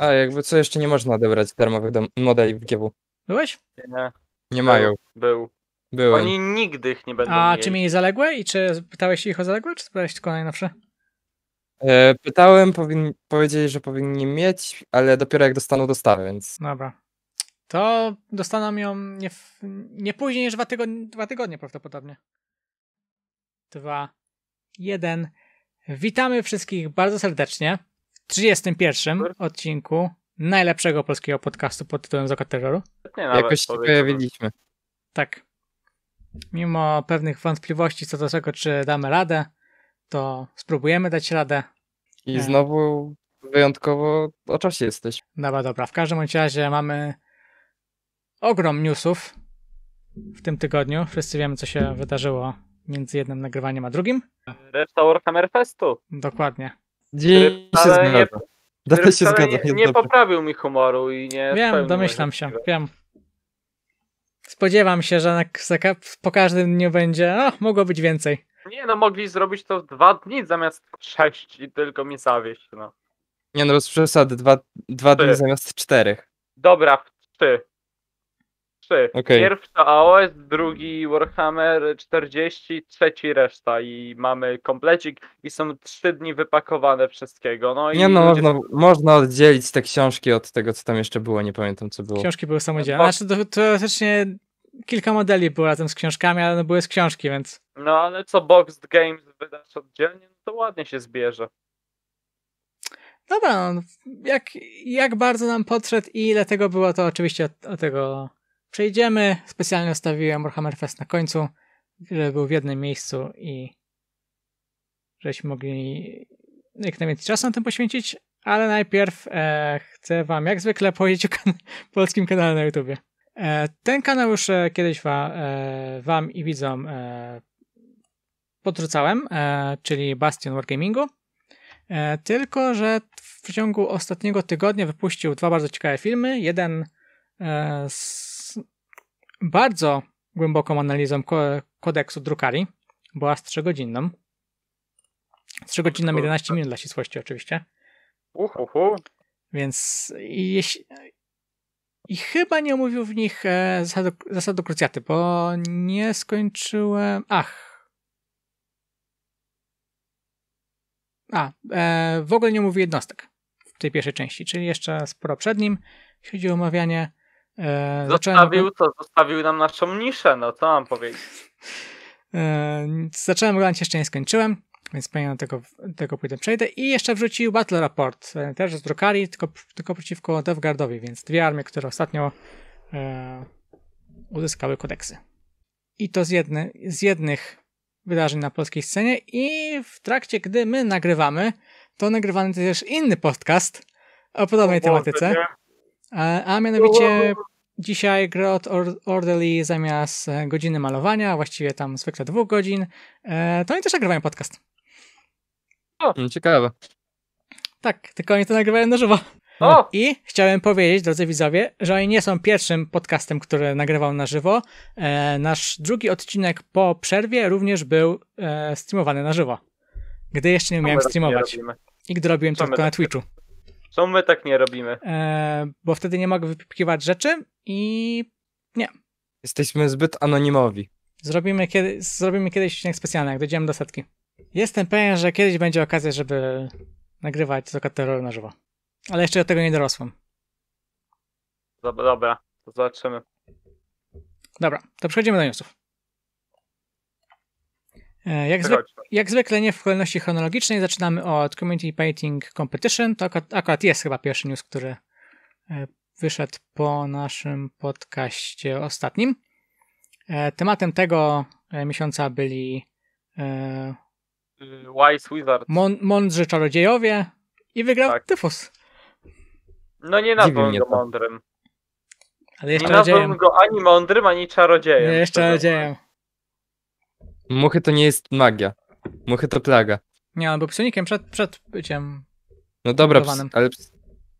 A jakby co jeszcze nie można odebrać darmowych modeli w GW. Byłeś? Nie, Nie mają. był. Byłem. Oni nigdy ich nie będą A mieli. czy mieli zaległe i czy pytałeś ich o zaległe, czy pytałeś tylko najnowsze? E, pytałem, powin... powiedzieli, że powinni mieć, ale dopiero jak dostaną dostawę, więc Dobra. To dostaną ją nie, w, nie później niż dwa, dwa tygodnie prawdopodobnie. Dwa, jeden. Witamy wszystkich bardzo serdecznie 31 odcinku najlepszego polskiego podcastu pod tytułem Zoka Terroru. Jakoś się pojawiliśmy. No. Tak. Mimo pewnych wątpliwości co do tego, czy damy radę, to spróbujemy dać radę. I e. znowu wyjątkowo o czasie jesteś. Dobra, no dobra. W każdym razie mamy ogrom newsów w tym tygodniu. Wszyscy wiemy, co się wydarzyło między jednym nagrywaniem a drugim. Reszta Warhammer Festu. Dokładnie. Dzień się zgadza. Nie, się zgadza. Nie, nie poprawił mi humoru i nie. Wiem, domyślam się, wiem. Spodziewam się, że na, po każdym dniu będzie, a no, mogło być więcej. Nie, no mogli zrobić to w dwa dni zamiast sześć i tylko mi zawieść, no. Nie no, bez przesady, dwa, dwa dni zamiast czterech. Dobra, w trzy trzy. Okay. Pierwsza AOS, drugi Warhammer 40, trzeci reszta i mamy komplecik i są trzy dni wypakowane wszystkiego. No nie i no, ludzie... można, można oddzielić te książki od tego, co tam jeszcze było, nie pamiętam co było. Książki były samodzielne, znaczy to, teoretycznie kilka modeli było razem z książkami, ale były z książki, więc... No ale co Boxed Games wydasz oddzielnie, no to ładnie się zbierze. Dobra, no, jak, jak bardzo nam podszedł i ile tego było, to oczywiście od, od tego przejdziemy. Specjalnie ustawiłem Warhammer Fest na końcu, żeby był w jednym miejscu i żeśmy mogli jak najwięcej czasu na tym poświęcić, ale najpierw e, chcę wam jak zwykle powiedzieć o kan polskim kanale na YouTubie. E, ten kanał już e, kiedyś wa, e, wam i widzom e, podrzucałem, e, czyli Bastion Wargamingu, tylko że w ciągu ostatniego tygodnia wypuścił dwa bardzo ciekawe filmy. Jeden z bardzo głęboką analizą kodeksu drukarii, była z 3-godzinną. 3 godziną 11 minut dla ścisłości oczywiście. Uhuhu. Więc jeśli... I chyba nie omówił w nich e, zasady, krucjaty, bo nie skończyłem... Ach. A, e, w ogóle nie mówi jednostek w tej pierwszej części, czyli jeszcze sporo przed nim, jeśli chodzi o omawianie E, zostawił, to zostawił nam naszą niszę, no co mam powiedzieć. E, zacząłem oglądać, jeszcze nie skończyłem, więc pewnie do tego, tego pójdę przejdę. I jeszcze wrzucił Battle Report, e, też z Drukari, tylko, tylko przeciwko Devgardowi, więc dwie armie, które ostatnio e, uzyskały kodeksy. I to z, jedne, z jednych wydarzeń na polskiej scenie i w trakcie, gdy my nagrywamy, to nagrywany też inny podcast o podobnej o, tematyce, a, a mianowicie Dzisiaj grę od Orderly zamiast e, godziny malowania, właściwie tam zwykle dwóch godzin, e, to oni też nagrywają podcast. O, mm, ciekawe. Tak, tylko oni to nagrywają na żywo. O! I chciałem powiedzieć, drodzy widzowie, że oni nie są pierwszym podcastem, który nagrywał na żywo. E, nasz drugi odcinek po przerwie również był streamowany na żywo. Gdy jeszcze nie umiałem streamować. I gdy robiłem to tylko na tak Twitchu. Co my tak nie robimy? E, bo wtedy nie mogę wypikiwać rzeczy i nie. Jesteśmy zbyt anonimowi. Zrobimy, kiedy, zrobimy kiedyś odcinek specjalny, jak dojdziemy do setki. Jestem pewien, że kiedyś będzie okazja, żeby nagrywać z terroru na żywo. Ale jeszcze do tego nie dorosłem. Dobra, dobra to zobaczymy. Dobra, to przechodzimy do newsów. E, jak, zwyk, jak, zwykle nie w kolejności chronologicznej, zaczynamy od Community Painting Competition. To akurat, akurat jest chyba pierwszy news, który e, wyszedł po naszym podcaście ostatnim. E, tematem tego miesiąca byli e, Wise Wizard. Mą, mądrzy czarodziejowie i wygrał tak. Tyfus. No nie nazwą go mądrym. Ale nie nazwą go ani mądrym, ani czarodziejem. Nie, jest czarodziejem. Muchy to nie jest magia. Muchy to plaga. Nie, on był psionikiem przed, przed byciem. No dobra, ps, ale ps,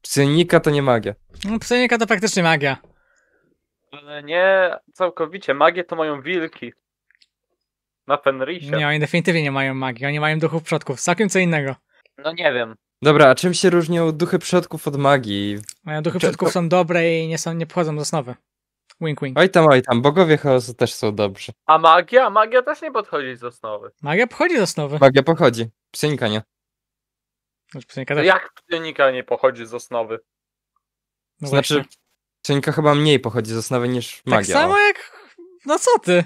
psionika to nie magia. No, psionika to praktycznie magia. Ale nie całkowicie. magię to mają wilki. Na Fenrisie. Nie, oni definitywnie nie mają magii. Oni mają duchów przodków. Całkiem co innego. No nie wiem. Dobra, a czym się różnią duchy przodków od magii? Mają e, duchy Czy przodków tak. są dobre i nie, są, nie pochodzą z osnowy. Wink, wink. Oj tam, oj tam, bogowie chaosu też są dobrzy. A magia? Magia też nie podchodzi z osnowy. Magia pochodzi z osnowy. Magia pochodzi. Psionika nie. Znaczy, też. Jak psionika nie pochodzi z osnowy? No znaczy, właśnie. chyba mniej pochodzi z osnowy niż tak magia. Tak samo jak... No co ty?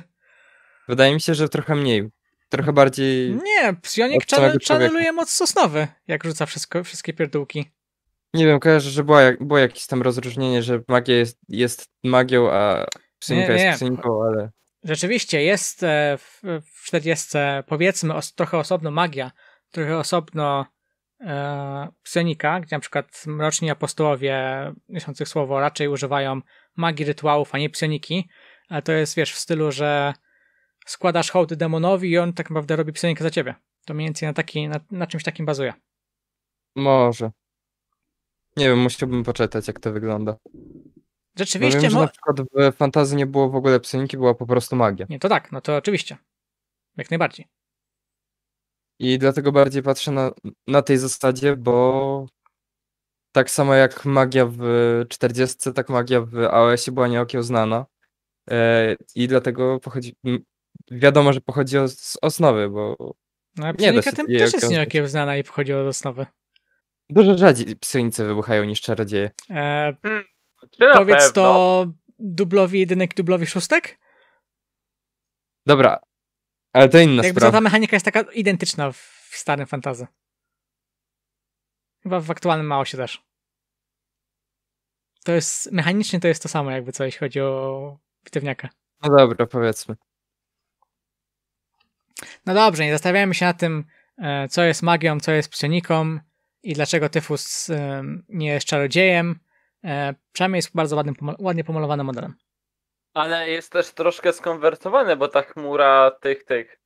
Wydaje mi się, że trochę mniej. Trochę bardziej... Nie, psionik channel, czaneluje moc z osnowy, jak rzuca wszystko, wszystkie pierdółki. Nie wiem, kojarzę, że była, było jakieś tam rozróżnienie, że magia jest, jest magią, a psinka nie, nie. jest psinką, ale... Rzeczywiście jest e, w, 40 powiedzmy os, trochę osobno magia, trochę osobno e, psionika, gdzie na przykład mroczni apostołowie niosących słowo raczej używają magii rytuałów, a nie psioniki, ale to jest wiesz w stylu, że składasz hołd demonowi i on tak naprawdę robi psynikę za ciebie. To mniej więcej na, taki, na, na czymś takim bazuje. Może. Nie wiem, musiałbym poczytać, jak to wygląda. Rzeczywiście. wiem, że mo- na przykład w fantazji nie było w ogóle psioniki, była po prostu magia. Nie, to tak, no to oczywiście. Jak najbardziej. I dlatego bardziej patrzę na, na tej zasadzie, bo tak samo jak magia w 40, tak magia w AOS-ie była nieokiełznana. E, I dlatego pochodzi, wiadomo, że pochodzi o, z osnowy, bo. No, a nie da się tym też jest nieokiełznana i pochodzi od osnowy. Dużo rzadziej psionice wybuchają niż czarodzieje. E, hmm, powiedz to dublowi jedynek, dublowi szóstek? Dobra, ale to inna Jakby sprawa. Ta mechanika jest taka identyczna w, w starym fantazy. Chyba w aktualnym mało się też. To jest, mechanicznie to jest to samo jakby co, jeśli chodzi o bitewniaka. No dobra, powiedzmy. No dobrze, nie zastanawiamy się nad tym, e, co jest magią, co jest psioniką, i dlaczego Tyfus nie jest czarodziejem. E, przynajmniej jest bardzo ładnym, ładnie pomalowanym modelem. Ale jest też troszkę skonwertowany, bo ta chmura tych, tych,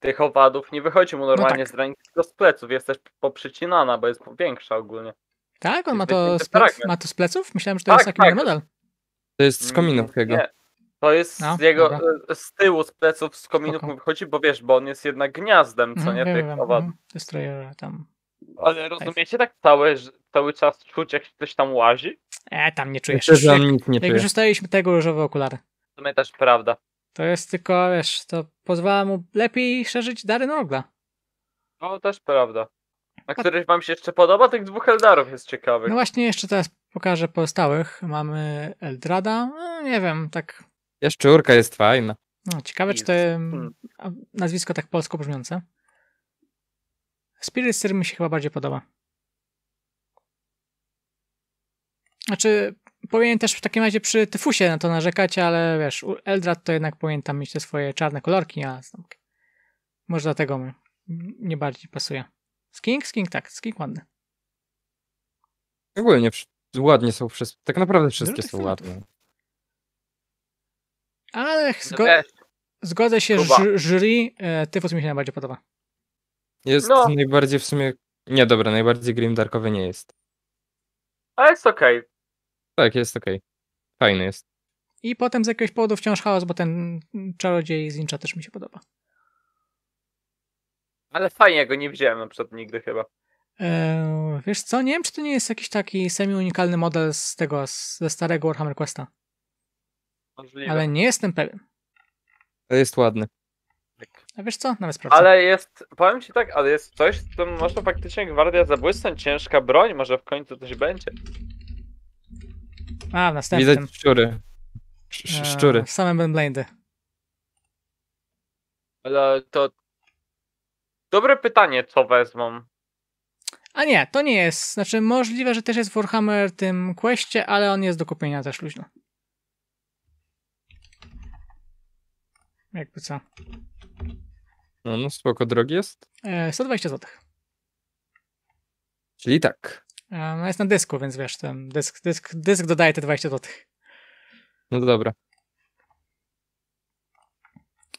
tych owadów nie wychodzi mu no normalnie no tak. z ręki, tylko z pleców. Jest też poprzycinana, bo jest większa ogólnie. Tak? On ma to, z plec, ma to z pleców? Myślałem, że to tak, jest taki tak. model. To jest z mm, kominów jego. Nie. To jest no, z jego dobra. E, z tyłu, z pleców, z kominów mu wychodzi, bo wiesz, bo on jest jednak gniazdem, co mm, nie wiem, tych owadów. To mhm. jest tam ale rozumiecie tak całe, cały czas czuć, jak ktoś tam łazi? E, tam nie czujesz. Myślę, że on nic nie jak czuje. już tego różowe okulary. To sumie też prawda. To jest tylko, wiesz, to pozwala mu lepiej szerzyć dary Norgla. No, też prawda. A któryś wam się jeszcze podoba? Tych dwóch Eldarów jest ciekawych. No właśnie, jeszcze teraz pokażę pozostałych. Mamy Eldrada, no, nie wiem, tak... Jeszcze Urka jest fajna. No, ciekawe, jest. czy to jest nazwisko tak polsko brzmiące. Spirit Sir mi się chyba bardziej podoba. Znaczy, powinien też w takim razie przy Tyfusie na to narzekać, ale wiesz, Eldrad to jednak powinien tam mieć te swoje czarne kolorki, a może dlatego mi nie bardziej pasuje. Skink? Skink, tak. Skink ładny. Ogólnie ładnie są wszystkie. Tak naprawdę wszystkie są ładne. Ale zgo- no zgodzę się, że jury, e, Tyfus mi się najbardziej podoba. Jest no. najbardziej w sumie. Nie, dobra, najbardziej Grim nie jest. Ale jest okej. Okay. Tak, jest okej. Okay. Fajny jest. I potem z jakiegoś powodu wciąż chaos, bo ten czarodziej z Incza też mi się podoba. Ale fajnie, go nie widziałem na przykład nigdy chyba. Eee, wiesz co, nie wiem, czy to nie jest jakiś taki semi-unikalny model z tego, ze starego Warhammer Questa. Możliwe. Ale nie jestem pewien. To jest ładny. Tak. A wiesz co? Nawet sprawdzę. Ale jest, powiem ci tak, ale jest coś, co można faktycznie gwardia zabłysnąć. Ciężka broń, może w końcu coś będzie. A, w następnym. Widać szczury. Sz e, szczury. E, same Ben Blindy. Ale to... Dobre pytanie, co wezmą. A nie, to nie jest. Znaczy, możliwe, że też jest w Warhammer tym questie, ale on jest do kupienia też luźno. Jakby co. No, no spoko, drogi jest? 120 e, zł. Czyli tak. E, no jest na dysku, więc wiesz, ten dysk, dysk, dysk dodaje te 20 zł. No dobra.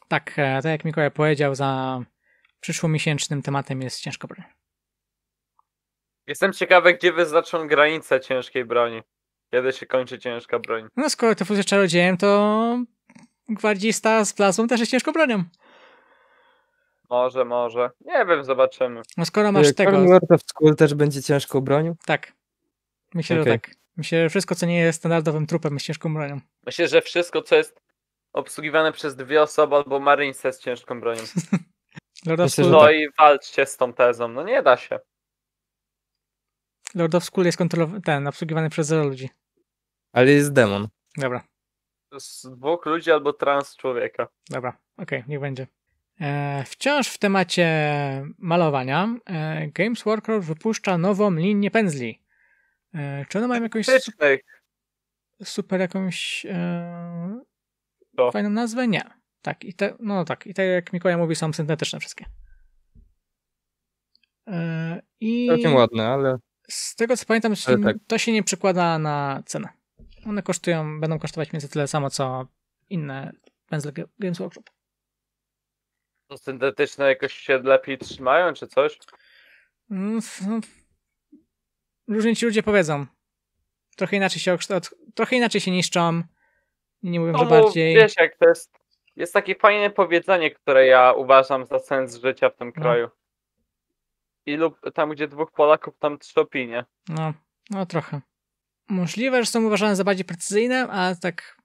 Tak, e, tak jak Mikołaj powiedział, za przyszłomiesięcznym tematem jest ciężko broń. Jestem ciekawy, gdzie wyznaczą granicę ciężkiej broni. Kiedy się kończy ciężka broń? No skoro to fuzja czarodziejem, to gwardzista z plazmą też jest ciężko bronią. Może, może. Nie wiem, zobaczymy. No skoro masz tego. World of School też będzie ciężką bronił? Tak. Myślę, okay. że tak. Myślę, że wszystko, co nie jest standardowym trupem, jest ciężką bronią. Myślę, że wszystko, co jest obsługiwane przez dwie osoby albo Marines jest ciężką bronią. Lord of School... No i walczcie z tą tezą. No nie da się. Lord of School jest kontrolowany, ten, obsługiwany przez zero ludzi. Ale jest demon. Dobra. Z dwóch ludzi albo trans człowieka. Dobra, okej, okay, niech będzie. E, wciąż w temacie malowania e, Games Workshop wypuszcza nową linię pędzli. E, czy one mają tak, jakąś super, tak. super jakąś e, fajną nazwę? Nie. Tak, i te, no tak, i tak jak Mikołaj mówi, są syntetyczne wszystkie. E, I Całkiem ładne, ale... Z tego co pamiętam, tak. to się nie przekłada na cenę. One kosztują, będą kosztować między tyle samo, co inne pędzle Games Workshop syntetyczne jakoś się lepiej trzymają, czy coś? Mm, Różni ci ludzie powiedzą. Trochę inaczej się okształt... trochę inaczej się niszczą. Nie mówię, no, że bardziej. Wiesz, jak to jest. Jest takie fajne powiedzenie, które ja uważam za sens życia w tym no. kraju. lub tam, gdzie dwóch Polaków, tam trzy opinie. No, no trochę. Możliwe, że są uważane za bardziej precyzyjne, a tak.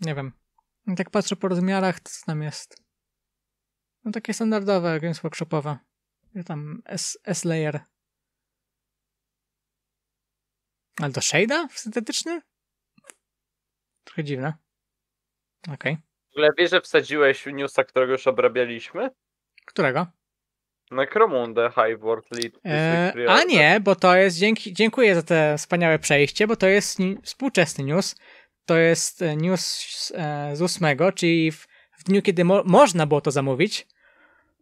Nie wiem. Tak patrzę po rozmiarach, to co tam jest. No takie standardowe Games Workshopowe. Tam S-Layer. Ale do Shade'a syntetyczny? Trochę dziwne. Okej. Okay. W ogóle wiesz, że wsadziłeś newsa, którego już obrabialiśmy? Którego? Na High World Lead. Eee, a nie, bo to jest, dzięki, dziękuję za te wspaniałe przejście, bo to jest współczesny news. To jest e, news z, e, z 8, czyli w, w dniu, kiedy mo- można było to zamówić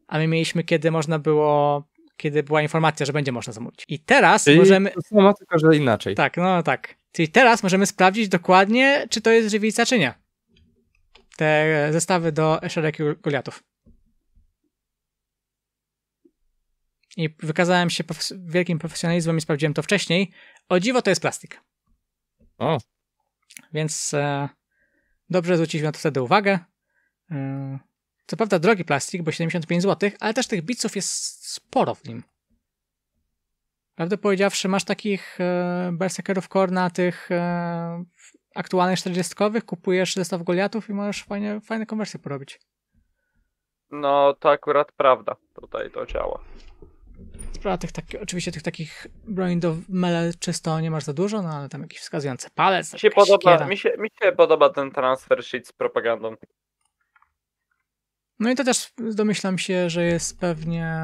a my mieliśmy, kiedy można było, kiedy była informacja, że będzie można zamówić. I teraz Czyli możemy... To samo, tylko że inaczej. Tak, no tak. Czyli teraz możemy sprawdzić dokładnie, czy to jest żywica, czy nie. Te zestawy do szeregi Goliatów. I wykazałem się wielkim profesjonalizmem i sprawdziłem to wcześniej. O dziwo to jest plastik. O. Więc e, dobrze zwrócić na to wtedy uwagę. E, co prawda drogi plastik, bo 75 zł, ale też tych biców jest sporo w nim. Prawdę powiedziawszy, masz takich e, berserkerów korna, tych e, aktualnych 40 kowych kupujesz zestaw goliatów i możesz fajne fajne konwersje porobić. No, to akurat prawda. Tutaj to działa. Sprawa tych tak, oczywiście tych takich broni do mele czysto nie masz za dużo, no ale tam jakiś wskazujący palec. Mi się, podoba, mi się, mi, się, podoba ten transfer sheet z propagandą. No i to też domyślam się, że jest pewnie,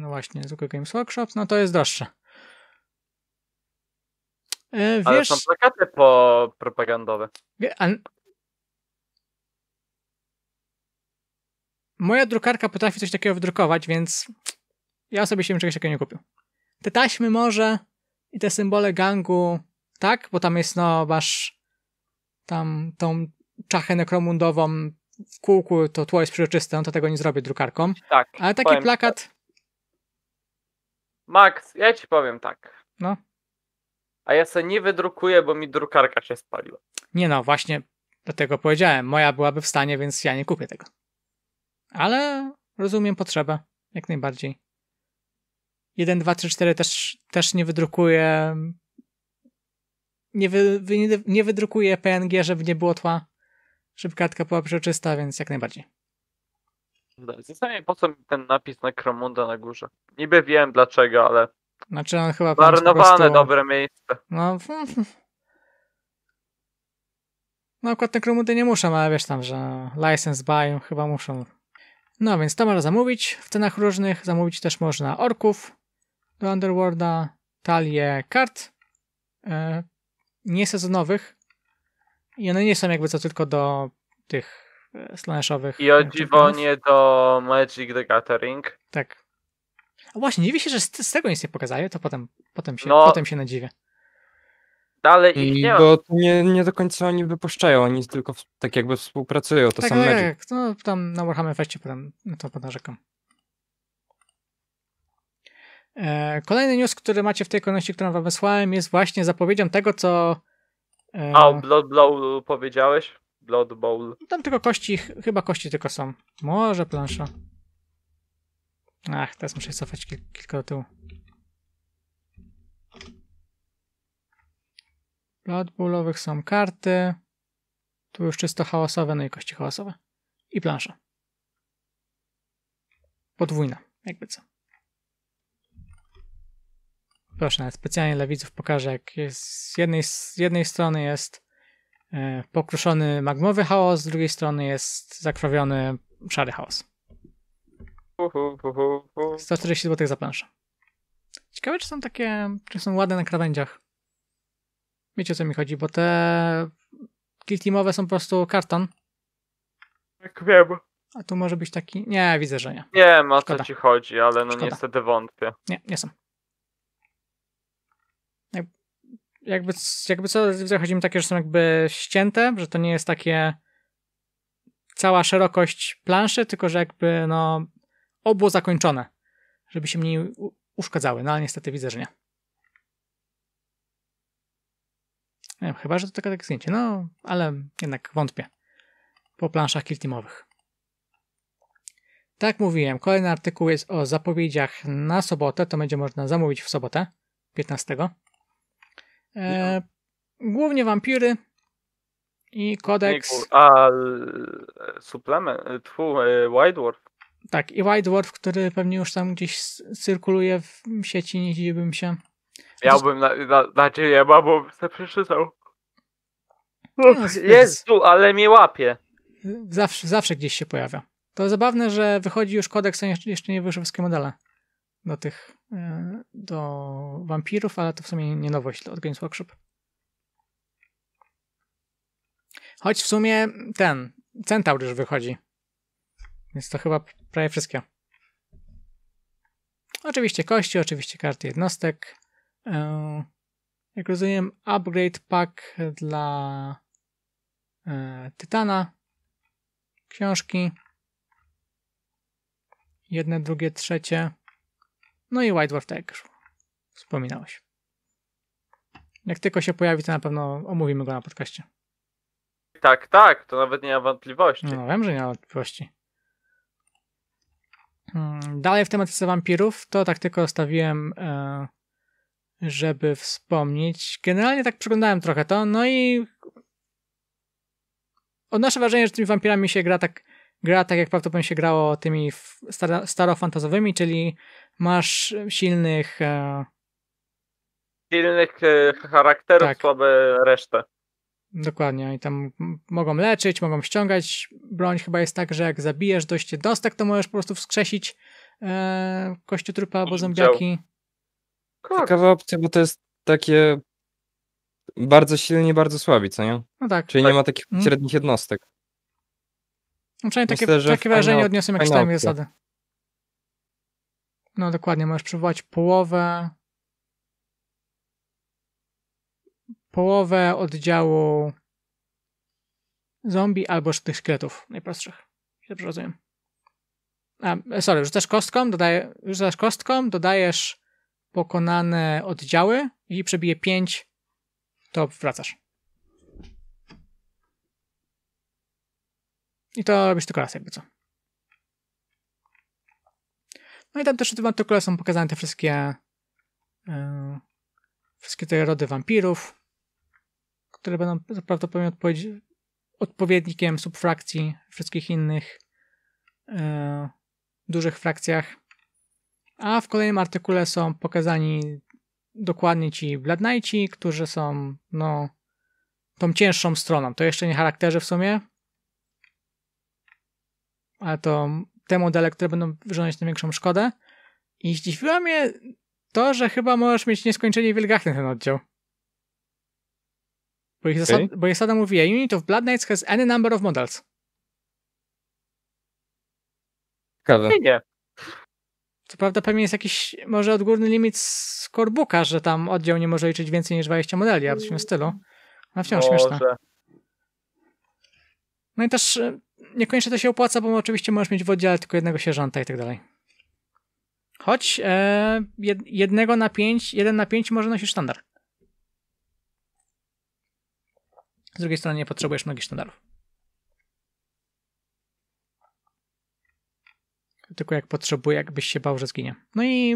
no właśnie, zwykły Games Workshop, no to jest droższe. E, wiesz... Ale są plakaty po propagandowe. A... Moja drukarka potrafi coś takiego wydrukować, więc ja sobie się czegoś takiego nie kupił. Te taśmy może i te symbole gangu, tak, bo tam jest, no, masz tam tą czachę nekromundową w kółku to tło jest przezroczyste, on to tego nie zrobię drukarką. Tak. Ale taki plakat... Tak. Max, ja ci powiem tak. No. A ja sobie nie wydrukuję, bo mi drukarka się spaliła. Nie no, właśnie dlatego powiedziałem. Moja byłaby w stanie, więc ja nie kupię tego. Ale rozumiem potrzebę, jak najbardziej. 1, 2, 3, 4 też, też nie wydrukuję. Nie, wy, nie, nie wydrukuję PNG, żeby nie było tła szybkatka była przeczysta, więc jak najbardziej. Zastanawiam po co mi ten napis na Kromunda na górze. Niby wiem dlaczego, ale... Znaczy on chyba... Marnowane prostu... dobre miejsce. No... No, no akurat na Kromundy nie muszą, ale wiesz tam, że license buy chyba muszą. No więc to można zamówić w cenach różnych. Zamówić też można orków do Underworlda, talię kart, yy, niesezonowych, i one nie są jakby co tylko do tych e, slaneszowych. I o dziwo nie do Magic the Gathering. Tak. A właśnie, dziwię się, że z, z tego nic nie pokazali, to potem, potem, się, no, potem się nadziwię. Dalej ich nie I, Bo nie, nie do końca oni wypuszczają, oni tylko w, tak jakby współpracują, to tak, sam tak, Magic. Tak, no tam na Warhammer Festie potem no to podarzekam. E, kolejny news, który macie w tej kolejności, którą wam wysłałem, jest właśnie zapowiedzią tego, co a, e, Blood Bowl powiedziałeś? Blood Bowl. No tam tylko kości, chyba kości tylko są. Może plansza. Ach, teraz muszę cofać kil kilka do tyłu. Blood Bowlowych są karty. Tu już czysto chaosowe, no i kości chaosowe. I plansza. Podwójna, jakby co proszę, specjalnie dla widzów pokażę, jak jest, z, jednej, z jednej strony jest e, pokruszony magmowy chaos, z drugiej strony jest zakrwawiony szary chaos. 140 zł za planszę. Ciekawe, czy są takie, czy są ładne na krawędziach. Wiecie o co mi chodzi, bo te kiltimowe są po prostu karton. Jak wiem. A tu może być taki. Nie, widzę, że nie. Nie wiem o co ci chodzi, ale no Szkoda. niestety wątpię. Nie, nie są. jakby, jakby co zachodzimy takie, że są jakby ścięte, że to nie jest takie cała szerokość planszy, tylko że jakby no obło zakończone, żeby się mniej uszkadzały, no ale niestety widzę, że nie. nie wiem, chyba, że to tylko takie zdjęcie, no ale jednak wątpię. Po planszach kiltimowych. Tak mówiłem, kolejny artykuł jest o zapowiedziach na sobotę, to będzie można zamówić w sobotę, 15. E, głównie wampiry i kodeks. A e, suplement, e, tfu, e, White Dwarf. Tak, i White Dwarf, który pewnie już tam gdzieś cyrkuluje w sieci, nie dziwiłbym się. Ja bym na, na, nadzieję, bo bo sobie przeczytał. No, Jest tu, ale mnie łapie. Zawsze, zawsze gdzieś się pojawia. To zabawne, że wychodzi już kodeks, a jeszcze nie wyszły wszystkie modele do tych E, do wampirów, ale to w sumie nie nowość od Games Workshop. Choć w sumie ten Centaur już wychodzi. Więc to chyba prawie wszystkie. Oczywiście kości, oczywiście karty jednostek. E, jak rozumiem, upgrade pack dla e, Tytana. Książki. Jedne, drugie, trzecie. No i White Dwarf, tak jak już wspominałeś. Jak tylko się pojawi, to na pewno omówimy go na podcaście. Tak, tak, to nawet nie ma wątpliwości. No wiem, że nie ma wątpliwości. Hmm, dalej w tematyce wampirów, to tak tylko zostawiłem, e, żeby wspomnieć. Generalnie tak przeglądałem trochę to, no i odnoszę wrażenie, że tymi wampirami się gra tak gra tak jak prawdopodobnie się grało tymi starofantazowymi, czyli masz silnych... E... Silnych e, charakterów, tak. słabe resztę. Dokładnie, i tam mogą leczyć, mogą ściągać. Broń chyba jest tak, że jak zabijesz dość jednostek, to możesz po prostu wskrzesić e, trupa albo zombiaki. Tak. Ciekawa opcja, bo to jest takie bardzo silni, bardzo słabi, co nie? No tak. Czyli tak. nie ma takich mhm. średnich jednostek. No, przynajmniej Myślę, takie, takie wrażenie odniosłem, jak czytałem zasady. No dokładnie, możesz przywołać połowę połowę oddziału zombie albo tych szkieletów najprostszych. Dobrze rozumiem. A, e, sorry, rzucasz kostką, dodaje, rzucasz kostką, dodajesz pokonane oddziały i przebije 5, to wracasz. I to robisz tylko raz jakby co. No i tam też w tym artykule są pokazane te wszystkie yy, wszystkie te rody wampirów, które będą prawdopodobnie odpowiedzi- odpowiednikiem subfrakcji wszystkich innych yy, dużych frakcjach. A w kolejnym artykule są pokazani dokładnie ci Bladnajci, którzy są no tą cięższą stroną. To jeszcze nie charakterzy w sumie, ale to te modele, które będą wyrządzić największą szkodę. I zdziwiło mnie to, że chyba możesz mieć nieskończenie na ten oddział. Bo ich, okay. zasada, bo ich zasada mówi, a unit of Blood Knights has any number of models. Ciekawe. Nie, nie. Co prawda pewnie jest jakiś może odgórny limit z że tam oddział nie może liczyć więcej niż 20 modeli, albo w tym stylu. No wciąż śmieszne. No i też y, niekoniecznie to się opłaca, bo oczywiście możesz mieć w oddziale tylko jednego sierżanta i tak dalej. Choć e, jednego na pięć, jeden na pięć może nosić sztandar. Z drugiej strony nie potrzebujesz mnogich sztandarów. Tylko jak potrzebuje, jakbyś się bał, że zginie. No i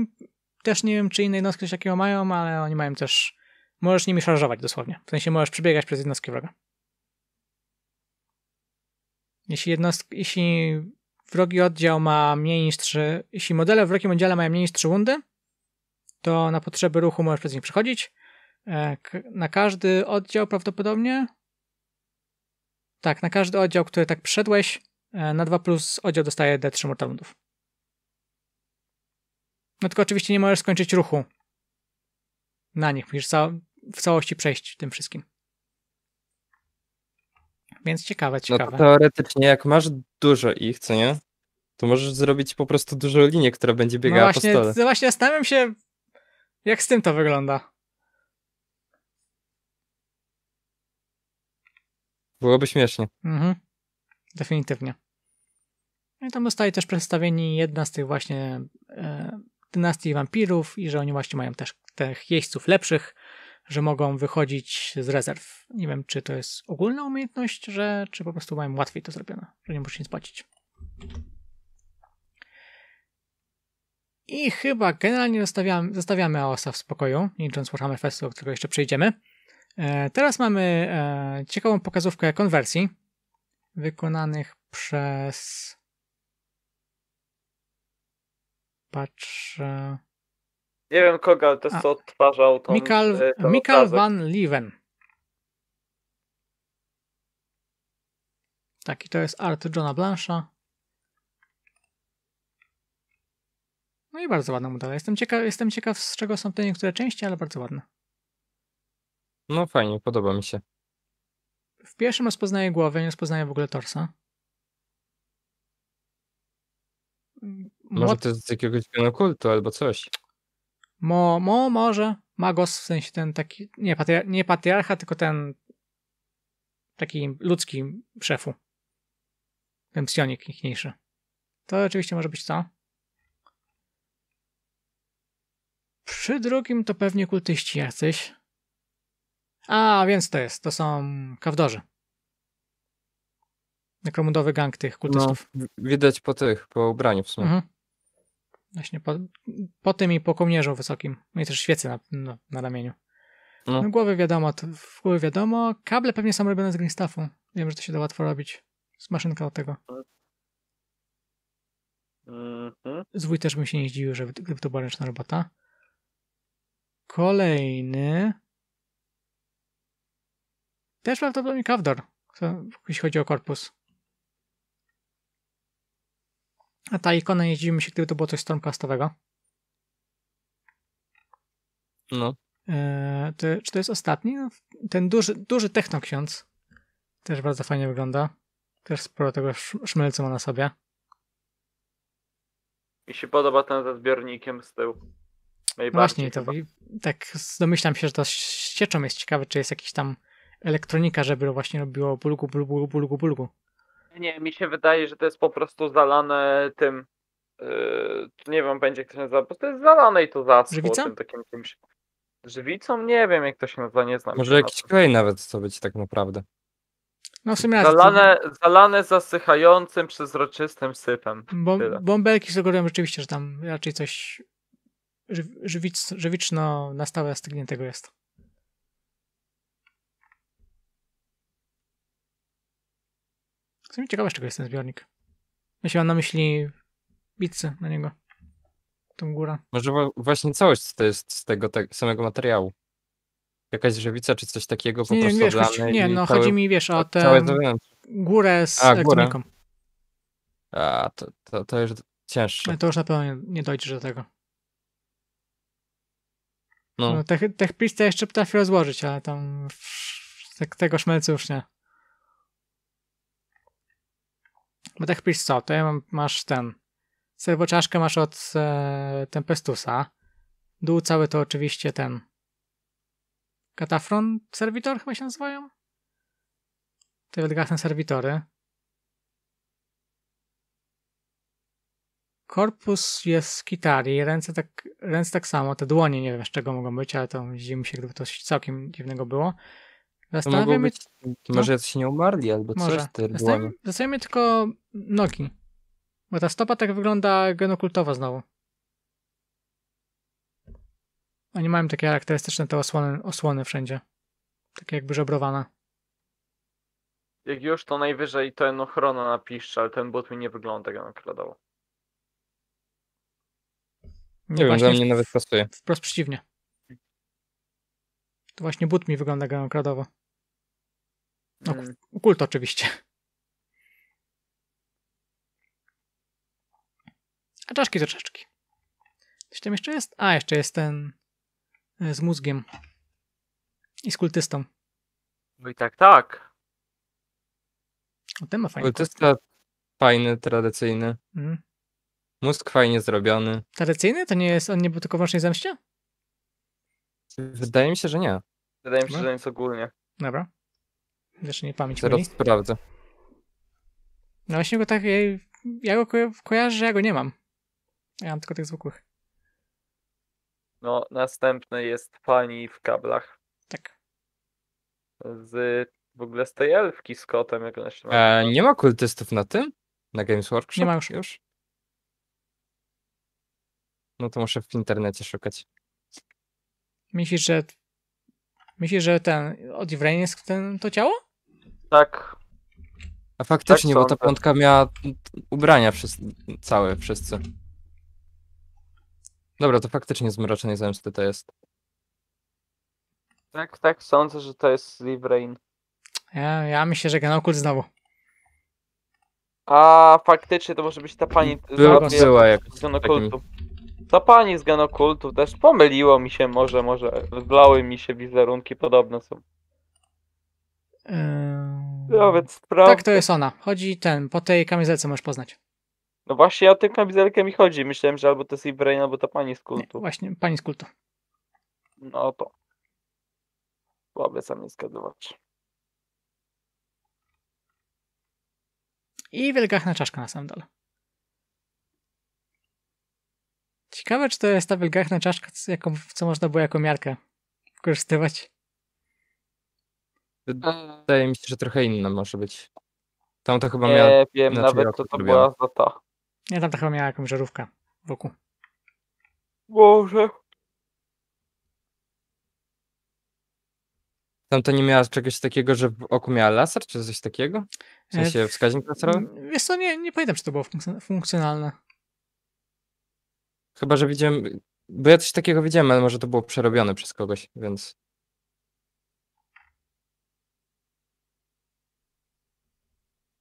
też nie wiem, czy inne jednostki coś takiego mają, ale oni mają też... Możesz nimi szarżować dosłownie. W sensie możesz przebiegać przez jednostki wroga. Jeśli, jednost... jeśli wrogi oddział ma mniej niż 3, jeśli modele w wrogim oddziale mają mniej niż 3 rundy, to na potrzeby ruchu możesz przez nich przechodzić. E, na każdy oddział prawdopodobnie. Tak, na każdy oddział, który tak przeszedłeś, e, na 2 plus oddział dostaje D3 Mortal Woundów. No tylko oczywiście nie możesz skończyć ruchu na nich, musisz w całości przejść tym wszystkim. Więc ciekawe, no ciekawe. No teoretycznie, jak masz dużo ich, co nie? To możesz zrobić po prostu dużą linię, która będzie no biegała no właśnie, po stole. Właśnie zastanawiam się, jak z tym to wygląda. Byłoby śmiesznie. Mhm. Definitywnie. No I tam zostaje też przedstawieni jedna z tych właśnie e, dynastii wampirów i że oni właśnie mają też tych jeźdźców lepszych, że mogą wychodzić z rezerw. Nie wiem, czy to jest ogólna umiejętność, że, czy po prostu mają łatwiej to zrobione, że nie muszą nic płacić. I chyba generalnie zostawiamy, zostawiamy AOS-a w spokoju, nie licząc Warhammer Festu, do którego jeszcze przejdziemy. E, teraz mamy e, ciekawą pokazówkę konwersji wykonanych przez... Patrzę... Nie wiem kogo, ale to jest co odtwarzał tą, Mikal, e, Mikal Van Leeuwen. Taki to jest art Johna Blansha. No i bardzo ładna modela. Jestem ciekaw, jestem ciekaw, z czego są te niektóre części, ale bardzo ładne. No fajnie, podoba mi się. W pierwszym rozpoznaję głowę, nie rozpoznaję w ogóle torsa. Może to jest z jakiegoś kultu albo coś. Mo, mo, może. Magos, w sensie ten taki, nie, patriar nie patriarcha, tylko ten taki ludzki szefu. Ten psionik piękniejszy. To oczywiście może być co? Przy drugim to pewnie kultyści jacyś. A, więc to jest. To są kawdorzy. Nekromundowy gang tych kultystów. No, widać po tych, po ubraniu w sumie. Mhm. Właśnie po, po tym i po kołnierzu wysokim. Mieli no też świecy na, no, na ramieniu. No. no głowy wiadomo, w głowie wiadomo. Kable pewnie są robione z greenstaffu. Wiem, że to się da łatwo robić. Z maszynka od tego. Mhm. Zwój też bym się nie zdziwił, żeby, gdyby to była ręczna robota. Kolejny. Też prawdopodobnie Kawdor, jeśli chodzi o korpus. A ta ikona, nie dziwimy się, gdyby to było coś Stormcastowego. No. E, to, czy to jest ostatni? No, ten duży, duży technoksiądz też bardzo fajnie wygląda. Też sporo tego szmelcu ma na sobie. Mi się podoba ten ze zbiornikiem z tyłu. No właśnie, to tak domyślam się, że to ścieczą jest ciekawe, czy jest jakiś tam elektronika, żeby właśnie robiło bulgu, bulgu, bulgu, bulgu. Nie, mi się wydaje, że to jest po prostu zalane tym. Yy, nie wiem, będzie ktoś nazywa, bo to jest zalane i to zaschło Żywicą? tym takim Żywicą? Nie wiem, jak to się nazywa, nie znam. Może jakiś klej nawet to być tak naprawdę. No w sumie zalane, to... zalane zasychającym, przezroczystym sypem. Bo, bąbelki sugerują rzeczywiście, że tam raczej coś żywic, żywiczno na stałe stygniętego jest. Co mi ciekawe, z czego jest ten zbiornik. mam na myśli bitce na niego. Tą górę. Może właśnie całość to jest z tego te, samego materiału. Jakaś żywica czy coś takiego po nie, prostu wiesz, chodzi, Nie, no cały, chodzi mi, wiesz, o tę górę z A, górę. A, to, to, to już cięższe. No, to już na pewno nie, nie do tego. No. No, tech, tech jeszcze potrafi rozłożyć, ale tam tego szmelcu już nie. Bo tak pisz co, to ja mam, masz ten. Serwoczaszkę masz od e, Tempestusa. Dół cały to oczywiście ten. Katafron serwitor chyba się nazywają? Te wielgachne serwitory. Korpus jest z kitarii, ręce tak, ręce tak samo, te dłonie nie wiem z czego mogą być, ale to zdziwi się, gdyby to coś całkiem dziwnego było. Zastanawiamy być... No. Może jacyś nie umarli albo Może. coś. Ty Zastanawia... Zastanawia tylko nogi. Bo ta stopa tak wygląda genokultowo znowu. Oni mają takie charakterystyczne te osłony, osłony wszędzie. Takie jakby żebrowane. Jak już, to najwyżej ten ochrona napiszcza, ale ten but mi nie wygląda genokradowo. Nie wiem, dla mnie nawet pasuje. Wprost przeciwnie. To właśnie but mi wygląda genokradowo. No, hmm. Kult oczywiście. A czaszki to czaszki. Coś tam jeszcze jest? A, jeszcze jest ten e, z mózgiem i z kultystą. No i tak, tak. O, ten ma fajny Kultysta fajny, tradycyjny. Mhm. Mózg fajnie zrobiony. Tradycyjny? To nie jest, on nie był tylko wyłącznie zemście? Wydaje mi się, że nie. Wydaje mi się, no. że nic ogólnie. Dobra. Zresztą nie pamięć teraz sprawdzę. No właśnie go tak, ja go kojarzę, że ja go nie mam. Ja mam tylko tych zwykłych. No, następny jest pani w kablach. Tak. Z w ogóle z tej elfki z kotem, jak ona się ma. E, nie ma kultystów na tym? Na Games Workshop? Nie ma już. już? No to muszę w internecie szukać. Myślisz, że Myślisz, że ten oddziwrenie jest ten, to ciało? Tak. A faktycznie, tak bo ta piątka miała ubrania przez, całe wszyscy. Dobra, to faktycznie zmroczenie zemsty to jest. Tak, tak, sądzę, że to jest Livrain. Ja, ja myślę, że Genokult znowu. A faktycznie to może być ta pani Była, była jak Genokultu. Takim... Ta pani z genokultu też pomyliło mi się może, może zlały mi się wizerunki podobne są. Yy... Nawet Tak, to jest ona. Chodzi ten, po tej kamizelce możesz poznać. No właśnie o tę kamizelkę mi chodzi. Myślałem, że albo to jest Ibrahim, albo ta pani z kultu. Nie, właśnie, pani z kultu. No to. sam sami zgadywać. I wielgachna czaszka na sam dole. Ciekawe, czy to jest ta wilgachna czaszka, jaką, co można było jako miarkę wykorzystywać. Wydaje mi się, że trochę inna może być. Tam to chyba miała... Nie wiem nawet, co to była za to. Ja tam to chyba miała jakąś żarówkę wokół. Boże. Tam to nie miała czegoś takiego, że w oku miała laser, czy coś takiego? W e, sensie wskaźnik laserowy? Wiesz co, nie, nie pamiętam, czy to było funkcjonalne. Chyba, że widziałem, bo ja coś takiego widziałem, ale może to było przerobione przez kogoś, więc...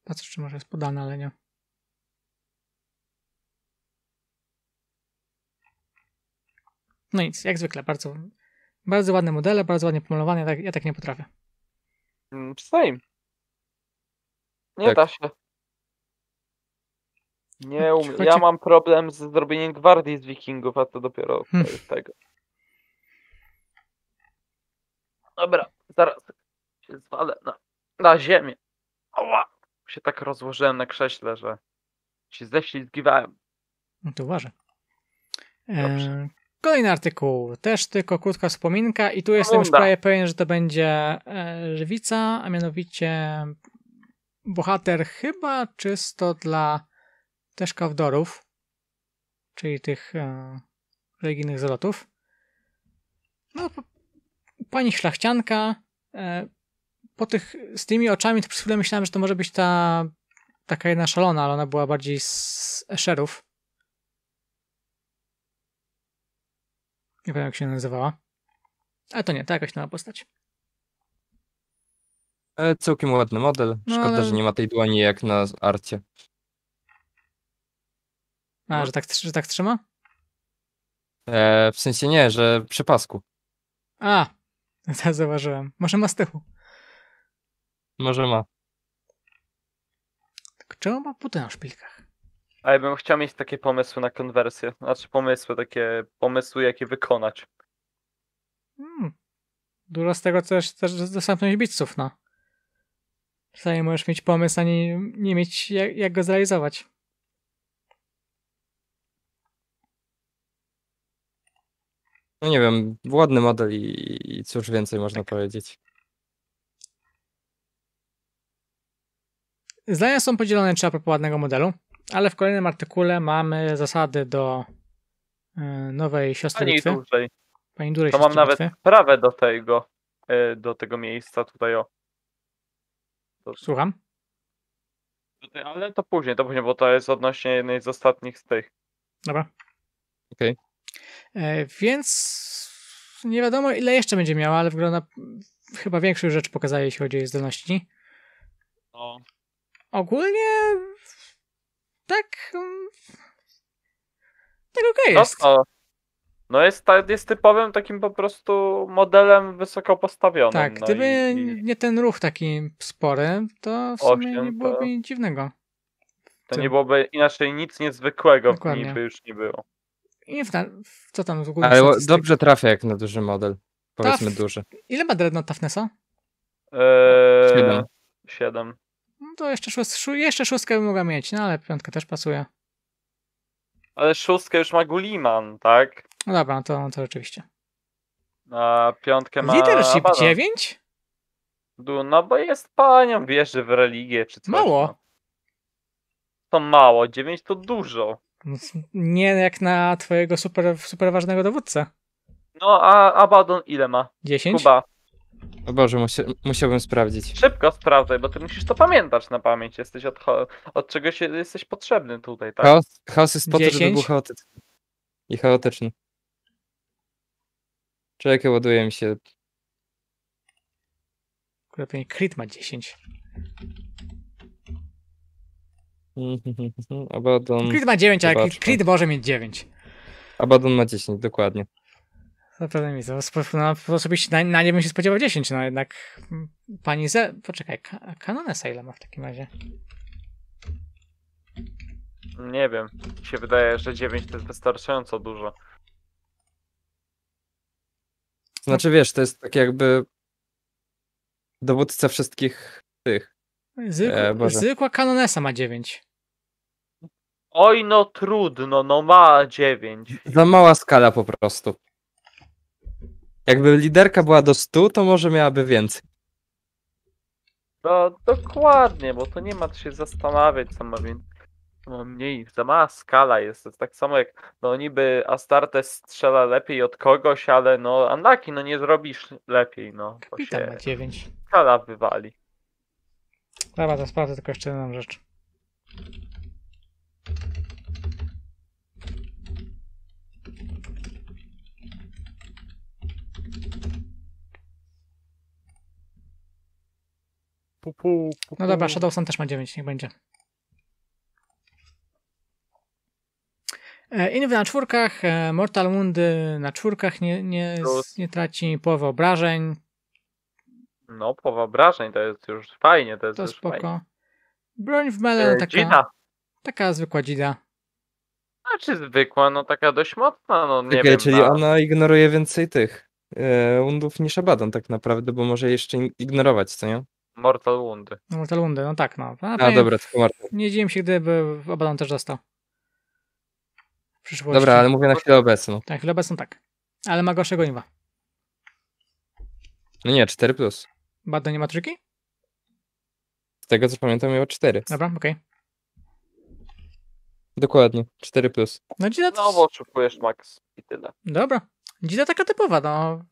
Patrz czy może jest podane, ale nie. No nic, jak zwykle, bardzo, bardzo ładne modele, bardzo ładnie pomalowane, ja tak, ja tak nie potrafię. Mm, Same. Nie Tak. da się. Nie hmm, umiem. Ja mam problem z zrobieniem gwardii z wikingów, a to dopiero hmm. tego. Dobra, zaraz się zwalę na, na ziemię. Oła! Się tak rozłożyłem na krześle, że się ześlizgiwałem. No to uważaj. E, kolejny artykuł, też tylko krótka wspominka i tu jestem Runda. już prawie pewien, że to będzie e, żywica, a mianowicie bohater chyba czysto dla też kawdorów, czyli tych e, religijnych zalotów. No, pani szlachcianka, e, po tych, z tymi oczami to przez chwilę myślałem, że to może być ta taka jedna szalona, ale ona była bardziej z Esherów. Nie wiem, jak się nazywała. Ale to nie, to jakaś nowa postać. E, całkiem ładny model. No, Szkoda, no, ale... że nie ma tej dłoni jak na arcie. A, że tak, że tak trzyma? E, w sensie nie, że przy pasku. A, to zauważyłem. Może ma z tyłu. Może ma. Tak, czemu ma buty na szpilkach? A ja bym chciał mieć takie pomysły na konwersję. Znaczy pomysły, takie pomysły, jakie wykonać. Hmm. Dużo z tego też, też z dostępność bitców, no. Czasami możesz mieć pomysł, a nie, nie mieć jak, jak go zrealizować. No nie wiem, ładny model i, i cóż więcej można tak. powiedzieć. Zdania są podzielone czy a propos ładnego modelu, ale w kolejnym artykule mamy zasady do e, nowej siostry Pani Litwy. Dłużej. Pani To mam nawet Litwy. prawę do tego, e, do tego miejsca tutaj o. Słucham? Ale to później, to później, bo to jest odnośnie jednej z ostatnich z tych. Dobra. Okej. Okay. E, więc nie wiadomo ile jeszcze będzie miała, ale wygląda chyba większą rzecz pokazuje jeśli chodzi o jej zdolności. No. Ogólnie tak mm, tak okej okay jest. No, no. jest, no jest typowym takim po prostu modelem wysoko postawionym. Tak, no gdyby i, nie ten ruch taki spory, to w sumie nie byłoby to... nic dziwnego. To nie byłoby inaczej nic niezwykłego Dokładnie. w niej by już nie było nie wiem, co tam z ogóle. Ale dobrze trafia jak na duży model. Powiedzmy Taf... duży. Ile ma Dreadnought Toughnessa? Eee, Siedem. No to jeszcze, szóst, jeszcze szóstkę bym mogła mieć, no ale piątka też pasuje. Ale szóstkę już ma Guliman, tak? No dobra, no to, no to rzeczywiście. A piątkę ma... Leadership Abaddon. 9? No bo jest panią, wierzy w religię czy coś. Mało. No. To mało, 9 to dużo. No, nie jak na twojego super, super ważnego dowódcę. No, a Abaddon ile ma? 10? Kuba. O Boże, musia, musiałbym sprawdzić. Szybko sprawdzaj, bo ty musisz to pamiętać na pamięć. Jesteś od, od czegoś jesteś potrzebny tutaj, tak? Chaos, chaos jest po to, żeby był chaotyczny. I chaotyczny. Czekaj, ładuje mi się. Akurat pewnie Crit ma 10. Abaddon. Creed ma 9, ale Creed może mieć 9. Abaddon ma 10, dokładnie. Zapewne no, mi to. No, osobiście na, na nie bym się spodziewał 10, no jednak pani Ze. Poczekaj, kanonę Sailor ma w takim razie. Nie wiem. Mi się wydaje, że 9 to jest wystarczająco dużo. Znaczy wiesz, to jest tak jakby dowódca wszystkich tych Zwykła, e, zwykła kanonesa ma 9. Oj, no trudno, no ma 9. Za mała skala po prostu. Jakby liderka była do 100, to może miałaby więcej. No dokładnie, bo to nie ma co się zastanawiać, co ma, więcej. mniej. Za mała skala jest. tak samo jak, no niby Astarte strzela lepiej od kogoś, ale no Anlaki, no nie zrobisz lepiej, no. Kapitan ma 9. Skala wywali. Dobra, to sprawdzę tylko jeszcze jedną rzecz. Pu, pu, pu, no dobra, Shadowson też ma 9, niech będzie. E, Inwy na czwórkach, e, Mortal Woundy na czwórkach nie, nie, nie traci połowy obrażeń, no, po obrażeń to jest już fajnie. To jest, to spoko. Fajnie. Broń w mele e, taka, dzina. taka zwykła dzina. Znaczy zwykła, no taka dość mocna, no nie Czekaj, wiem. Czyli no. ona ignoruje więcej tych e, niż Abaddon tak naprawdę, bo może jeszcze ignorować, co nie? Mortal Wundy. Mortal Wundy, no tak, no. A, A dobra, tylko Mortal. Nie dziwię się, gdyby Abaddon też dostał. W przyszłości. Dobra, ale mówię na chwilę obecną. Na chwilę obecną tak. Ale ma gorszego inwa. No nie, 4+. Plus. Badań matryki? Z tego co pamiętam miała 4. Dobra, okej. Dokładnie, 4 plus. No dzida to... No, bo oszukujesz Max i tyle. Dobra. Dzida taka typowa, no.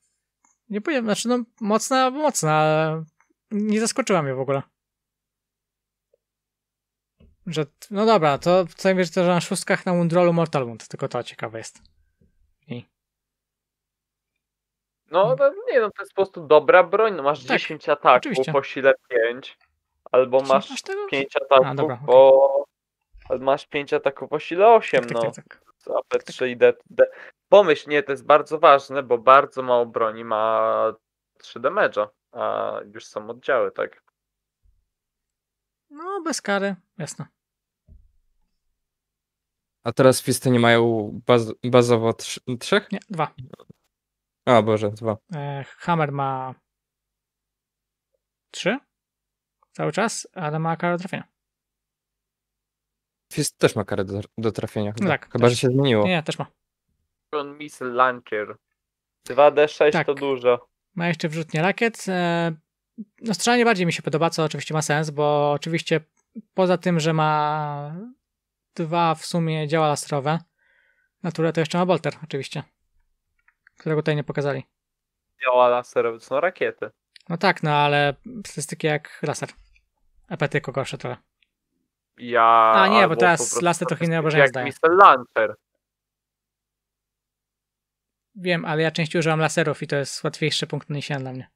Nie powiem, znaczy no mocna, mocna, ale nie zaskoczyła mnie w ogóle. Że, no dobra, to co najwyżej to, że na szóstkach na Mundrolu Mortal Wound, tylko to ciekawe jest. No, mm. no nie, no to jest po prostu dobra broń. No, masz tak, 10 ataków oczywiście. po sile 5, albo Czy masz, masz 5 ataków A, dobra, po... Okay. Masz 5 ataków po sile 8, tak, tak, no. Tak, tak, tak. AP3 tak. i D, Pomyśl, nie, to jest bardzo ważne, bo bardzo mało broni ma 3 damage'a, a już są oddziały, tak? No, bez kary, jasno. A teraz fisty nie mają baz- bazowo trz- trzech? Nie, dwa. O Boże, dwa. E, Hammer ma trzy cały czas, ale ma karę do trafienia. Fist też ma karę do, do trafienia. tak, chyba też. że się zmieniło. Nie, też ma. On launcher. 2D6 tak. to dużo. Ma jeszcze wrzutnie rakiet. E, no strzelanie bardziej mi się podoba, co oczywiście ma sens, bo oczywiście poza tym, że ma dwa w sumie działa laserowe, naturę to jeszcze ma bolter oczywiście którego tutaj nie pokazali. Miała laser, to są rakiety. No tak, no ale statystyki jak laser. EP tylko gorsze trochę. Ja... A nie, bo teraz laser to inne obrażenia jak Mr. Launcher. Wiem, ale ja częściej używam laserów i to jest łatwiejszy punkt niesienia dla mnie.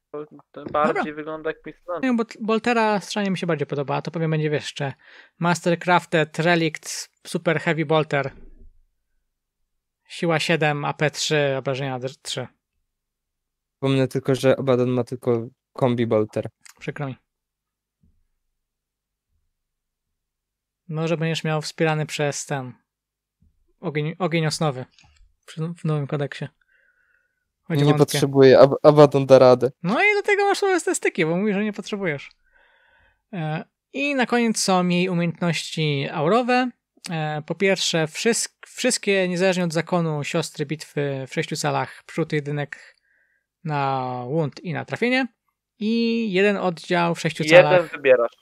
To bardziej Dobra. wygląda jak Missile Nie, Bo Boltera strzelanie mi się bardziej podoba, a to powiem będzie wiesz jeszcze. Mastercrafted, Relict, Super Heavy Bolter. Siła 7, AP3, obrażenia 3. Pomnę tylko, że Abaddon ma tylko kombi bolter. Przykro mi. Może będziesz miał wspierany przez ten ogień, ogień osnowy w nowym kodeksie. Chodzi nie wątpię. potrzebuję, Abaddon da radę. No i do tego masz nowe statystyki, bo mówisz, że nie potrzebujesz. E, I na koniec są jej umiejętności aurowe. E, po pierwsze, wszystkie Wszystkie, niezależnie od zakonu, siostry bitwy w sześciu salach, przód jedynek na łąd i na trafienie i jeden oddział w sześciu jeden salach. Jeden wybierasz.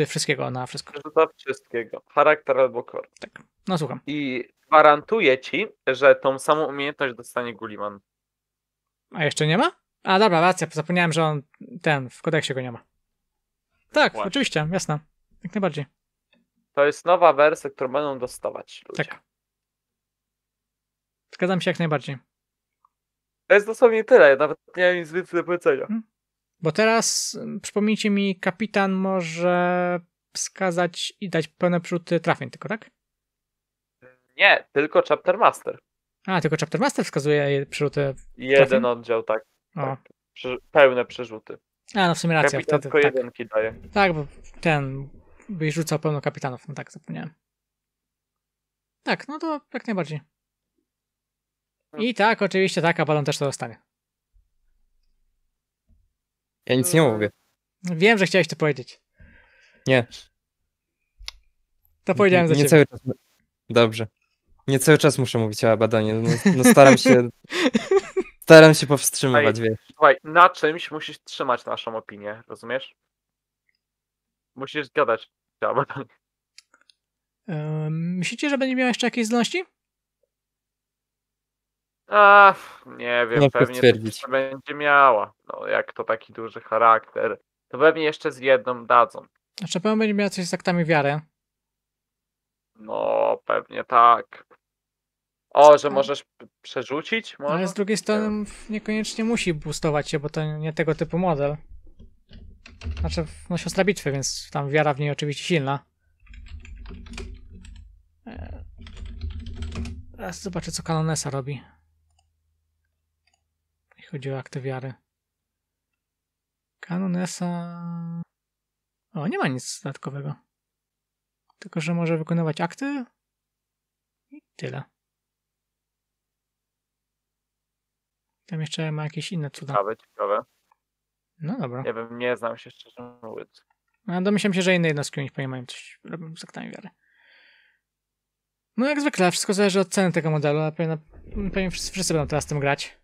E, wszystkiego na wszystko. Przerzuta wszystkiego. Charakter albo core. Tak. No słucham. I gwarantuję ci, że tą samą umiejętność dostanie Guliman. A jeszcze nie ma? A dobra, racja, zapomniałem, że on ten, w kodeksie go nie ma. Tak, Właśnie. oczywiście, jasne. Jak najbardziej. To jest nowa wersja, którą będą dostawać ludzie. Tak. Zgadzam się jak najbardziej. To jest dosłownie tyle, ja nawet nie mam nic więcej do powiedzenia. Hmm. Bo teraz, mm, przypomnijcie mi, kapitan może wskazać i dać pełne przerzuty trafień tylko, tak? Nie, tylko Chapter Master. A, tylko Chapter Master wskazuje przerzuty trafień? Jeden oddział, tak. O. tak. pełne przerzuty. A, no w sumie racja. Kapitan wtedy, tylko tak. jedynki daje. Tak, bo ten, byś rzucał pełno kapitanów. No tak, zapomniałem. Tak, no to jak najbardziej. I tak, oczywiście tak, balon też to dostanie. Ja nic nie mówię. Wiem, że chciałeś to powiedzieć. Nie. To powiedziałem za nie ciebie. Cały czas... Dobrze. Nie cały czas muszę mówić o Abadonie. No, no staram się... staram się powstrzymywać, Ej, wiesz. Słuchaj, na czymś musisz trzymać naszą opinię, rozumiesz? Musisz zgadać. Um, myślicie, że będzie miała jeszcze jakieś zdolności? A, nie wiem, nie pewnie to będzie miała. No, jak to taki duży charakter. To pewnie jeszcze z jedną dadzą. Znaczy, pewnie będzie miała coś z aktami wiary. No, pewnie tak. O, że możesz przerzucić? Może? No, ale z drugiej strony niekoniecznie musi boostować się, bo to nie tego typu model. Znaczy, no siostra bitwy, więc tam wiara w niej oczywiście silna. Teraz zobaczę, co Kanonesa robi. Jeśli chodzi o akty wiary. Kanonesa... O, nie ma nic dodatkowego. Tylko, że może wykonywać akty i tyle. Tam jeszcze ma jakieś inne cuda. Ciekawe, ciekawe. No dobra. Nie wiem, nie znam się szczerze mówiąc. No, domyślam się, że inne jednostki u nich mają coś, robią z aktami wiary. No jak zwykle, wszystko zależy od ceny tego modelu, a pewnie, pewnie wszyscy, wszyscy będą teraz tym grać.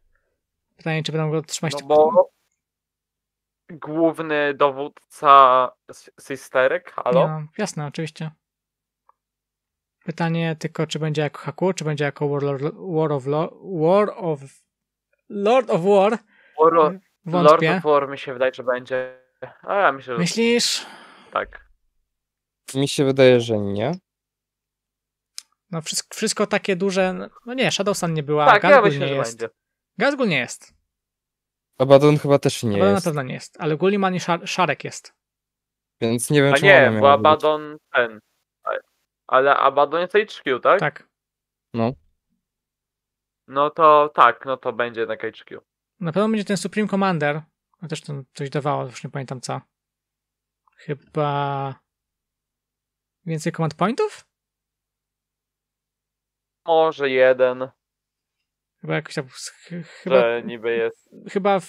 Pytanie, czy będą go trzymać... No bo główny dowódca Sisterek, halo? No, jasne, oczywiście. Pytanie tylko, czy będzie jako Haku, czy będzie jako War, Lord, War of Lord, War of Lord of War. War of, Wątpię. Lord of War mi się wydaje, że będzie. A ja myślę, że... Myślisz? Tak. Mi się wydaje, że nie. No wszystko, wszystko takie duże... No nie, Shadowsun nie była, tak, Gazgul ja myślę, nie że jest. Gazgul nie jest. Abaddon chyba też nie Abaddon jest. na pewno nie jest, ale Gulliman i Szar Szarek jest. Więc nie wiem, A czy nie, bo Abaddon być. ten... Ale Abaddon jest HQ, tak? Tak. No. No to tak, no to będzie na HQ. Na pewno będzie ten Supreme Commander. A też to coś dawało, już nie pamiętam co. Chyba. Więcej command pointów? Może jeden. Chyba jakoś tam. Chyba, że niby jest. Chyba w,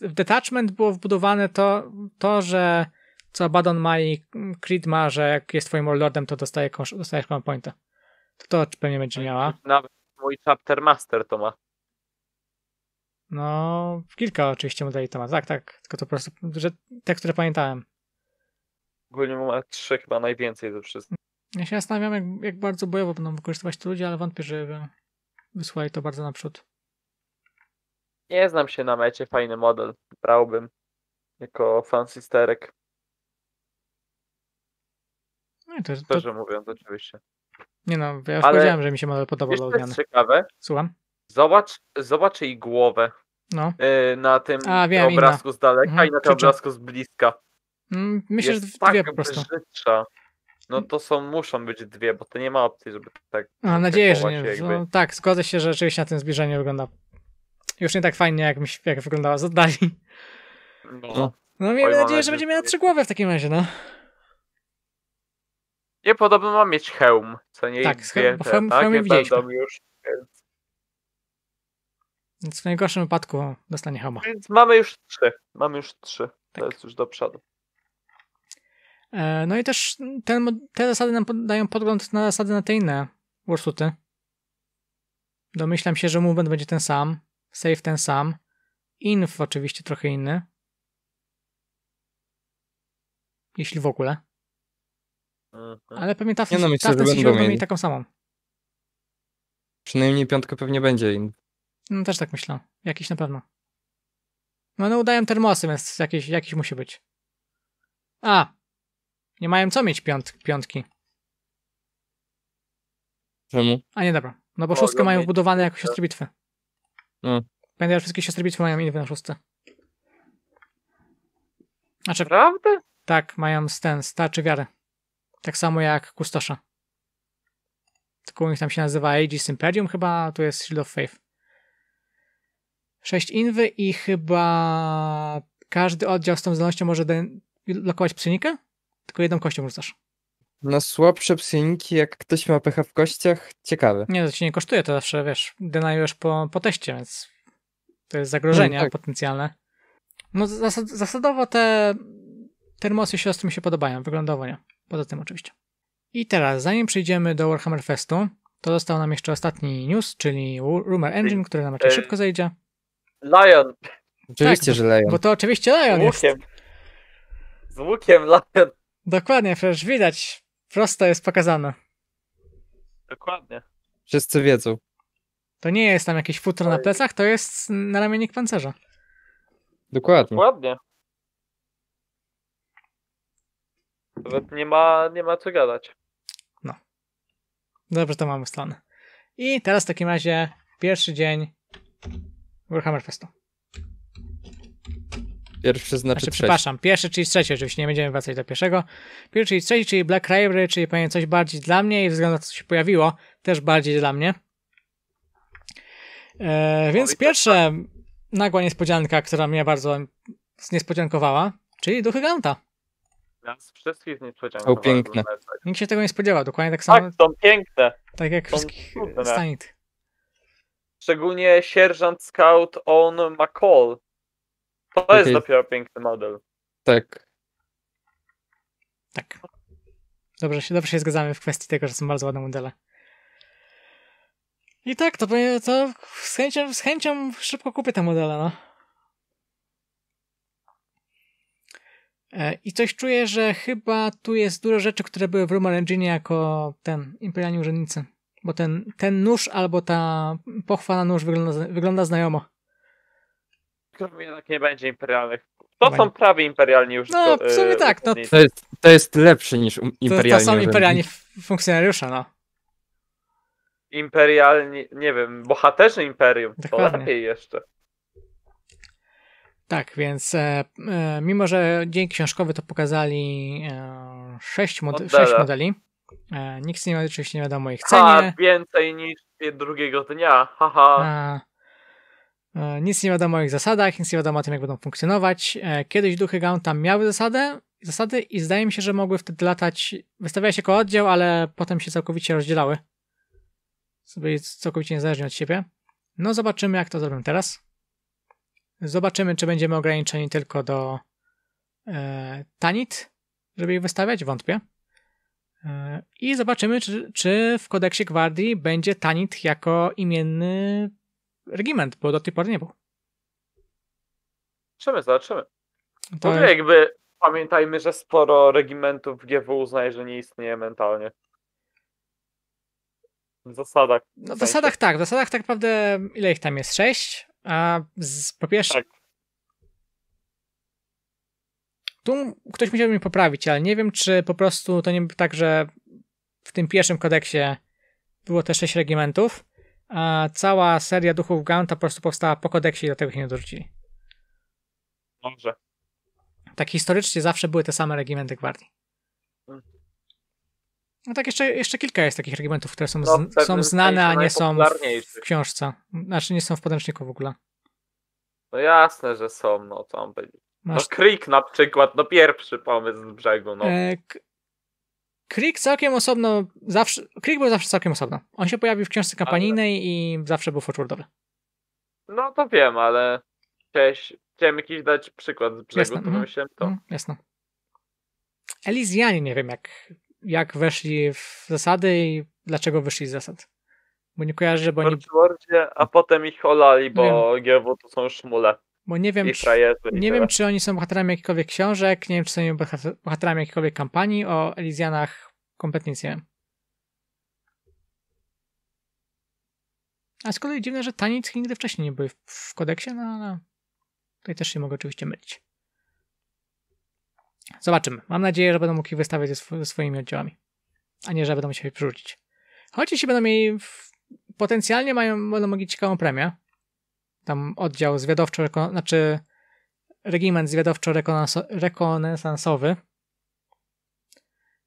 w detachment było wbudowane to, to że co Badon ma i Creed ma, że jak jest twoim lordem, to dostaje, dostajesz command pointa. To to pewnie będzie miała. Nawet mój chapter master to ma. No, kilka oczywiście modeli to ma, tak, tak. Tylko to po prostu, że te, które pamiętałem. Ogólnie ma trzy chyba najwięcej ze wszystkich. Ja się zastanawiam, jak, jak bardzo bojowo będą wykorzystywać to ludzie, ale wątpię, żeby wysłali to bardzo naprzód. Nie znam się na mecie, fajny model. Brałbym jako fansisterek. No i to, jest... Szczerze mówiąc, oczywiście. Nie no, ja już ale powiedziałem, że mi się model podobał. Jeszcze jest ciekawe. Słucham? Zobacz, zobacz jej głowę no. E, na tym A, wiem, obrazku inna. z daleka mhm, i na tym obrazku z bliska. Mm, myślę, jest że tak dwie po prostu. Brzydsza. No to są, muszą być dwie, bo to nie ma opcji, żeby tak... Mam nadzieję, że nie. No, tak, zgodzę się, że rzeczywiście na tym zbliżeniu wygląda już nie tak fajnie, jak, jak wyglądała z oddali. No, no, no miejmy Oj, nadzieję, że będzie miała trzy głowy w takim razie, no. Nie, podobno ma mieć hełm, co nie tak, jest hełm, hełm, tak, hełm widzieliśmy. Już... Więc w najgorszym wypadku dostanie homa. Więc mamy już trzy. Mamy już trzy. Tak. To jest już do przodu. E, no i też ten, te zasady nam dają podgląd na zasady na te inne warsuty. Domyślam się, że movement będzie ten sam, save ten sam, inf oczywiście trochę inny. Jeśli w ogóle. Mhm. Ale pewnie ta, nie no, myślę, ta, ta będą mieli. taką samą. Przynajmniej piątkę pewnie będzie inf. No też tak myślę. Jakiś na pewno. No one no, udają termosy, więc jakiś, jakiś musi być. A! Nie mają co mieć piąt, piątki. Czemu? A nie, dobra. No bo szóstkę mają wbudowane jako siostry bitwy. No. Będę wszystkie siostry bitwy mają inne na szóstce. Znaczy... Prawda? Tak, mają ten, starczy wiarę. Tak samo jak Kustosza. Tylko u nich tam się nazywa Aegis Imperium chyba, tu jest Shield of Faith sześć inwy i chyba każdy oddział z tą zdolnością może lokować psionikę? Tylko jedną kością rzucasz. No słabsze psioniki, jak ktoś ma pecha w kościach, ciekawe. Nie, to ci nie kosztuje, to zawsze, wiesz, denajujesz po, po teście, więc to jest zagrożenie no, tak. potencjalne. No zasad, zasadowo te termosy siostry mi się podobają, wyglądowo nie. Poza tym oczywiście. I teraz, zanim przejdziemy do Warhammer Festu, to został nam jeszcze ostatni news, czyli Rumor Engine, który nam raczej e, szybko zejdzie. Lion. Oczywiście, tak, że Lion. Bo to oczywiście Lion Z łukiem. Jest. Z łukiem Lion. Dokładnie, przecież widać. Prosto jest pokazane. Dokładnie. Wszyscy wiedzą. To nie jest tam jakieś futro na plecach, to jest na ramiennik pancerza. Dokładnie. Dokładnie. Nawet nie ma, nie ma co gadać. No. Dobrze, to mamy stronę. I teraz w takim razie pierwszy dzień Warhammer Festo. Pierwszy znaczy znaczy, przepraszam, pierwszy, czyli trzeci, oczywiście nie będziemy wracać do pierwszego. Pierwszy, czyli trzeci, czyli Black Ravery, czyli pewnie coś bardziej dla mnie i ze względu na to, co się pojawiło, też bardziej dla mnie. E, więc no pierwsze nagła niespodzianka, która mnie bardzo zniespodziankowała, czyli Duchy Ganta. Z wszystkich niespodziankowała. O, piękne. Nikt się tego nie spodziewał, dokładnie tak, tak samo. Tak, są piękne. Tak jak wszystkich stanit. Szczególnie sierżant scout on McCall. To okay. Tak jest dopiero piękny model. Tak. Tak. Dobrze się, dobrze się zgadzamy w kwestii tego, że są bardzo ładne modele. I tak, to, to z, chęcią, z chęcią szybko kupię te modele, no. E, I coś czuję, że chyba tu jest dużo rzeczy, które były w Rumor Engine jako ten imperialni urzędnicy. Bo ten, ten nóż albo ta pochwa na nóż wygląda, wygląda znajomo. Jednak nie będzie imperialnych. To są prawie imperialni już. No, w sumie e, tak. No, to, jest, to jest lepszy niż imperialni. To, to są imperialni funkcjonariusze, no. Imperialni, nie wiem, bohaterzy imperium. Dokładnie. To lepiej jeszcze. Tak, więc e, e, mimo, że dzień książkowy to pokazali e, sześć, mod sześć modeli, nic e, nikt nie ma oczywiście nie wiadomo ich cenie. Ha, więcej niż drugiego dnia, haha. Ha. E, nic nie wiadomo o ich zasadach, nic nie wiadomo o tym, jak będą funkcjonować. E, kiedyś duchy Gaunta miały zasadę, zasady i zdaje mi się, że mogły wtedy latać, wystawiały się jako oddział, ale potem się całkowicie rozdzielały. Sobie całkowicie niezależnie od siebie. No zobaczymy, jak to zrobią teraz. Zobaczymy, czy będziemy ograniczeni tylko do e, tanit, żeby ich wystawiać. Wątpię. I zobaczymy, czy, czy w kodeksie gwardii będzie Tanit jako imienny regiment, bo do tej pory nie był. Zobaczymy, zobaczymy. To Mówię, jakby pamiętajmy, że sporo regimentów GW uznaje, że nie istnieje mentalnie. W zasadach. W no w zasadach tak, w zasadach tak naprawdę ile ich tam jest? Sześć? A z, po pierwsze, tak. Tu ktoś musiałby mnie poprawić, ale nie wiem, czy po prostu to nie było tak, że w tym pierwszym kodeksie było te sześć regimentów, a cała seria duchów Ganta po prostu powstała po kodeksie i do tego się nie dorzucili. Może. Tak historycznie zawsze były te same regimenty gwardii. Hmm. No tak, jeszcze, jeszcze kilka jest takich regimentów, które są, no, są znane, a nie są w książce. Znaczy nie są w podręczniku w ogóle. No jasne, że są, no tam byli. No, Masz... No Krik na przykład, no pierwszy pomysł z brzegu. No. E, Krik całkiem osobno, zawsze, Krik był zawsze całkiem osobno. On się pojawił w książce kampanijnej ale... i zawsze był foczwordowy. No to wiem, ale chciałeś, chciałem jakiś dać przykład z brzegu, jasne, to mm, myślałem to. Mm, Elizjanie nie wiem jak, jak weszli w zasady i dlaczego wyszli z zasad. Bo nie kojarzę, bo oni... W a potem ich olali, bo GW to są szmule. Bo nie wiem, czy, nie wiem, czy oni są bohaterami jakichkolwiek książek, nie wiem, czy są bohaterami jakiejkolwiek kampanii o Elizjanach, kompletnie nie wiem. A z kolei dziwne, że taniec nigdy wcześniej nie były w, w kodeksie, no ale tutaj też się mogę oczywiście mylić. Zobaczymy. Mam nadzieję, że będą mogli wystawiać ze, sw- ze swoimi oddziałami, a nie, że będą musieli przerzucić. Choć jeśli będą mieli, w... potencjalnie mają, będą mogli ciekawą premię, tam oddział zwiadowczo, znaczy regiment zwiadowczo-rekonesansowy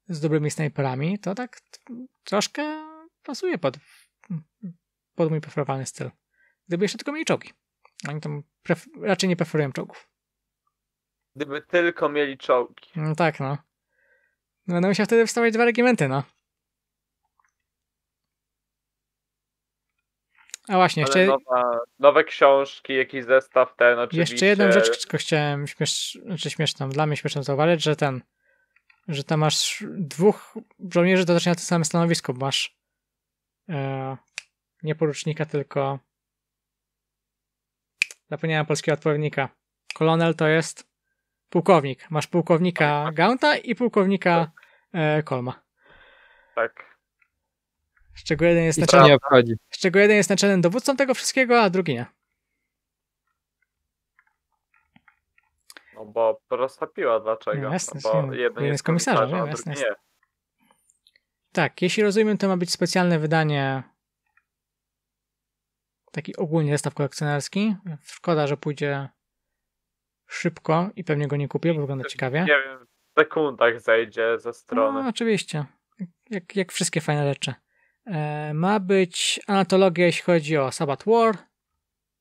z dobrymi snajperami, to tak troszkę pasuje pod, pod mój preferowany styl. Gdyby jeszcze tylko mieli czołgi. Oni tam raczej nie preferują czołgów. Gdyby tylko mieli czołgi. No tak, no. No, musiał wtedy wstawiać dwa regimenty, no. A właśnie, jeszcze nowa, nowe książki, jakiś zestaw ten oczywiście. Jeszcze jedną rzecz, tylko chciałem śmiesz... znaczy śmieszną, dla mnie śmieszną zauważyć, że ten, że tam masz dwóch żołnierzy dodatkowo na samo samym stanowisku, masz e, nie porucznika, tylko zapomniałem polskiego odpowiednika. Kolonel to jest pułkownik. Masz pułkownika tak. Gaunta i pułkownika e, Kolma. Tak. Z czego jeden jest, naczelnym, z czego jeden jest naczelnym dowódcą tego wszystkiego, a drugi nie. No bo prosta piła, dlaczego? No, jasne, no, bo jeden, jeden jest komisarzem, komisarzem jasne, jasne. nie. Tak, jeśli rozumiem, to ma być specjalne wydanie taki ogólny zestaw kolekcjonerski. Szkoda, że pójdzie szybko i pewnie go nie kupię, bo wygląda ciekawie. Nie wiem, w sekundach zejdzie ze strony. No, oczywiście. Jak, jak wszystkie fajne rzeczy. E, ma być antologia, jeśli chodzi o Sabbath War.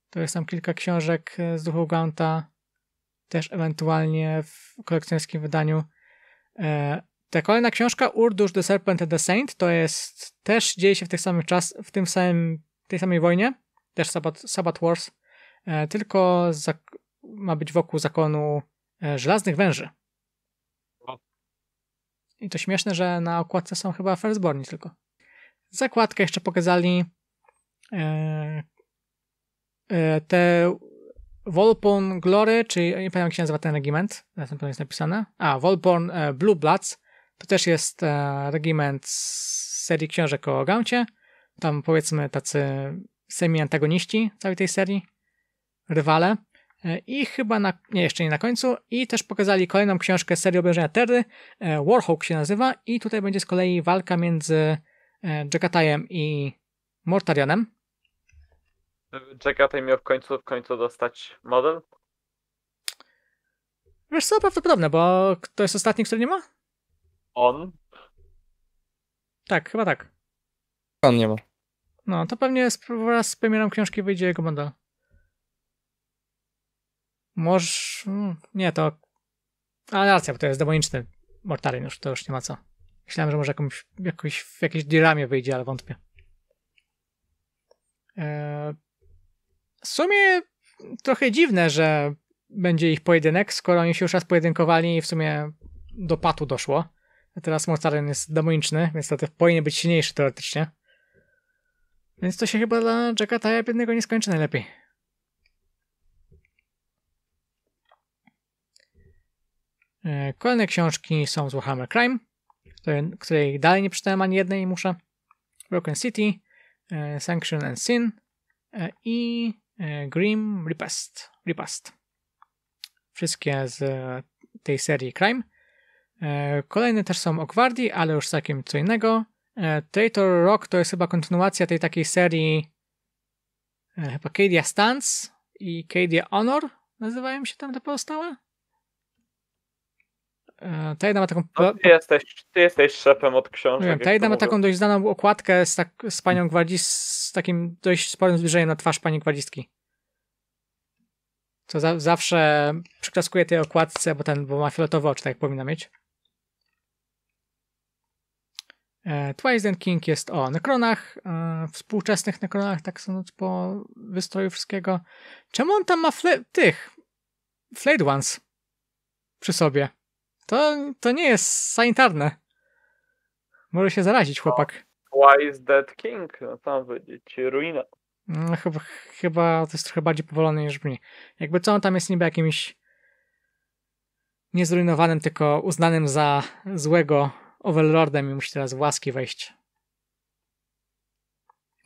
To jest tam kilka książek e, z duchu Ganta. Też ewentualnie w kolekcjonerskim wydaniu. E, ta kolejna książka, Urdusz, The Serpent and the Saint, to jest też dzieje się w, tych samych czas, w tym samym, tej samej wojnie. Też Sabbath, Sabbath Wars. Tylko za, ma być wokół zakonu żelaznych węży. I to śmieszne, że na okładce są chyba Firstborni tylko zakładkę jeszcze pokazali e, e, te Volborn Glory, czyli nie pamiętam jak się nazywa ten regiment, na tym jest napisane. A, Volborn e, Blue Bloods, to też jest e, regiment z serii książek o Gauncie. Tam powiedzmy tacy semi-antagoniści całej tej serii, rywale. E, I chyba, na, nie, jeszcze nie na końcu. I też pokazali kolejną książkę serii obrażenia Terry. Warhawk się nazywa. I tutaj będzie z kolei walka między E, Jackatajem i Mortarianem. Jackataj miał w końcu, w końcu dostać model? Wiesz co, prawdopodobne, bo to jest ostatni, który nie ma? On? Tak, chyba tak. On nie ma. No, to pewnie wraz z premierą książki wyjdzie jego model. Może hmm, Nie, to... Ale racja, bo to jest demoniczny Mortarion już, to już nie ma co. Myślałem, że może jakąś, jakoś, w jakiejś diramie wyjdzie, ale wątpię. Eee, w sumie trochę dziwne, że będzie ich pojedynek, skoro oni się już raz pojedynkowali i w sumie do patu doszło. A teraz Mortaren jest demoniczny, więc to powinien być silniejszy teoretycznie. Więc to się chyba dla Jacka Taya biednego nie skończy najlepiej. E, kolejne książki są z Warhammer Crime której, której dalej nie przeczytałem ani jednej i muszę. Broken City, e, Sanction and Sin e, i e, Grim Repast. Repast. Wszystkie z tej serii Crime. Kolejne też są o Gwardii, ale już całkiem co innego. Traitor Rock to jest chyba kontynuacja tej takiej serii chyba Cadia Stance i Cadia Honor nazywają się tam te pozostałe? E, ta jedna ma taką. No, ty, jesteś, ty jesteś szefem od książek. Wiem, jedna ma taką dość znaną okładkę z, tak, z panią gwardzist, z takim dość sporym zbliżeniem na twarz pani gwardzistki. Co za, zawsze przyklaskuje tej okładce, bo ten, bo ma fioletowe oczy, tak jak powinna mieć. E, Twice and King jest o nekronach, e, współczesnych nekronach, tak sądząc po wystroju wszystkiego. Czemu on tam ma tych Flayed Ones przy sobie? To, to nie jest sanitarne. Może się zarazić chłopak. Why is that king? No tam ci ruina. No, chyba, chyba to jest trochę bardziej powolone niż brzmi. Jakby co on tam jest niby jakimś niezrujnowanym, tylko uznanym za złego overlordem i musi teraz w łaski wejść.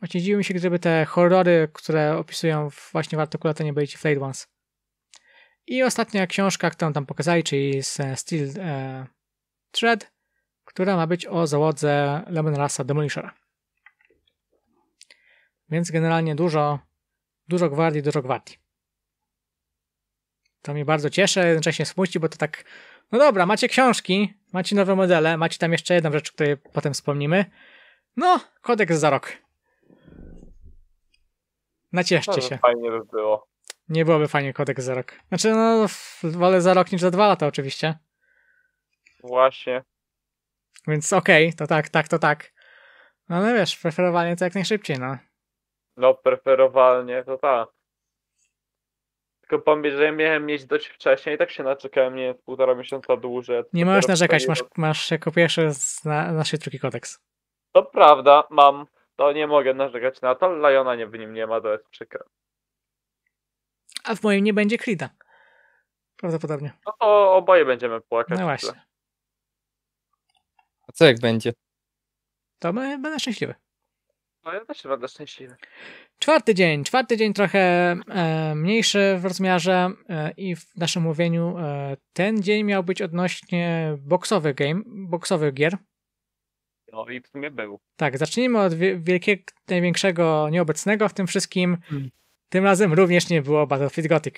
Właśnie mi się, gdyby te horrory, które opisują właśnie w artykule, to nie byli ci Flayed Ones. I ostatnia książka, którą tam pokazali, czyli Steel e, Thread, która ma być o załodze Lemon Rasa Demolishera. Więc generalnie dużo, dużo gwardii, dużo gwardii. To mnie bardzo cieszy, jednocześnie smuci, bo to tak, no dobra, macie książki, macie nowe modele, macie tam jeszcze jedną rzecz, o której potem wspomnimy. No, kodeks za rok. Nacieszcie się. Fajnie by było. Nie byłoby fajnie kodeks za rok. Znaczy, no, wolę za rok niż za dwa lata, oczywiście. Właśnie. Więc okej, okay, to tak, tak, to tak. No ale wiesz, preferowalnie to jak najszybciej, no. No, preferowalnie to tak. Tylko pamięć, że miałem mieć dość wcześniej, tak się naczekałem, nie półtora miesiąca dłużej. Nie możesz narzekać, masz, masz jako pierwszy z na, nasz drugi kodeks. To prawda, mam. To nie mogę narzekać na to, Lajona nie, w nim nie ma, to jest przykre. A w moim nie będzie Krida. Prawdopodobnie. No to oboje będziemy płakać. No właśnie. A co jak będzie? To my, będę szczęśliwy. No ja też będę szczęśliwy. Czwarty dzień. Czwarty dzień trochę e, mniejszy w rozmiarze e, i w naszym mówieniu e, ten dzień miał być odnośnie boksowych game, boksowych gier. No i w sumie był. Tak, zacznijmy od wielkiego, największego nieobecnego w tym wszystkim. Hmm. Tym razem również nie było Battlefield Gothic.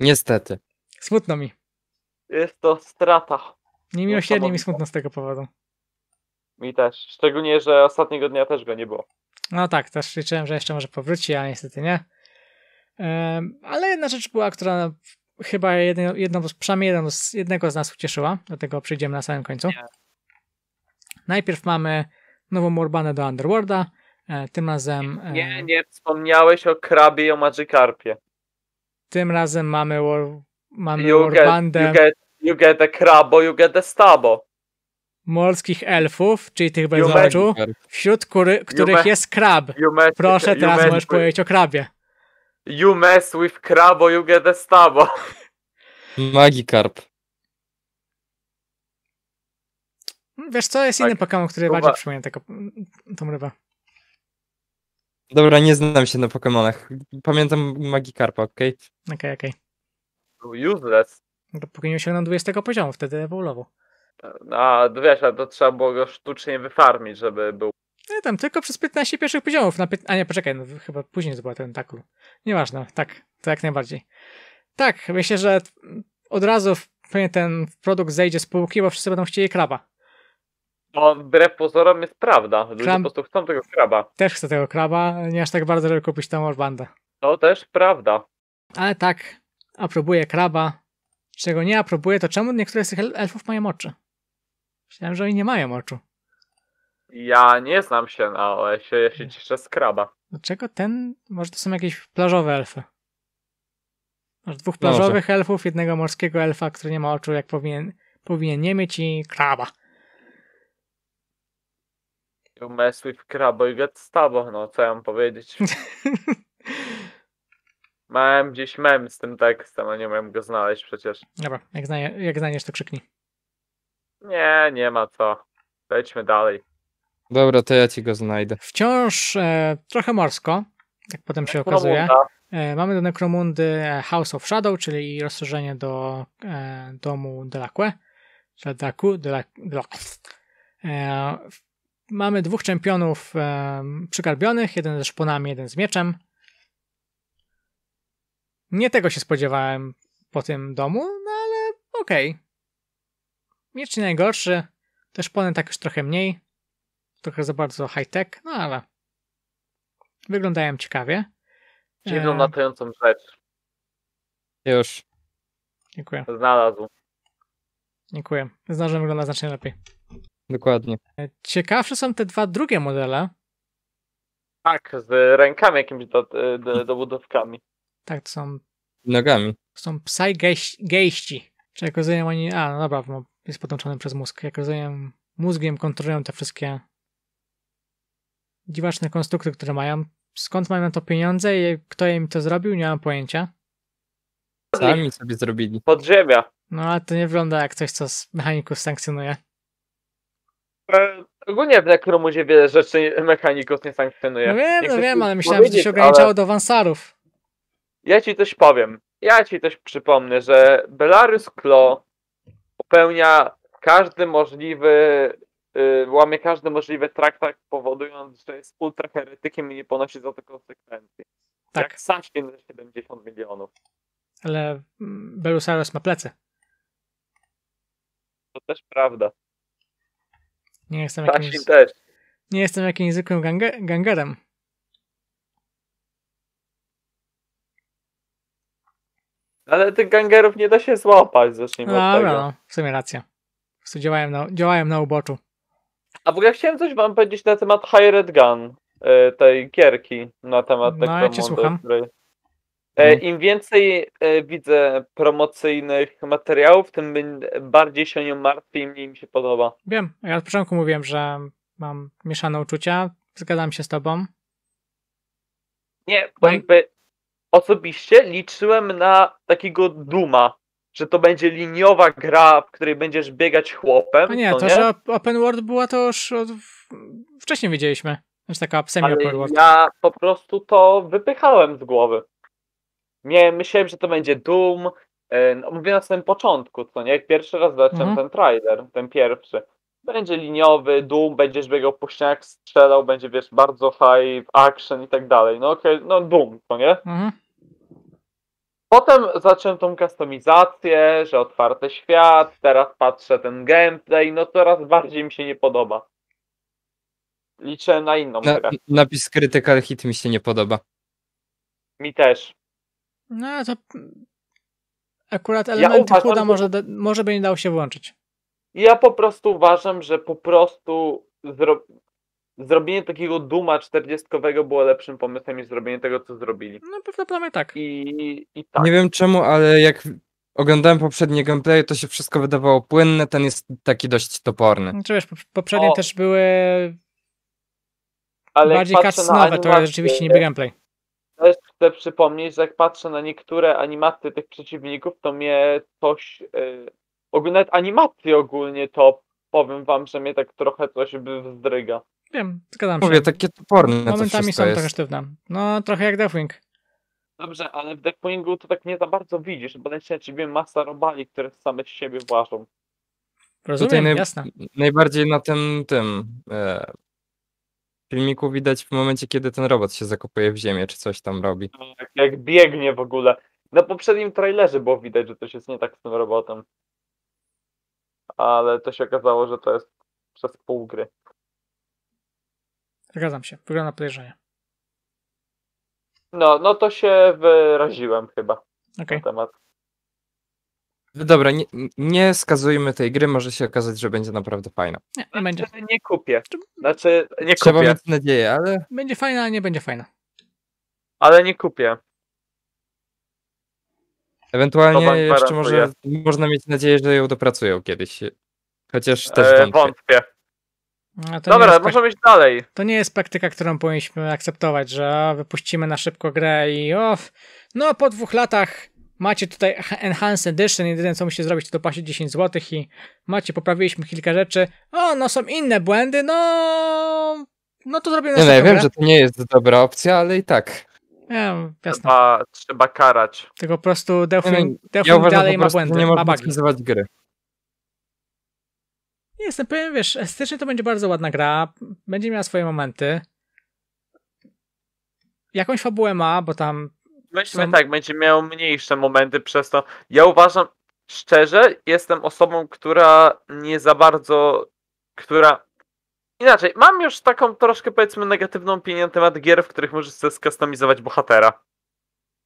Niestety. Smutno mi. Jest to strata. Niemiłosiernie mi smutno z tego powodu. Mi też. Szczególnie, że ostatniego dnia też go nie było. No tak, też liczyłem, że jeszcze może powróci, ale niestety nie. Um, ale jedna rzecz była, która chyba jedno, jedno, przynajmniej jedno, jednego z nas ucieszyła, do tego przyjdziemy na samym końcu. Nie. Najpierw mamy nową urbanę do Underworlda, E, tym razem. E, nie, nie wspomniałeś o krabie i o Magikarpie. Tym razem mamy, war, mamy you Get, you, get, you get the krabo, you get the stabo. Morskich elfów, czyli tych bez oczu, wśród kury, których mess, jest krab. Mess, Proszę, teraz mess, możesz powiedzieć o krabie. You mess with krabo, you get the stabo. Magikarp. Wiesz co, jest tak. inny Pokémon, który Uwa. bardziej przypomina taką, tą rybę. Dobra, nie znam się na Pokemonach. Pamiętam Magikarpa, okej? Okej, okej. Był useless. Dopóki nie osiągnął 20 poziomu, wtedy ewoluował. No, a no wiesz, a to trzeba było go sztucznie wyfarmić, żeby był. Nie, no tam tylko przez 15 pierwszych poziomów. Na A nie, poczekaj, no, chyba później to była ten taku. Nieważne, tak, to jak najbardziej. Tak, myślę, że od razu ten produkt zejdzie z półki, bo wszyscy będą chcieli kraba. To no, wbrew pozorom jest prawda. Ludzie Kram... po prostu chcą tego kraba. Też chcę tego kraba, nie aż tak bardzo, żeby kupić tą Orbandę. To też prawda. Ale tak, aprobuję kraba. Czego nie aprobuję, to czemu niektóre z tych elfów mają oczy? Myślałem, że oni nie mają oczu. Ja nie znam się na os ja się cieszę z kraba. Dlaczego ten? Może to są jakieś plażowe elfy? Masz dwóch no, plażowych elfów, jednego morskiego elfa, który nie ma oczu, jak powinien, powinien nie mieć i kraba. You mess with i get stabo, no co ja mam powiedzieć. Małem gdzieś mem z tym tekstem, a nie miałem go znaleźć przecież. Dobra, jak, znaje, jak znajdziesz, to krzyknij. Nie, nie ma co. Lećmy dalej. Dobra, to ja ci go znajdę. Wciąż e, trochę morsko, jak potem się okazuje. E, mamy do Nekromundy e, House of Shadow, czyli rozszerzenie do e, domu Delacque. Delacque? Delacque. E, mamy dwóch czempionów e, jeden ze szponami, jeden z mieczem. Nie tego się spodziewałem po tym domu, no ale okej. Okay. Miecz nie najgorszy, te szpony tak już trochę mniej, trochę za bardzo high-tech, no ale wyglądają ciekawie. Dziwną, e... latającą rzecz. Już. Dziękuję. Znalazł. Dziękuję. Znalazłem wygląda znacznie lepiej. Dokładnie. E, ciekawsze są te dwa drugie modele. Tak, z rękami jakimiś do, do, dobudowkami. Tak, to są... Nogami. To są psaj gejś, gejści. Czy jak rozumiem oni... A, no dobra, bo jest podłączony przez mózg. Jak rozumiem mózgiem kontrolują te wszystkie dziwaczne konstrukty, które mają. Skąd mają na to pieniądze i kto im to zrobił, nie mam pojęcia. Sami sobie zrobili. Podziemia. No ale to nie wygląda jak coś, co mechaników sankcjonuje. E, ogólnie w Nekromuzie wiele rzeczy mechaników nie sankcjonuje. No wiem, no wiem, ale myślałem, że się ograniczało ale... do wansarów. Ja ci coś powiem. Ja ci też przypomnę, że Belarus Klo popełnia każdy możliwy, yy, łamie każdy możliwy traktat, powodując, że jest ultraheretykiem i nie ponosi za to konsekwencji. Tak. Jak Sasin za 70 milionów. Ale mm, Belusarus ma plecy. To też prawda. Nie jestem jakimś... Tasim też. Nie jestem jakimś zwykłym gange- gangerem. Ale tych gangerów nie da się złapać, zacznijmy no, od tego. No, w sumie racja. W sumie działałem na, działałem na uboczu. A w ogóle chciałem coś wam powiedzieć na temat Hired Gun, y, tej kierki, na temat no, ja cię słucham. Której... E, no. Im więcej e, widzę promocyjnych materiałów, tym bardziej się nią martwię i mniej mi się podoba. Wiem, ja od początku mówiłem, że mam mieszane uczucia, zgadzam się z tobą. Nie, bo mam... jakby osobiście liczyłem na takiego Duma, że to będzie liniowa gra, w której będziesz biegać chłopem. A nie, to, no to nie? że open world była to już od... wcześniej To Znaczy taka semi-open world. ja po prostu to wypychałem z głowy nie, myślałem, że to będzie Doom. E, no, mówię na samym początku, co nie? Jak pierwszy raz zobaczyłem mhm. ten trailer, ten pierwszy. Będzie liniowy, Doom, będziesz biegał po śniach, strzelał, będzie, wiesz, bardzo high action i tak dalej. No okej, okay, no Doom, co nie? Mhm. Potem zacząłem tą kustomizację, że otwarty świat, teraz patrzę ten gameplay, no coraz bardziej mi się nie podoba. Liczę na inną na, grę. Napis krytykal hit mi się nie podoba. Mi też. No to akurat element ja może, może by nie dał się włączyć. Ja po prostu uważam, że po prostu zro... zrobienie takiego Duma 40 było lepszym pomysłem niż zrobienie tego, co zrobili. No prawdopodobnie tak. I, I tak. Nie wiem czemu, ale jak oglądałem poprzednie gameplay, to się wszystko wydawało płynne, ten jest taki dość toporny. Znaczy wiesz, poprzednie o. też były ale bardziej kasnowe, to rzeczywiście niby gameplay. To jest chcę przypomnieć, że jak patrzę na niektóre animacje tych przeciwników, to mnie coś. Yy, ogólnie nawet animacje ogólnie to powiem wam, że mnie tak trochę coś wzdryga. Wiem, zgadzam się. Mówię, takie toporne Momentami są trochę sztywne. No, trochę jak Deathwing. Dobrze, ale w Deathwingu to tak nie za bardzo widzisz, bo na ciebie masa robali, które same z siebie włażą. Rozumiem, Tutaj naj... jasne. Najbardziej na tym, tym e, filmiku widać w momencie, kiedy ten robot się zakopuje w ziemię, czy coś tam robi. Tak, jak biegnie w ogóle. Na poprzednim trailerze było widać, że coś jest nie tak z tym robotem. Ale to się okazało, że to jest przez pół gry. Zgadzam się, wygląda podejrzenie. No, no to się wyraziłem chyba okay. na temat. No dobra, nie, nie skazujmy tej gry, może się okazać, że będzie naprawdę fajna. Nie, nie znaczy, będzie. Nie kupię. Znaczy, nie Trzeba mieć nadzieję, ale... Będzie fajna, ale nie będzie fajna. Ale nie kupię. Ewentualnie jeszcze może, można mieć nadzieję, że ją dopracują kiedyś. Chociaż też e, wątpię. wątpię. No Dobra, jest, możemy iść dalej. To nie jest praktyka, którą powinniśmy akceptować, że wypuścimy na szybko grę i of, no po dwóch latach Macie tutaj Enhanced Edition, jedyne co musicie zrobić to dopłacić 10 zł i macie, poprawiliśmy kilka rzeczy. O, no są inne błędy, no... No to zrobimy Nie, no, ja wiem, że to nie jest dobra opcja, ale i tak. Ja, trzeba, trzeba karać. Tylko po prostu Delphine, no, ja uważam, dalej ma błędy, nie ma bugi. gry. Nie jestem pewien, wiesz, estetycznie to będzie bardzo ładna gra, będzie miała swoje momenty. Jakąś fabułę ma, bo tam Myślę tak, będzie miał mniejsze momenty przez to. Ja uważam, szczerze, jestem osobą, która nie za bardzo, która inaczej, mam już taką troszkę powiedzmy negatywną opinię na temat gier, w których możesz sobie skustomizować bohatera.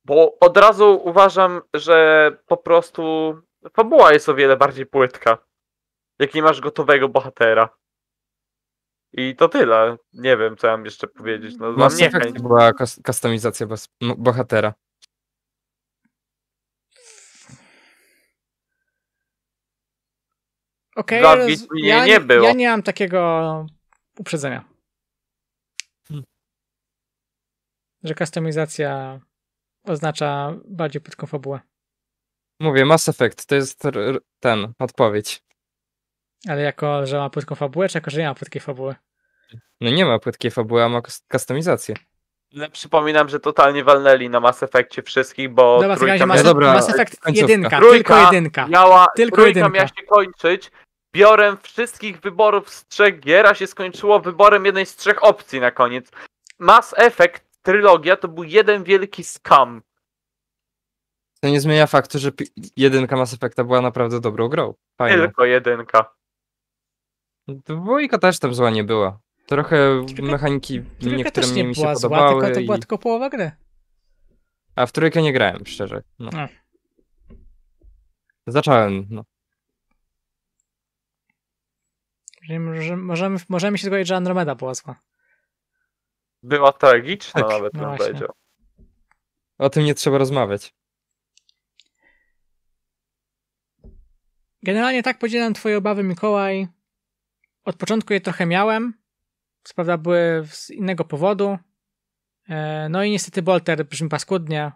Bo od razu uważam, że po prostu fabuła jest o wiele bardziej płytka. Jak nie masz gotowego bohatera. I to tyle. Nie wiem, co ja mam jeszcze powiedzieć. No, Mass Effect była kustomizacja bohatera. Okej, okay, ja, nie było. Ja nie mam takiego uprzedzenia. Hmm. Że kustomizacja oznacza bardziej płytką fabułę. Mówię, Mass Effect to jest ten, odpowiedź. Ale jako, że ma płytką fabułę, czy jako, że nie ma płytkiej fabuły? No nie ma płytkiej fabuły, a ma kustomizację. No, przypominam, że totalnie walnęli na Mass Effectie wszystkich, bo Dobra, no, trójka... Mass, Dobra, Mass Effect końcówka. jedynka, trójka tylko jedynka. Miała, tylko trójka jedynka. miała się kończyć biorem wszystkich wyborów z trzech gier, a się skończyło wyborem jednej z trzech opcji na koniec. Mass Effect, trylogia, to był jeden wielki scam. To nie zmienia faktu, że jedynka Mass Effecta była naprawdę dobrą grą. Fajne. Tylko jedynka. Dwójka też tam zła nie była. Trochę trójka, mechaniki niektóre nie mi się była podobały. tylko to i... była tylko połowa gry. A w trójkę nie grałem, szczerze. No. Zacząłem, no. Możemy, możemy się zgodzić, że Andromeda była zła. Była tragiczna tak, nawet, no bym powiedział. O tym nie trzeba rozmawiać. Generalnie tak podzielam twoje obawy, Mikołaj. Od początku je trochę miałem, co prawda były z innego powodu. E, no i niestety Bolter brzmi paskudnie.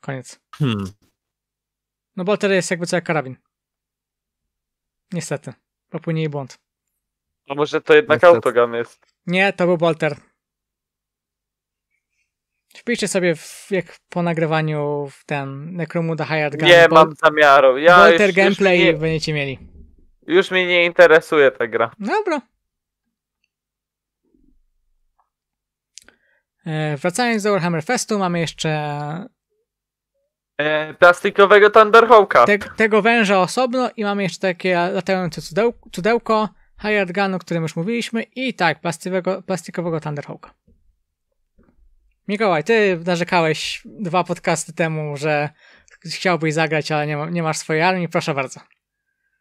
Koniec. Hmm. No Bolter jest jakby co jak karabin. Niestety. Popełnili błąd. A może to jednak niestety. autogam jest. Nie, to był Bolter. Wpiszcie sobie, w, jak po nagrywaniu w ten Necromuda Hired Gun. Nie Bol- mam zamiaru. Ja Bolter już, gameplay już nie... będziecie mieli. Już mnie nie interesuje ta gra. Dobra. E, wracając do Warhammer Festu, mamy jeszcze E, plastikowego Thunderhawka. Te, tego węża osobno i mamy jeszcze takie latające cudełko, cudełko Hired Gun, o którym już mówiliśmy i tak, plastikowego, plastikowego Thunderhawka. Mikołaj, ty narzekałeś dwa podcasty temu, że chciałbyś zagrać, ale nie, ma, nie masz swojej armii, proszę bardzo.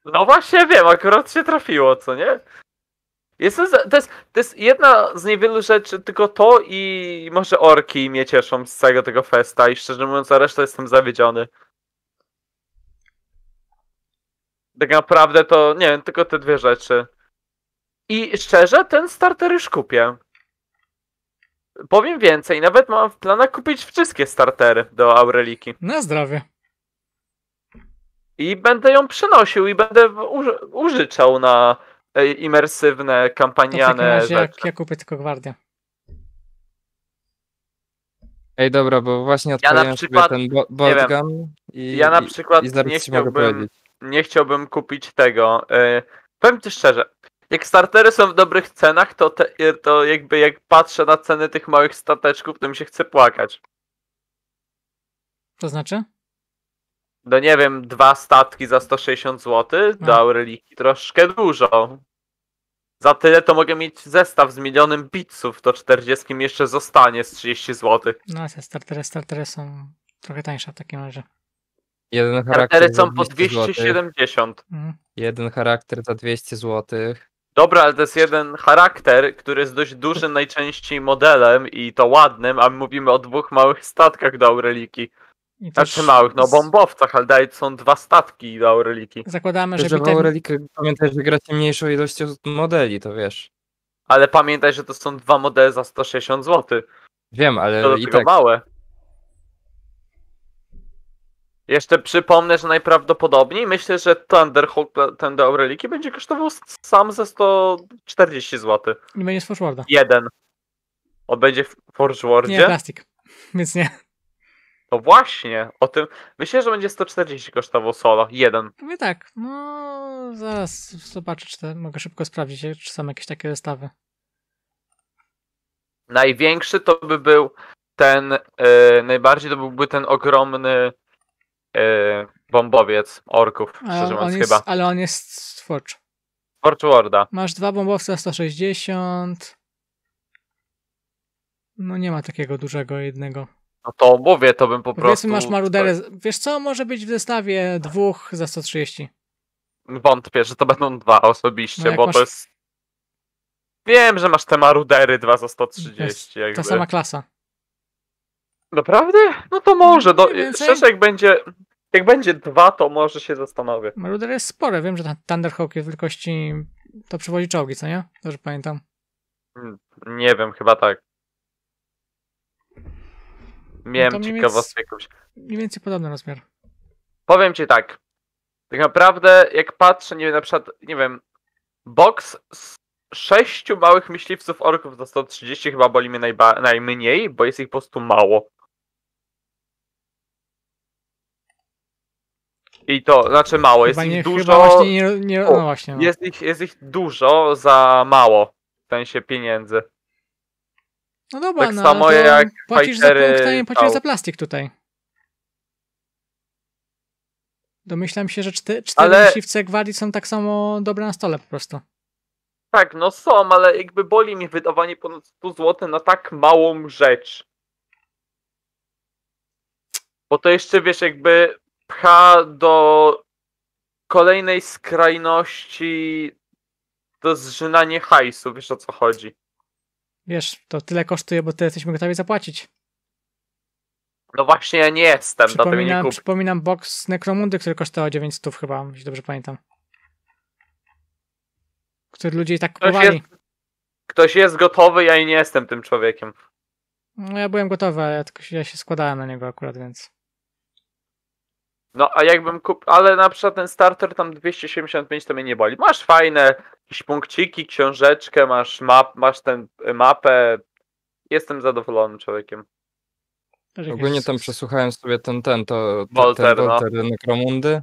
No właśnie wiem, akurat się trafiło, co nie? Jestem za... to, jest, to jest jedna z niewielu rzeczy, tylko to i może orki mnie cieszą z całego tego festa i szczerze mówiąc, a reszta jestem zawiedziony. Tak naprawdę to, nie wiem, tylko te dwie rzeczy. I szczerze, ten starter już kupię. Powiem więcej, nawet mam w planach kupić wszystkie startery do Aureliki. Na zdrowie i będę ją przenosił i będę uży użyczał na e, imersywne, kampaniane to w jak, ja kupię tylko Gwardię. Ej, dobra, bo właśnie ja na przykład, ten bo boardgam i Ja na przykład i, i nie, chciałbym, nie chciałbym kupić tego. Yy, powiem ci szczerze, jak startery są w dobrych cenach, to, te, e, to jakby jak patrzę na ceny tych małych stateczków, to mi się chce płakać. To znaczy? no nie wiem, dwa statki za 160 zł no. do dał reliki troszkę dużo. Za tyle to mogę mieć zestaw z milionem bitsów, to 40 jeszcze zostanie z 30 zł. No, te startery, startery są trochę tańsze w takim razie. Jeden charakter są po 270. Mhm. Jeden charakter za 200 zł. Dobra, ale to jest jeden charakter, który jest dość dużym najczęściej modelem i to ładnym, a my mówimy o dwóch małych statkach do Aureliki. I znaczy też... Znaczy małych, no bombowcach, ale daje są dwa statki dla Aureliki. Zakładamy, że, że bitew... pamiętaj, że gracie mniejszą ilością modeli, to wiesz. Ale pamiętaj, że to są dwa modele za 160 zł. Wiem, ale to i tak. małe. Jeszcze przypomnę, że najprawdopodobniej myślę, że Thunderhawk ten do Aureliki będzie kosztował sam ze 140 zł. nie będzie z Forgewarda. Jeden. On będzie w Forgewardzie? Nie, plastik. Więc nie. No właśnie, o tym. Myślę, że będzie 140 kosztował solo. Jeden. Powiem tak, no zaraz zobaczę, czy te, mogę szybko sprawdzić, czy są jakieś takie wystawy. Największy to by był ten, y, najbardziej to byłby ten ogromny y, bombowiec orków, ale szczerze mówiąc chyba. Ale on jest z Forge. Forge Warda. Masz dwa bombowce na 160. No nie ma takiego dużego jednego. No to mówię, to bym po prostu... Więc masz marudery, wiesz co, może być w zestawie dwóch za 130. Wątpię, że to będą dwa osobiście, no bo masz... to jest... Wiem, że masz te marudery dwa za 130. Jakby. Ta sama klasa. Naprawdę? No to może. No, no szczerze, jak będzie, jak będzie dwa, to może się zastanowię. Maruder jest spore. Wiem, że Thunderhawk jest wielkości... To przywodzi czołgi, co nie? Dobrze pamiętam. Hmm, nie wiem, chyba tak. Miałem no ciekawostkę jakąś. Mniej więcej podobny rozmiar. Powiem ci tak. Tak naprawdę, jak patrzę, nie wiem, na przykład, nie wiem, boks z sześciu małych myśliwców orków za 130 chyba boli mnie najba- najmniej, bo jest ich po prostu mało. I to, znaczy mało, jest nie, ich dużo. Właśnie nie, nie, no właśnie, no. Jest, ich, jest ich dużo za mało w sensie pieniędzy. No dobra, tak no, samo no jak płacisz fightery... za punkt, płacisz za plastik tutaj. Domyślam się, że czty, cztery ale... myśliwce gwardii są tak samo dobre na stole po prostu. Tak, no są, ale jakby boli mi wydawanie ponad 100 zł na tak małą rzecz. Bo to jeszcze, wiesz, jakby pcha do kolejnej skrajności do zżynanie hajsu, wiesz o co chodzi wiesz, to tyle kosztuje, bo tyle jesteśmy gotowi zapłacić. No właśnie ja nie jestem, Przypominam, nie Przypominam box Necromundy, który kosztował 900 chyba, jeśli dobrze pamiętam. Który ludzie i tak ktoś Jest, ktoś jest gotowy, ja i nie jestem tym człowiekiem. No ja byłem gotowy, ale ja, tylko, ja się składałem na niego akurat, więc... No a jakbym kupił, ale na przykład ten starter tam 275 to mnie nie boli. Masz fajne jakieś punkciki, książeczkę, masz map, masz ten y, mapę. Jestem zadowolonym człowiekiem. Ogólnie tam przesłuchałem sobie ten, ten, to, Walter, ten no. Nekromundy.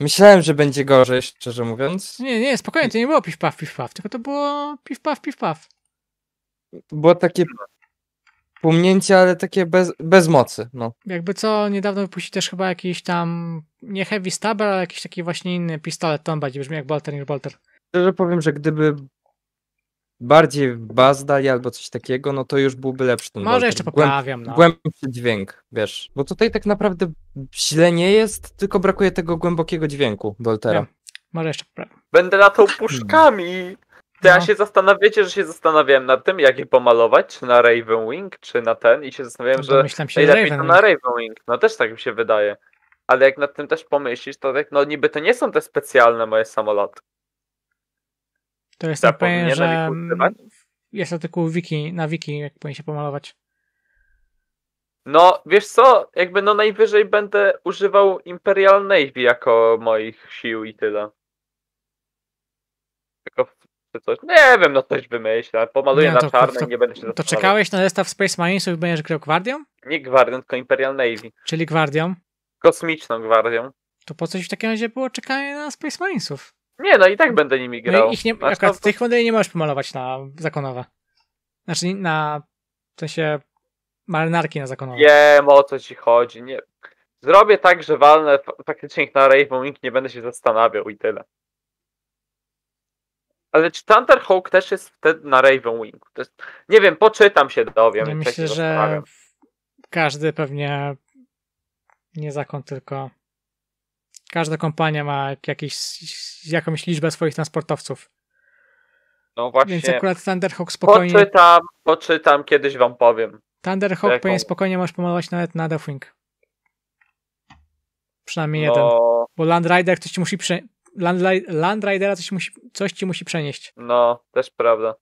Myślałem, że będzie gorzej, szczerze mówiąc. Nie, nie, spokojnie, to nie było piw-paw, piw-paw, tylko to było piw-paw, piw-paw. Było takie Płomnięcie, ale takie bez, bez mocy. No. Jakby co, niedawno wypuścił też chyba jakiś tam, nie heavy stabber, ale jakiś taki właśnie inny pistolet, to bardziej brzmi jak bolter niż bolter. Szczerze powiem, że gdyby bardziej baz dali albo coś takiego, no to już byłby lepszy ten Może bolter. jeszcze poprawiam. Głęb, no. Głębszy dźwięk, wiesz. Bo tutaj tak naprawdę źle nie jest, tylko brakuje tego głębokiego dźwięku boltera. Wiem. Może jeszcze poprawiam. Będę latał puszkami! Ja no. się zastanawiacie, że się zastanawiałem nad tym, jak je pomalować, czy na Raven Wing, czy na ten, i się zastanawiałem, no, że się najlepiej Raven to na Raven Wing. No też tak mi się wydaje. Ale jak nad tym też pomyślisz, to tak, no niby to nie są te specjalne moje samoloty. To jest ja pewien, że jest artykuł wiki, na wiki, jak powinien się pomalować. No, wiesz co, jakby no najwyżej będę używał Imperial Navy jako moich sił i tyle czy coś. Nie wiem, no coś wymyślę. Pomaluję nie, to, na czarno to, to, i nie będę się zastanawiał. To czekałeś na zestaw Space Marinesów i będziesz grał Gwardią? Nie Gwardią, tylko Imperial Navy. Czyli Gwardią? Kosmiczną Gwardią. To po coś w takim razie było czekanie na Space Marinesów? Nie, no i tak będę nimi no grał. No ich nie, znaczy, akurat no to... tych modeli nie możesz pomalować na zakonowe. Znaczy na, w sensie marynarki na zakonowe. Nie, o co ci chodzi. Nie. Zrobię tak, że walnę faktycznie ich na Rainbow Ink, nie będę się zastanawiał i tyle. Ale czy Thunderhawk też jest wtedy na Ravenwing? Jest... Nie wiem, poczytam się, dowiem. myślę, tak że każdy pewnie, nie zakon tylko, każda kompania ma jakiś, jakąś liczbę swoich transportowców. No właśnie. Więc akurat Thunderhawk spokojnie... Poczytam, poczytam, kiedyś wam powiem. Thunderhawk jaką... pewnie spokojnie możesz pomalować nawet na Deathwing. Przynajmniej no... jeden. Bo Land Rider ktoś ci musi prze Land coś, musi, coś ci musi przenieść. No, też prawda.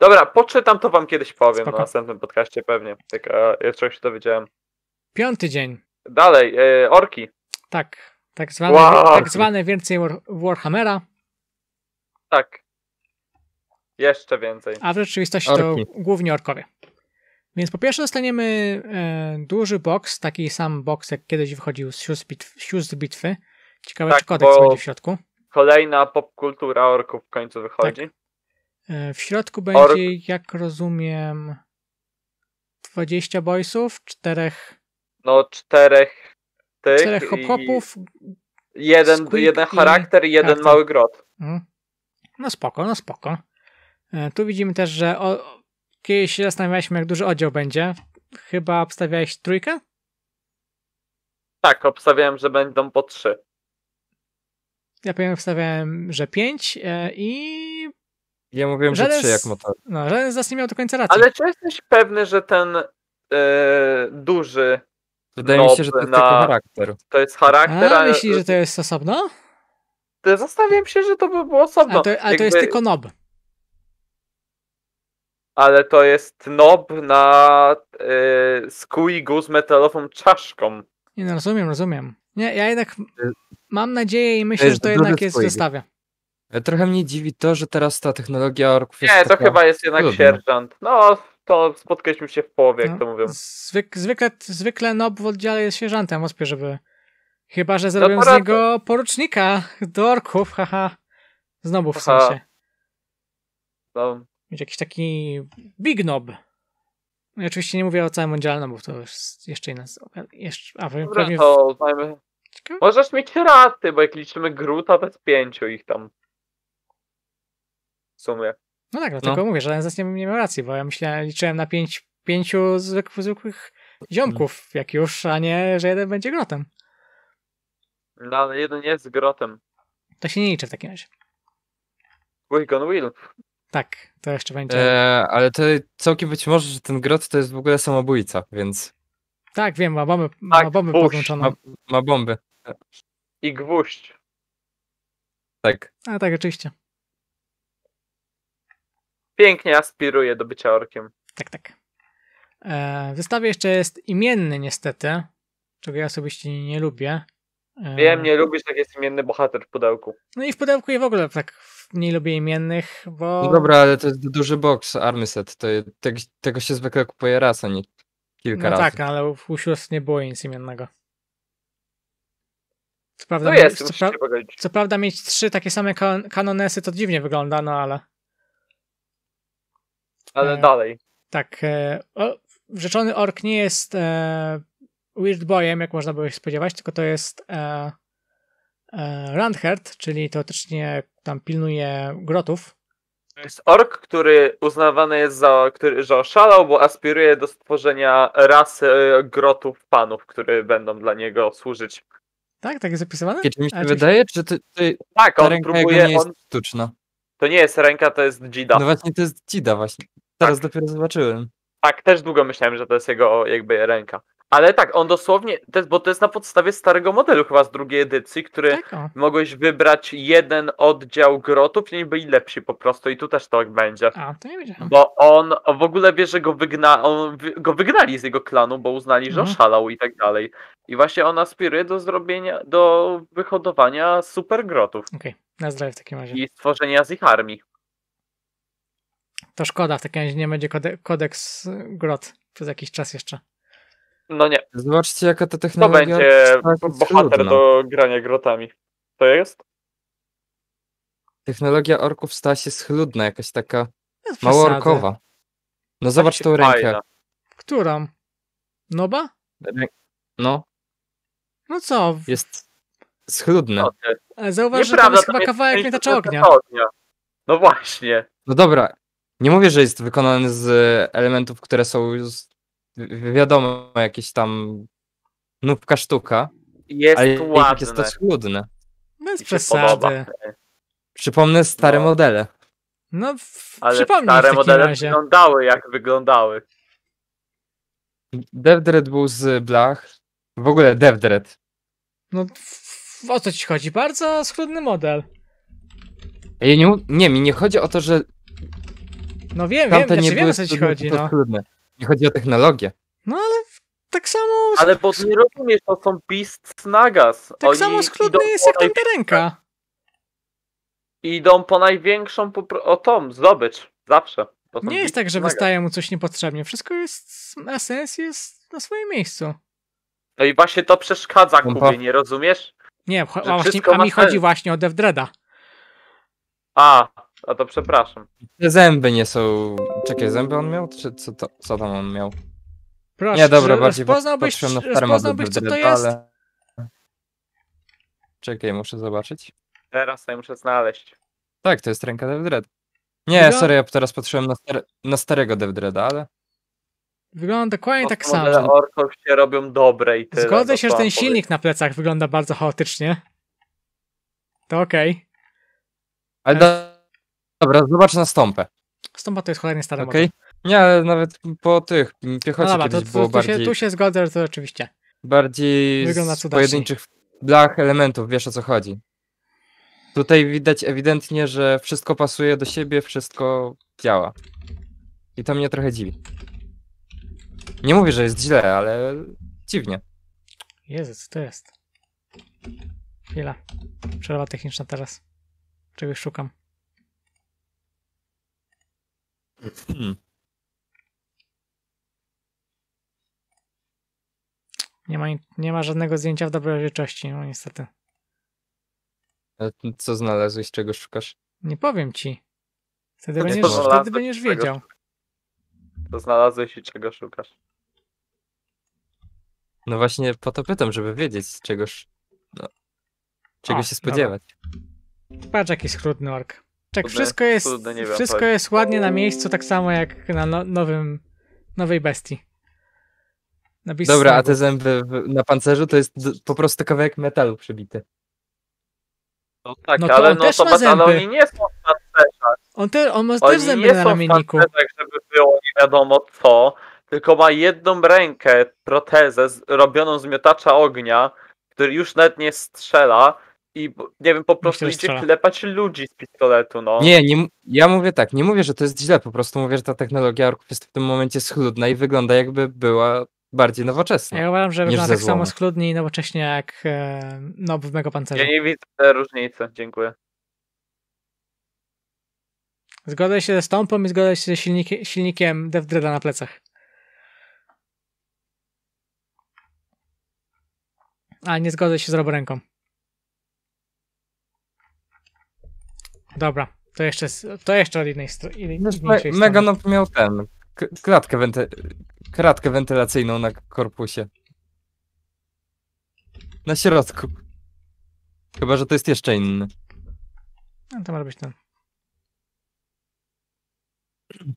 Dobra, poczytam to wam kiedyś powiem Spoko. na następnym podcaście pewnie. Tak, jeszcze się dowiedziałem. Piąty dzień. Dalej, e, orki. Tak, tak zwane, wow. tak zwane więcej War, Warhammera. Tak. Jeszcze więcej. A w rzeczywistości orki. to głównie orkowie. Więc po pierwsze dostaniemy e, duży box, taki sam box jak kiedyś wychodził z sióstr bitw, bitwy. Ciekawe, tak, czy kodeks bo... będzie w środku. Kolejna popkultura orków w końcu wychodzi. Tak. E, w środku będzie, Ork. jak rozumiem, 20 boysów, czterech. No, czterech tych. Czterech hop-hopów. Jeden, jeden charakter i jeden mały grot. Mhm. No spoko, no spoko. E, tu widzimy też, że o, kiedyś się zastanawialiśmy, jak duży oddział będzie. Chyba obstawiałeś trójkę? Tak, obstawiałem, że będą po trzy. Ja powiem, wstawiałem, że 5 e, i... Ja mówiłem, że 3 jak motor. No, żaden z nas nie miał do końca racji. Ale czy jesteś pewny, że ten e, duży Wydaje mi się, że to jest na... tylko charakter. To jest charakter, a... a... myślisz, że to jest osobno? To zastanawiam się, że to by było osobno. Ale to, ale to jest tylko nob. Ale to jest nob na yy, e, skój z metalową czaszką. Nie, no rozumiem, rozumiem. Nie, ja jednak y, mam nadzieję i myślę, że to jednak jest wystawia. E, trochę mnie dziwi to, że teraz ta technologia orków jest. Nie, to chyba jest jednak trudna. sierżant. No, to spotkaliśmy się w połowie, jak no, to mówią. Zwyk, zwykle, zwykle Nob w oddziale jest sierżantem, wątpię, żeby. Chyba, że no zrobią no z niego porucznika do orków, haha. Z nobów w Aha. sensie. No. Będzie jakiś taki big nob. I oczywiście nie mówię o całym oddziale nobów, to już jeszcze inna. Jeszcze, a w Dobra, pewnie... to znajmy Możesz mieć raty, bo jak liczymy gruta, to jest pięciu ich tam. W sumie. No tak, no, tylko no. mówię, że z nas nie, miał racji, bo ja myślałem, liczyłem na pięć, pięciu zwykłych ziomków, mm. jak już, a nie, że jeden będzie grotem. No, ale jeden jest grotem. To się nie liczy w takim razie. Wigon Will. Tak, to jeszcze będzie. Eee, ale to całkiem być może, że ten grot to jest w ogóle samobójca, więc. Tak, wiem, ma bomby, tak, ma bomby podłączoną. Ma, ma bomby. I gwóźdź. Tak. A tak, oczywiście. Pięknie aspiruje do bycia orkiem. Tak, tak. E, w wystawie jeszcze jest imienny niestety, czego ja osobiście nie lubię. E, Wiem, nie lubisz, jak jest imienny bohater w pudełku. No i w pudełku i w ogóle tak nie lubię imiennych, bo... No dobra, ale to jest duży box Armyset, to, tego się zwykle kupuje raz, a nie kilka no tak, razy. tak, ale u sióstr nie było nic imiennego. Co no prawda, no jest, co, pra co prawda mieć trzy takie same kan kanonesy to dziwnie wygląda, no ale... Ale e, dalej. Tak. E, o, rzeczony ork nie jest e, Weird Boyem, jak można było się spodziewać, tylko to jest e, e, Randherd, czyli teoretycznie tam pilnuje grotów jest ork, który uznawany jest za, który, że oszalał, bo aspiruje do stworzenia rasy e, grotów panów, które będą dla niego służyć. Tak, tak jest zapisywane? Czy mi się A, wydaje, czy ty, ty tak, on próbuje, nie jest on... sztuczna? To nie jest ręka, to jest Gida. No właśnie, to jest Gida właśnie. Teraz tak. dopiero zobaczyłem. Tak, też długo myślałem, że to jest jego jakby ręka. Ale tak, on dosłownie, bo to jest na podstawie starego modelu chyba z drugiej edycji, który mogłeś wybrać jeden oddział grotów i oni byli lepsi po prostu i tu też tak będzie. A, to nie wiedziałem. Bo on w ogóle wie, że go, wygna, on, go wygnali z jego klanu, bo uznali, że mhm. oszalał i tak dalej. I właśnie on aspiruje do zrobienia, do wyhodowania super grotów. Okej, okay. na zdrowie w takim razie. I stworzenia z ich armii. To szkoda, w takim razie nie będzie kodeks grot przez jakiś czas jeszcze. No nie. Zobaczcie, jaka ta technologia... To będzie tak bohater trudna. do grania grotami. To jest? Technologia orków stała się schludna, jakaś taka mało orkowa. No tak zobacz tą rękę. Fajna. Którą? Noba? No. No co? Jest schludna. Ale zauważ, Nieprawda, że tam jest chyba kawałek nie ognia. ognia. No właśnie. No dobra. Nie mówię, że jest wykonany z elementów, które są wiadomo, jakieś tam nówka sztuka. Jest ale ładne. jest to schludne. Bez przesady. Przypomnę stare no. modele. No, ale przypomnij stare modele razie. wyglądały jak wyglądały. Devdred był z blach. W ogóle Devdred. No, o co ci chodzi? Bardzo schludny model. nie, nie, mi nie chodzi o to, że. No wiem, wiem, znaczy, nie wiem o co ci chodzi. No. Nie chodzi o technologię. No ale tak samo... Ale bo nie rozumiesz, to są Beast nagas. Tak Oni samo schludny jest jak naj... ręka. Idą po największą, po... o tom, zdobycz. Zawsze. Nie jest tak, że wystaje mu coś niepotrzebnie. Wszystko jest, sens jest na swoim miejscu. No i właśnie to przeszkadza Kubie, nie rozumiesz? Nie, a, właśnie, a mi chodzi właśnie o Devdreda. Dreada. A, a to przepraszam. Te zęby nie są... Czekaj, zęby on miał? Czy co, to, co tam on miał? Proszę, nie, dobra, bardziej rozpoznałbyś, patrzyłem na rozpoznałbyś co to jest? Ale... Czekaj, muszę zobaczyć. Teraz ja muszę znaleźć. Tak, to jest ręka devdred. Nie, Wygląda... sorry, ja teraz patrzyłem na, na starego devdreda, ale... Wygląda dokładnie no, tak samo. Że... się robią dobre i tyle. Zgodzę no się, że ten silnik na plecach wygląda bardzo chaotycznie. To okej. Okay. Ale... E- Dobra, zobacz na stąpę. Stąpa to jest cholernie stara okay. Nie, ale nawet po tych piechocie no kiedyś to, było tu, tu bardziej... Się, tu się zgodzę, że to oczywiście. Bardziej Wygląda z pojedynczych blach elementów, wiesz o co chodzi. Tutaj widać ewidentnie, że wszystko pasuje do siebie, wszystko działa. I to mnie trochę dziwi. Nie mówię, że jest źle, ale dziwnie. Jezus, co to jest? Chwila. Przerwa techniczna teraz. Czegoś szukam. Hmm. Nie ma, nie ma żadnego zdjęcia w rzeczywistości, no niestety. A co znalazłeś, czego szukasz? Nie powiem ci. Wtedy, będziesz, wtedy będziesz wiedział. Co znalazłeś i czego szukasz? No właśnie po to pytam, żeby wiedzieć czegoś, no, czego o, się spodziewać. Dobra. Patrz jaki skrótny ork. Tak, wszystko jest, wiem, wszystko jest ładnie na miejscu, tak samo jak na no, nowym, nowej bestii. Dobra, a te zęby w, na pancerzu to jest po prostu kawałek metalu przebity. No tak, no to ale, on no, też to, ma zęby. ale oni nie są w pancerzach. On, te, on ma oni też zęby nie na pancerzu. Są w pancerzach, żeby było nie wiadomo co, tylko ma jedną rękę, protezę z, robioną z miotacza ognia, który już nawet nie strzela, i nie wiem, po prostu idzie klepać ludzi z pistoletu, no. Nie, nie, ja mówię tak, nie mówię, że to jest źle, po prostu mówię, że ta technologia orków jest w tym momencie schludna i wygląda jakby była bardziej nowoczesna. Ja uważam, że wygląda tak samo schludnie i nowocześnie jak no, w Mega Pancerze. Ja nie widzę różnicy, dziękuję. Zgodzę się ze stąpą i zgodzę się ze silnikiem, silnikiem na plecach. A nie zgodzę się z roboręką. Dobra, to jeszcze, to jeszcze od innej str no, strony. Mega, Megan miał ten, kratkę, wenty wentylacyjną na korpusie. Na środku. Chyba, że to jest jeszcze inny. No to może być ten. No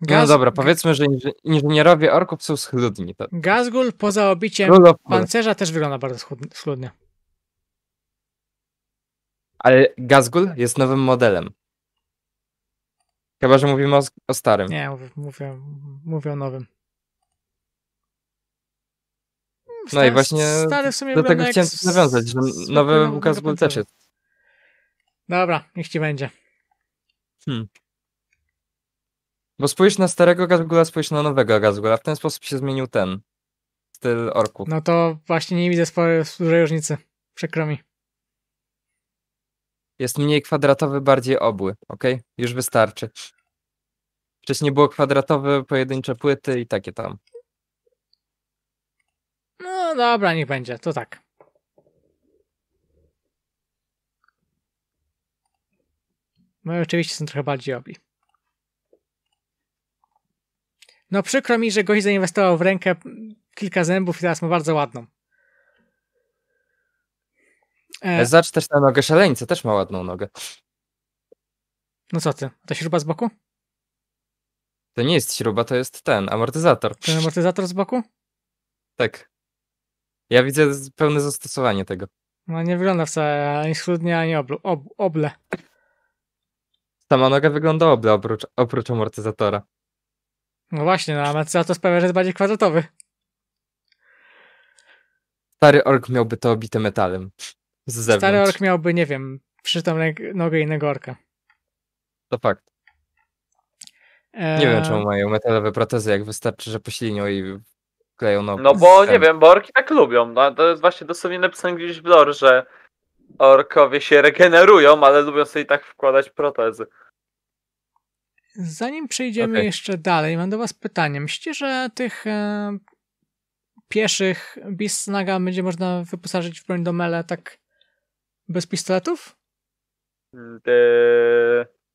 Gaz... No dobra, powiedzmy, że inżynierowie orków są schludni. To... Gazgul poza obiciem pancerza też wygląda bardzo schludnie. Ale Gazgul jest nowym modelem. Chyba, że mówimy o, o starym. Nie, mówię, mówię, mówię o nowym. Stary, no i właśnie stary w sumie do tego chciałem coś nawiązać, że nowy Gazgul też jest. Dobra, niech ci będzie. Hmm. Bo spójrz na starego Gazgula, spójrz na nowego Gazgula. W ten sposób się zmienił ten styl orku. No to właśnie nie widzę sporej, dużej różnicy. Przykro mi. Jest mniej kwadratowy, bardziej obły, ok? Już wystarczy. Wcześniej było kwadratowe, pojedyncze płyty i takie tam. No dobra, niech będzie, to tak. No oczywiście są trochę bardziej obli. No przykro mi, że gość zainwestował w rękę kilka zębów i teraz ma bardzo ładną. Zacznę e. e, Zacz też na nogę szaleńca, też ma ładną nogę. No co ty, ta śruba z boku? To nie jest śruba, to jest ten, amortyzator. Ten amortyzator z boku? Tak. Ja widzę pełne zastosowanie tego. No nie wygląda wcale ani schludnie, ani oblu, ob, oble. Sama noga wygląda oble oprócz, oprócz amortyzatora. No właśnie, no amortyzator sprawia, że jest bardziej kwadratowy. Stary ork miałby to obite metalem. Z zewnątrz. Stary ork miałby, nie wiem, przytą nogę innego orka. To fakt. E... Nie wiem, e, czemu mają metalowe protezy, jak wystarczy, że poślinią i kleją nogę. No bo, nie wiem, bo orki tak lubią. No, to jest właśnie dosłownie napisane gdzieś w lore, że orkowie się regenerują, ale lubią sobie tak wkładać protezy. Zanim przejdziemy okay. jeszcze dalej, mam do was pytanie. Myślicie, że tych e, pieszych Beast Snaga będzie można wyposażyć w broń do mele tak bez pistoletów? Mm, The...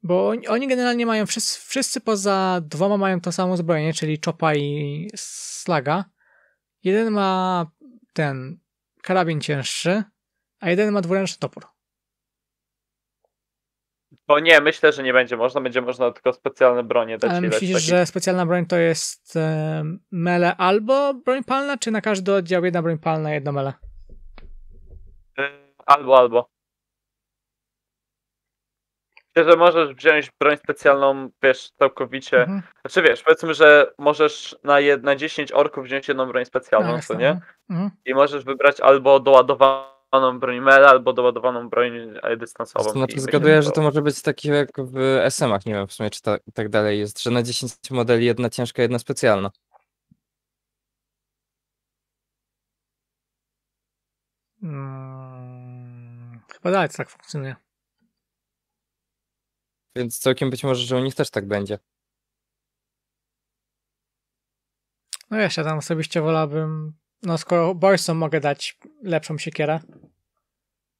Bo oni, oni generalnie mają, wszyscy, wszyscy, poza dwoma mają to samo zbrojenie, czyli Chopa i Slaga. Jeden ma ten karabin cięższy, a jeden ma dwuręczny topór. Bo nie, myślę, że nie będzie można. Będzie można tylko specjalne bronie dać. Ale myślisz, taki... że specjalna broń to jest e, mele albo broń palna, czy na każdy oddział jedna broń palna, jedno mele? Albo, albo. Myślę, że możesz wziąć broń specjalną, wiesz, całkowicie. Mhm. Znaczy wiesz, powiedzmy, że możesz na, jed, na 10 orków wziąć jedną broń specjalną, no, co nie? No. Mhm. I możesz wybrać albo doładowaną broń mele, albo doładowaną broń e, dystansową. To znaczy zgaduję, że to może być takie jak w SM-ach, nie wiem w sumie czy ta, tak dalej jest, że na 10 modeli jedna ciężka, jedna specjalna. No. Chyba dalej tak funkcjonuje. Więc całkiem być może, że u nich też tak będzie. No ja się tam osobiście wolałbym, no skoro Boysom mogę dać lepszą siekierę.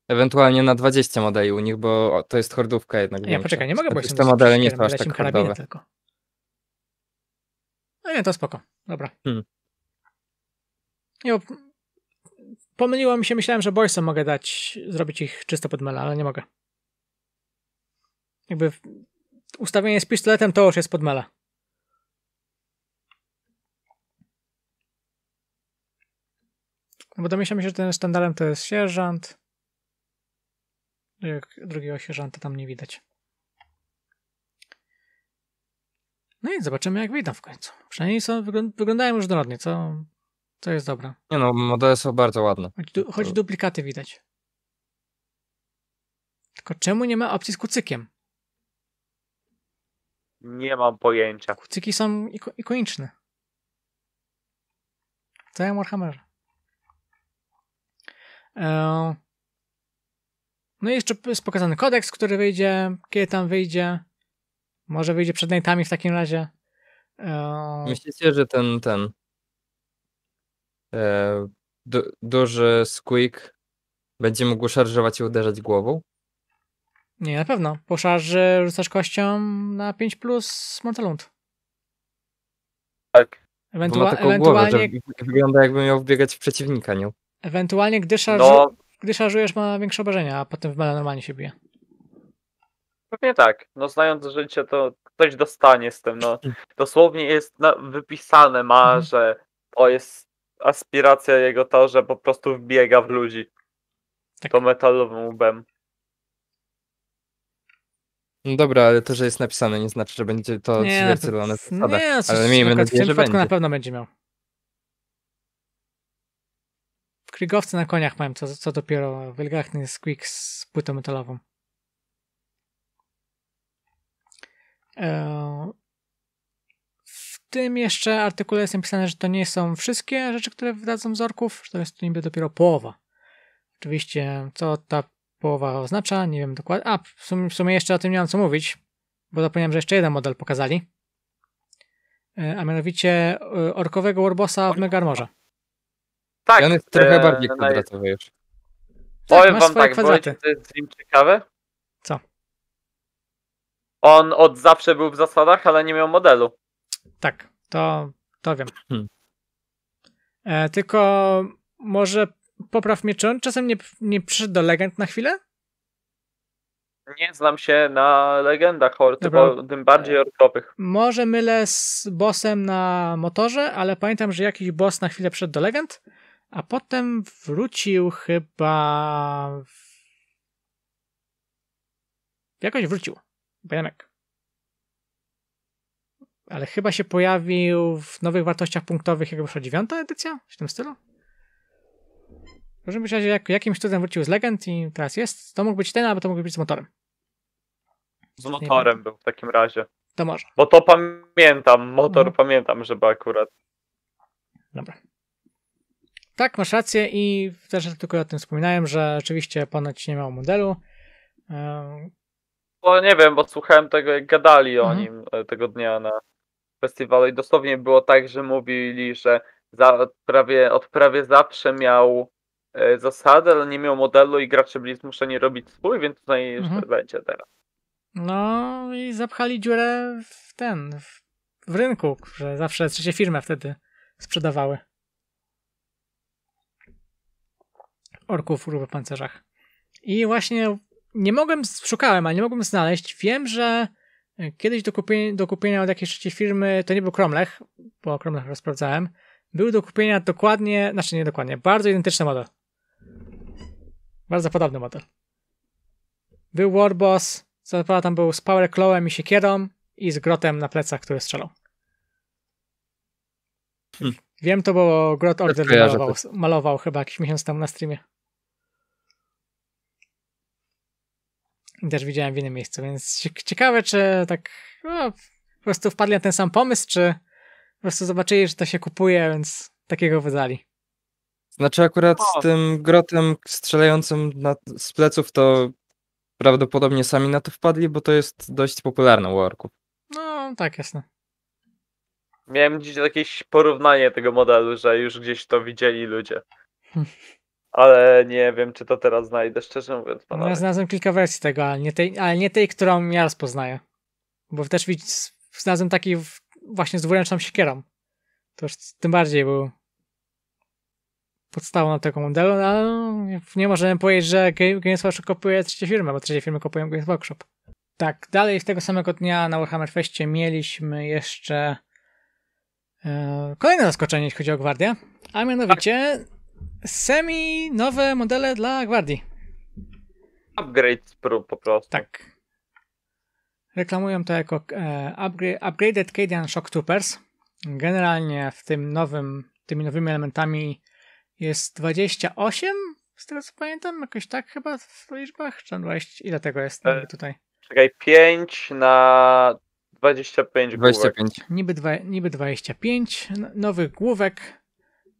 Ewentualnie na 20 modeli u nich, bo to jest hordówka jednak. Nie, poczekaj, nie mogę znaczy, Boysom. Te modele nie są aż tak hordowe. Tylko. No nie, to spoko. Dobra. Hmm. Pomyliło mi się, myślałem, że Boysom mogę dać, zrobić ich czysto pod mela, ale nie mogę. Jakby ustawienie z pistoletem to już jest pod mela. No bo domyślam się, że ten standardem to jest sierżant. Jak drugiego sierżanta tam nie widać. No i zobaczymy, jak wyjdą w końcu. Przynajmniej są, wyglądają już dorodnie, co to jest dobra. Nie no, modele są bardzo ładne. Choć, du choć duplikaty widać. Tylko czemu nie ma opcji z kucykiem? Nie mam pojęcia. Kucyki są iko ikoniczne. W całym Warhammerze. No i jeszcze jest pokazany kodeks, który wyjdzie, kiedy tam wyjdzie. Może wyjdzie przed Nightami w takim razie. E, Myślicie, że ten, ten, E, du duży squeak będzie mógł szarżować i uderzać głową? Nie, na pewno. Po szarży rzucasz kością na 5 plus Montelund. Tak. Ewentua ma taką ewentualnie... głowę, że wygląda jakby miał wbiegać w przeciwnika nią. Ewentualnie, gdy, no. szarżu... No. gdy szarżujesz, ma większe obrażenia, a potem w mele normalnie się bije. Pewnie tak. No znając życie, to ktoś dostanie z tym. No. Dosłownie jest wypisane ma, mhm. że to jest aspiracja jego to, że po prostu wbiega w ludzi. Tak. To metalowym łbem. No dobra, ale to, że jest napisane, nie znaczy, że będzie to nie, w zasadach. Nie, coś, no ale miejmy nadzieję, że będzie. na pewno będzie miał. Krigowcy na koniach mają, co, co dopiero wielgachny squeak z płytą metalową. Eee, tym jeszcze artykule jest napisane, że to nie są wszystkie rzeczy, które wydadzą z orków, że to jest niby dopiero połowa. Oczywiście, co ta połowa oznacza, nie wiem dokładnie. A, w sumie, w sumie jeszcze o tym nie mam co mówić, bo zapomniałem, że jeszcze jeden model pokazali. E, a mianowicie e, orkowego Warbossa w Megarmorze. Tak. E, on jest trochę bardziej kwadratowy już. Tak, Powiem wam tak, bo jest z nim ciekawe. Co? On od zawsze był w zasadach, ale nie miał modelu. Tak, to, to wiem. Hmm. E, tylko może popraw mnie, czy on czasem nie, nie przyszedł do legend na chwilę? Nie znam się na legendach hordy, bo tym bardziej e, orkowych. Może mylę z bossem na motorze, ale pamiętam, że jakiś boss na chwilę przyszedł do legend, a potem wrócił chyba. W... Jakoś wrócił. Bajanek ale chyba się pojawił w nowych wartościach punktowych, jak wyszła dziewiąta edycja, w tym stylu. W każdym razie, jak, jakimś cudem wrócił z legend i teraz jest, to mógł być ten, albo to mógł być z motorem. Z motorem był w takim razie. To może. Bo to pamiętam, motor no. pamiętam, żeby akurat. Dobra. Tak, masz rację i też tylko o tym wspominałem, że oczywiście ponoć nie miał modelu. Bo nie wiem, bo słuchałem tego, jak gadali mhm. o nim e, tego dnia na festiwalu i dosłownie było tak, że mówili, że za, prawie, od prawie zawsze miał y, zasadę, ale nie miał modelu i gracze byli zmuszeni robić swój, więc tutaj mhm. będzie teraz. No i zapchali dziurę w ten, w, w rynku, że zawsze trzecie firmy wtedy sprzedawały. Orków w pancerzach. I właśnie nie mogłem, szukałem, ale nie mogłem znaleźć. Wiem, że Kiedyś do kupienia, do kupienia od jakiejś trzeciej firmy, to nie był Kromlech, bo Kromlech rozprawdzałem, był do kupienia dokładnie, znaczy nie dokładnie, bardzo identyczny model. Bardzo podobny model. Był Warboss, co prawda tam był z Power Clawem i siekierą i z grotem na plecach, który strzelał. Hmm. Wiem to, bo Grot Order malował, malował chyba jakiś miesiąc temu na streamie. też widziałem w innym miejscu, więc ciekawe, czy tak no, po prostu wpadli na ten sam pomysł, czy po prostu zobaczyli, że to się kupuje, więc takiego wydali. Znaczy akurat z tym grotem strzelającym na, z pleców to prawdopodobnie sami na to wpadli, bo to jest dość popularne u orków. No, tak, jasne. Miałem gdzieś jakieś porównanie tego modelu, że już gdzieś to widzieli ludzie. Ale nie wiem, czy to teraz znajdę, szczerze mówiąc. Panowie. Ja no, znalazłem kilka wersji tego, ale nie tej, ale nie tej którą ja rozpoznaję. Bo też znalazłem taki właśnie z dwuręczną siekierą. To już tym bardziej był podstawą tego modelu, no, ale no, nie możemy powiedzieć, że Games Workshop kopuje trzecie firmy, bo trzecie firmy kopują Games Workshop. Tak, dalej w tego samego dnia na Warhammer Festie mieliśmy jeszcze e, kolejne zaskoczenie, jeśli chodzi o Gwardię, a mianowicie tak. Semi nowe modele dla Gwardii. Upgrade po prostu. Tak. Reklamują to jako e, upgrade, Upgraded Cadian Shock Troopers. Generalnie w tym nowym, tymi nowymi elementami jest 28, z tego co pamiętam, jakoś tak chyba w liczbach, czy 20, ile tego jest e, tutaj? Czekaj, 5 na 25 główek. 25. Niby, dwa, niby 25 nowych główek,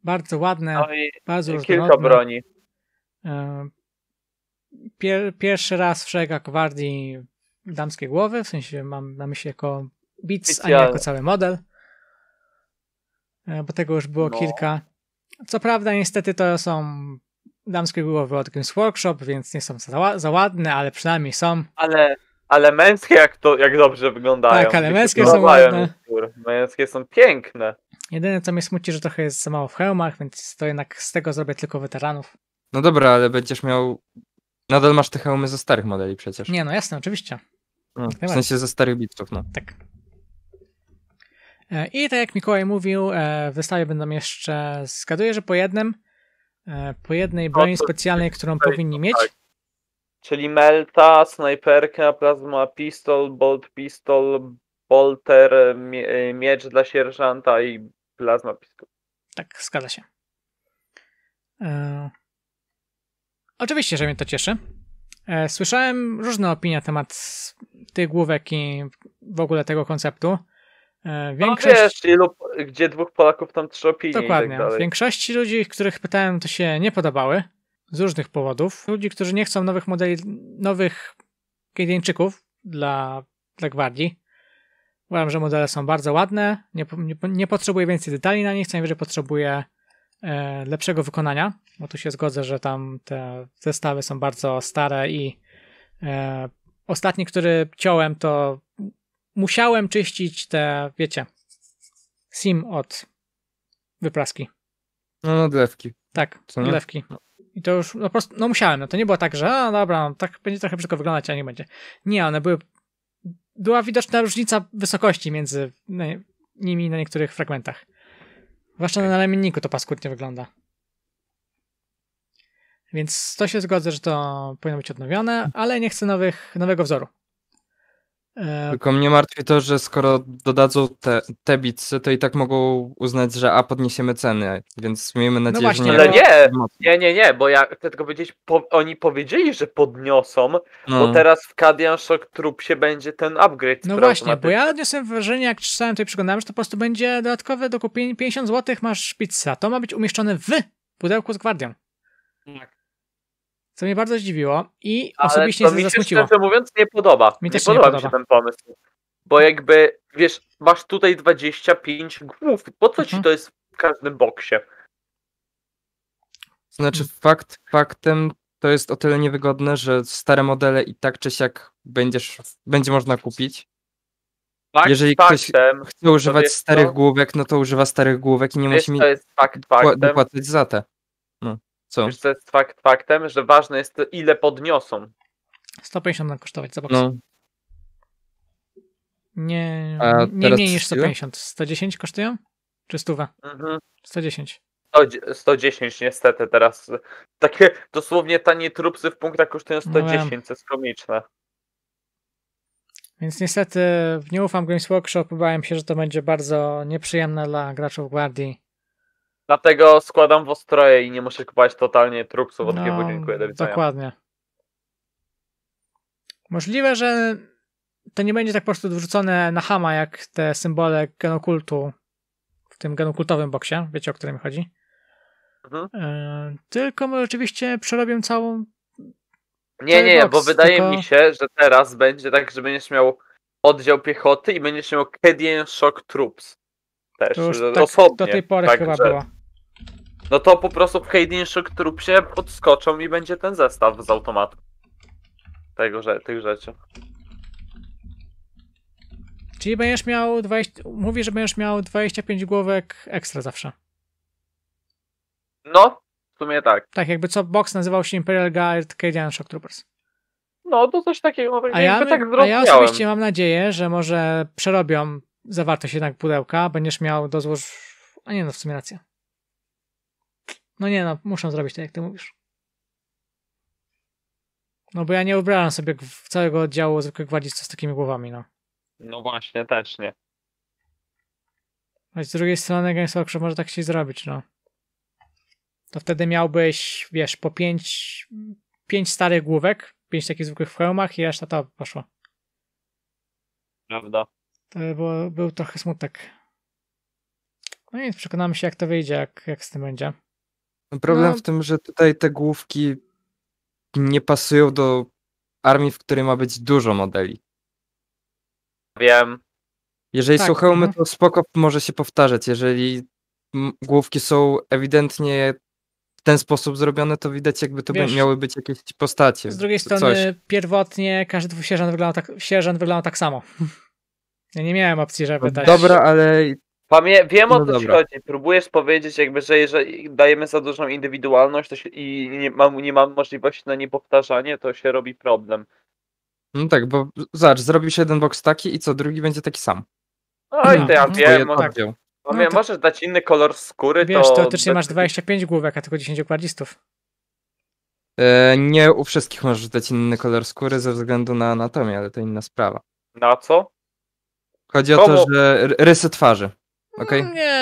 bardzo ładne, no i, bardzo i Kilka broni. E, Pier, pierwszy raz w gwardii damskie głowy, w sensie mam na myśli jako bits, a nie jako cały model. E, bo tego już było no. kilka. Co prawda, niestety to są damskie głowy od Games Workshop, więc nie są za, za ładne, ale przynajmniej są. Ale, ale męskie jak to jak dobrze wyglądają. Tak, ale męskie są ładne. Męskie są piękne. Jedyne co mnie smuci, że trochę jest za mało w hełmach, więc to jednak z tego zrobię tylko weteranów. No dobra, ale będziesz miał. Nadal masz te hełmy ze starych modeli przecież. Nie, no jasne, oczywiście. No, w sensie ze starych bitwów, no. Tak. E, I tak jak Mikołaj mówił, e, w wystawie będą jeszcze, zgaduję, że po jednym, e, po jednej no, broni specjalnej, którą powinni mieć. Tak. Czyli melta, snajperka, plazma pistol, bolt pistol, polter, e, miecz dla sierżanta i plazma pistolet. Tak, zgadza się. E... Oczywiście, że mnie to cieszy. E, słyszałem różne opinie na temat tych główek i w ogóle tego konceptu. E, no większość... No wiesz, gdzie dwóch Polaków, tam trzy opinie tak Dokładnie. Tak Większości ludzi, których pytałem, to się nie podobały. Z różnych powodów. Ludzi, którzy nie chcą nowych modeli, nowych Kejdeńczyków dla, dla Gwardii. Uważam, że modele są bardzo ładne, nie, nie, nie potrzebuję więcej detali na nich, co najwyżej potrzebuję e, lepszego wykonania, bo tu się zgodzę, że tam te zestawy są bardzo stare i e, ostatni, który ciąłem, to musiałem czyścić te, wiecie, sim od wypraski. No, odlewki. No, tak, Co odlewki. No. I to już no, po prostu, no musiałem, no to nie było tak, że a dobra, no, tak będzie trochę brzydko wyglądać, a nie będzie. Nie, one były była widoczna różnica wysokości między nimi na niektórych fragmentach. Zwłaszcza na lamienniku to paskudnie wygląda. Więc to się zgodzę, że to powinno być odnowione, ale nie chcę nowych, nowego wzoru. E, tylko mnie martwi to, że skoro dodadzą te, te bitsy, to i tak mogą uznać, że a podniesiemy ceny, więc miejmy no nadzieję, no właśnie, że nie. Ale nie, nie, nie, nie, bo ja chcę tylko powiedzieć, po, oni powiedzieli, że podniosą, no. bo teraz w Cadian Shock się będzie ten upgrade. No właśnie, bo ja odniosłem wrażenie, jak czytałem tutaj przeglądałem, że to po prostu będzie dodatkowe do kupienia 50 zł masz pizza. To ma być umieszczone w pudełku z Guardian. Tak. Co mnie bardzo zdziwiło i Ale to mi się zasmuciło. szczerze mówiąc nie podoba. Mi nie podoba, nie podoba mi się ten pomysł. Bo jakby, wiesz, masz tutaj 25 głów. Po co mhm. ci to jest w każdym boksie? Znaczy mm. fakt faktem to jest o tyle niewygodne, że stare modele i tak czy siak będziesz, będzie można kupić. Fakt, Jeżeli ktoś faktem, chce używać starych to... główek, no to używa starych główek i nie wiesz, musi mi jest za te. No. Co? Wiesz, że jest fakt, faktem, że ważne jest ile podniosą. 150 ma kosztować za box. No. Nie, nie mniej niż 150. 110 kosztują? Czy 100? Mhm. 110. 110 niestety teraz. Takie dosłownie tanie trupsy w punktach kosztują 110, no co jest komiczne. Więc niestety nie ufam Games Workshop, obawiam się, że to będzie bardzo nieprzyjemne dla graczy w Guardii. Dlatego składam w ostroje i nie muszę kupować totalnie trupsów od no, Dziękuję, do widzenia. Dokładnie. Możliwe, że to nie będzie tak po prostu wrzucone na hama, jak te symbole genokultu w tym genokultowym boksie. Wiecie, o którym chodzi? Mhm. E, tylko my oczywiście przerobię całą. Nie, nie, box, bo wydaje tylko... mi się, że teraz będzie tak, że będziesz miał oddział piechoty i będziesz miał Kedian Shock Troops. Też, to już tak osobnie. Do tej pory tak, chyba że... było. No to po prostu w Hayden Shook trupsie podskoczą i będzie ten zestaw z automatu. Tego, że, tych rzeczy. Czyli będziesz miał 20, mówisz, że będziesz miał 25 głowek ekstra zawsze. No, w sumie tak. Tak, jakby co, box nazywał się Imperial Guard Cadian Shock Troopers. No, to coś takiego. No, tak a ja, tak a ja osobiście mam nadzieję, że może przerobią zawartość jednak pudełka, będziesz miał do A nie, no w sumie racja. No nie no, muszę zrobić tak, jak ty mówisz. No bo ja nie wyobrażam sobie w całego oddziału zwykłych gwardzistów z takimi głowami, no. No właśnie, też nie. A no z drugiej strony Games Workshop może tak się zrobić, no. To wtedy miałbyś, wiesz, po pięć, pięć starych główek, pięć takich zwykłych w hełmach i reszta to poszła. Prawda. To było, był trochę smutek. No i przekonamy się, jak to wyjdzie, jak, jak z tym będzie. Problem no. w tym, że tutaj te główki nie pasują do armii, w której ma być dużo modeli. Wiem. Jeżeli tak, są hełmy, mhm. to spoko może się powtarzać. Jeżeli główki są ewidentnie w ten sposób zrobione, to widać jakby to Wiesz, miały być jakieś postacie. Z drugiej strony coś. pierwotnie każdy sierżant wyglądał tak, sierżant wyglądał tak samo. Ja nie miałem opcji, żeby no dać... Dobra, ale Pamię wiem no o co dobra. ci chodzi. Próbujesz powiedzieć, jakby, że jeżeli dajemy za dużą indywidualność to się, i nie mam, nie mam możliwości na niepowtarzanie, to się robi problem. No tak, bo zobacz, zrobisz jeden boks taki i co, drugi będzie taki sam. Oj, no, to ja no. wiem. Może, tak. wiem. No, to... Możesz dać inny kolor skóry, Wiesz, to... teoretycznie masz 25 główek, a tylko 10 okładzistów. E, nie u wszystkich możesz dać inny kolor skóry ze względu na anatomię, ale to inna sprawa. Na co? Chodzi Komu? o to, że rysy twarzy. No nie, nie,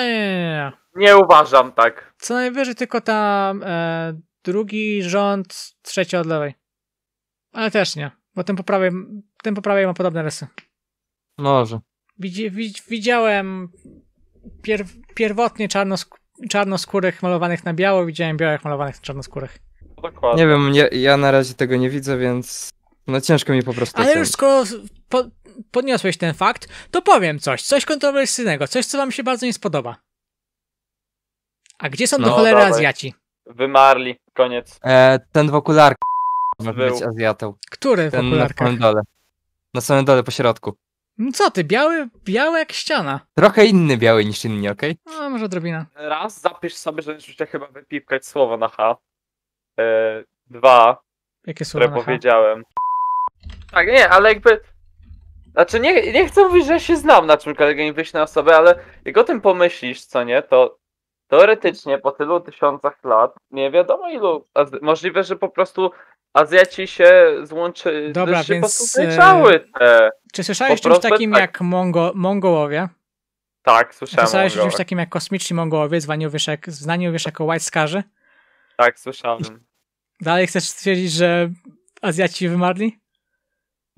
nie. Nie uważam tak. Co najwyżej tylko tam e, drugi rząd, trzeci od lewej. Ale też nie, bo ten po prawej, ten po prawej ma podobne rysy. Może. Widzi, widz, widziałem pier, pierwotnie czarnosk czarnoskórych malowanych na biało, widziałem białych malowanych na czarnoskórych. Dokładnie. Nie wiem, ja, ja na razie tego nie widzę, więc no ciężko mi po prostu. Ale ocenić. już skoro po, podniosłeś ten fakt, to powiem coś, coś kontrowersyjnego, coś, co wam się bardzo nie spodoba. A gdzie są no, do cholery dawaj. Azjaci? Wymarli, koniec. E, ten w okularku był. być Azjatą. Który ten w okularkach? Na samym dole. Na samym dole, po środku. No co ty, biały, biały jak ściana. Trochę inny biały niż inni, okej? Okay? No, może odrobina. Raz, zapisz sobie, że życzę chyba wypipkać słowo na H. E, dwa, Jakie słowo które powiedziałem. Tak, nie, ale jakby znaczy, nie, nie chcę mówić, że się znam na czymkolwiek i wyjść na osobę, ale jak o tym pomyślisz, co nie, to teoretycznie po tylu tysiącach lat nie wiadomo ilu, możliwe, że po prostu Azjaci się złączyli, Dobra, się więc e, te. Czy słyszałeś po czymś takim tak. jak Mongo- Mongołowie? Tak, słyszałem. Słyszałeś o czymś takim jak kosmiczni Mongołowie, znani wiesz, jak, wiesz jako White Scarzy? Tak, słyszałem. I dalej chcesz stwierdzić, że Azjaci wymarli?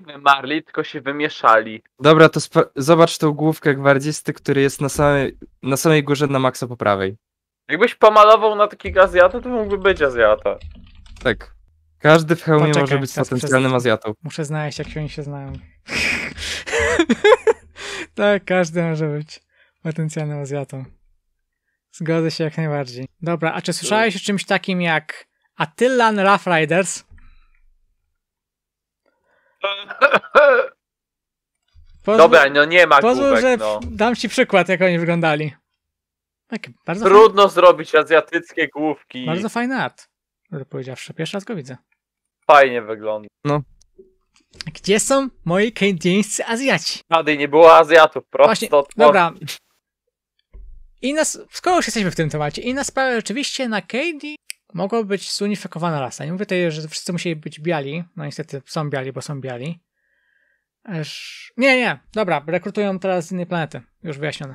wymarli, tylko się wymieszali. Dobra, to zobacz tą główkę gwardzisty, który jest na samej, na samej górze na maksa po prawej. Jakbyś pomalował na takiego Azjata, to mógłby być Azjata. Tak. Każdy w hełmie Poczekaj, może być potencjalnym przez... Azjatą. Muszę znaleźć, jak się oni się znają. tak, każdy może być potencjalnym Azjatą. Zgodzę się jak najbardziej. Dobra, a czy słyszałeś o czymś takim jak Attilan Rough Riders? Pozwól, Dobra, no nie ma pozwól, kubek, że no. dam ci przykład, jak oni wyglądali. Tak, bardzo Trudno zrobić azjatyckie główki. Bardzo fajny art, powiedziawszy. Pierwszy raz go widzę. Fajnie wygląda. No. Gdzie są moi kędzieńscy Azjaci? Nady nie było Azjatów, prosto Dobra. I nas, skoro już jesteśmy w tym temacie, i na sprawę rzeczywiście na KD Mogło być zunifikowana rasa. Nie mówię tutaj, że wszyscy musieli być biali, no niestety są biali, bo są biali. Aż... Nie, nie, dobra, rekrutują teraz z innej planety, już wyjaśnione.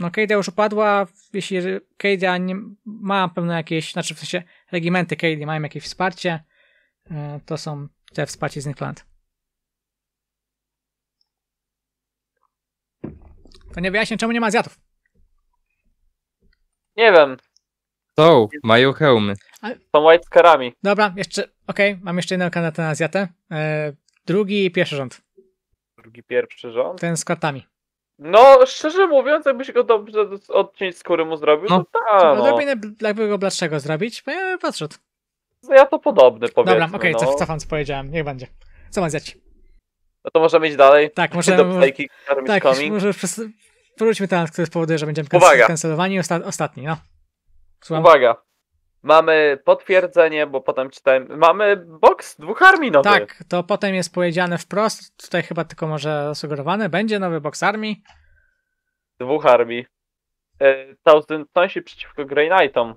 No Kejda już upadła, jeśli Kejda nie ma pewne jakieś, znaczy w sensie regimenty Kejdy mają jakieś wsparcie, e, to są te wsparcie z innych planet. To nie wyjaśnię, czemu nie ma Azjatów. Nie wiem, są, mają hełmy. Są white Dobra, jeszcze, okej, okay, mam jeszcze jedną kandydatę na Azjatę. E, drugi i pierwszy rząd. Drugi, pierwszy rząd? Ten z kartami. No, szczerze mówiąc, jakbyś go dobrze odcień skóry mu zrobił, no. to tak. No. jakby go bladszego zrobić, podszedł. No ja to podobny, powiedzmy. Dobra, okej, okay, no. cofam co powiedziałem, niech będzie. Co mam zjać? No to możemy iść dalej. Tak, możemy. Do playki, tak, może wróćmy teraz, który spowoduje, że będziemy Uwaga. kancelowani. ostatni, no. Słucham? Uwaga. Mamy potwierdzenie, bo potem czytałem. Mamy boks dwóch armii nowych. Tak, to potem jest powiedziane wprost. Tutaj chyba tylko może sugerowane. Będzie nowy boks armii. Dwóch armii. Thousand e, Tonsi przeciwko Grey Knightom.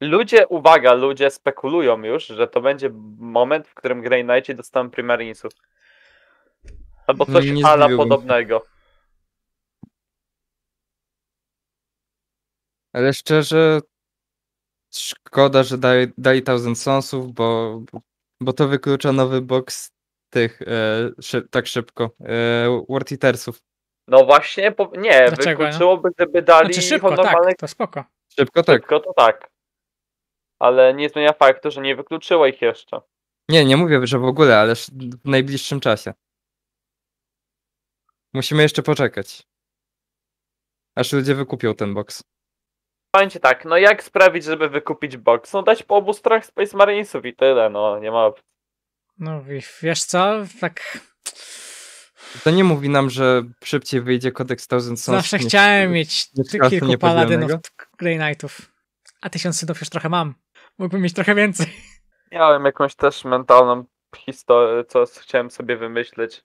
Ludzie, uwaga, ludzie spekulują już, że to będzie moment, w którym Grey Knighti dostaną Primarinesów. Albo coś no ala podobnego. Ale szczerze, szkoda, że dali, dali Thousand Sonsów, bo, bo to wyklucza nowy box tych e, tak szybko e, World Eatersów. No właśnie, po, nie, Dlaczego, wykluczyłoby, no? gdyby znaczy, dali znaczy szybko, normalnych... tak, to spoko. Szybko tak. Szybko to tak. Ale nie zmienia faktu, że nie wykluczyło ich jeszcze. Nie, nie mówię, że w ogóle, ale w najbliższym czasie. Musimy jeszcze poczekać. Aż ludzie wykupią ten box. Pamięcie tak, no jak sprawić, żeby wykupić box? No dać po obu stronach Space Marinesów i tyle, no nie ma No wiesz co, tak... To nie mówi nam, że szybciej wyjdzie kodeks Thousand Sons. Zawsze chciałem mieć kilku paladynów Grey Knightów. A tysiąc synów już trochę mam. Mógłbym mieć trochę więcej. Miałem jakąś też mentalną historię, co chciałem sobie wymyślić,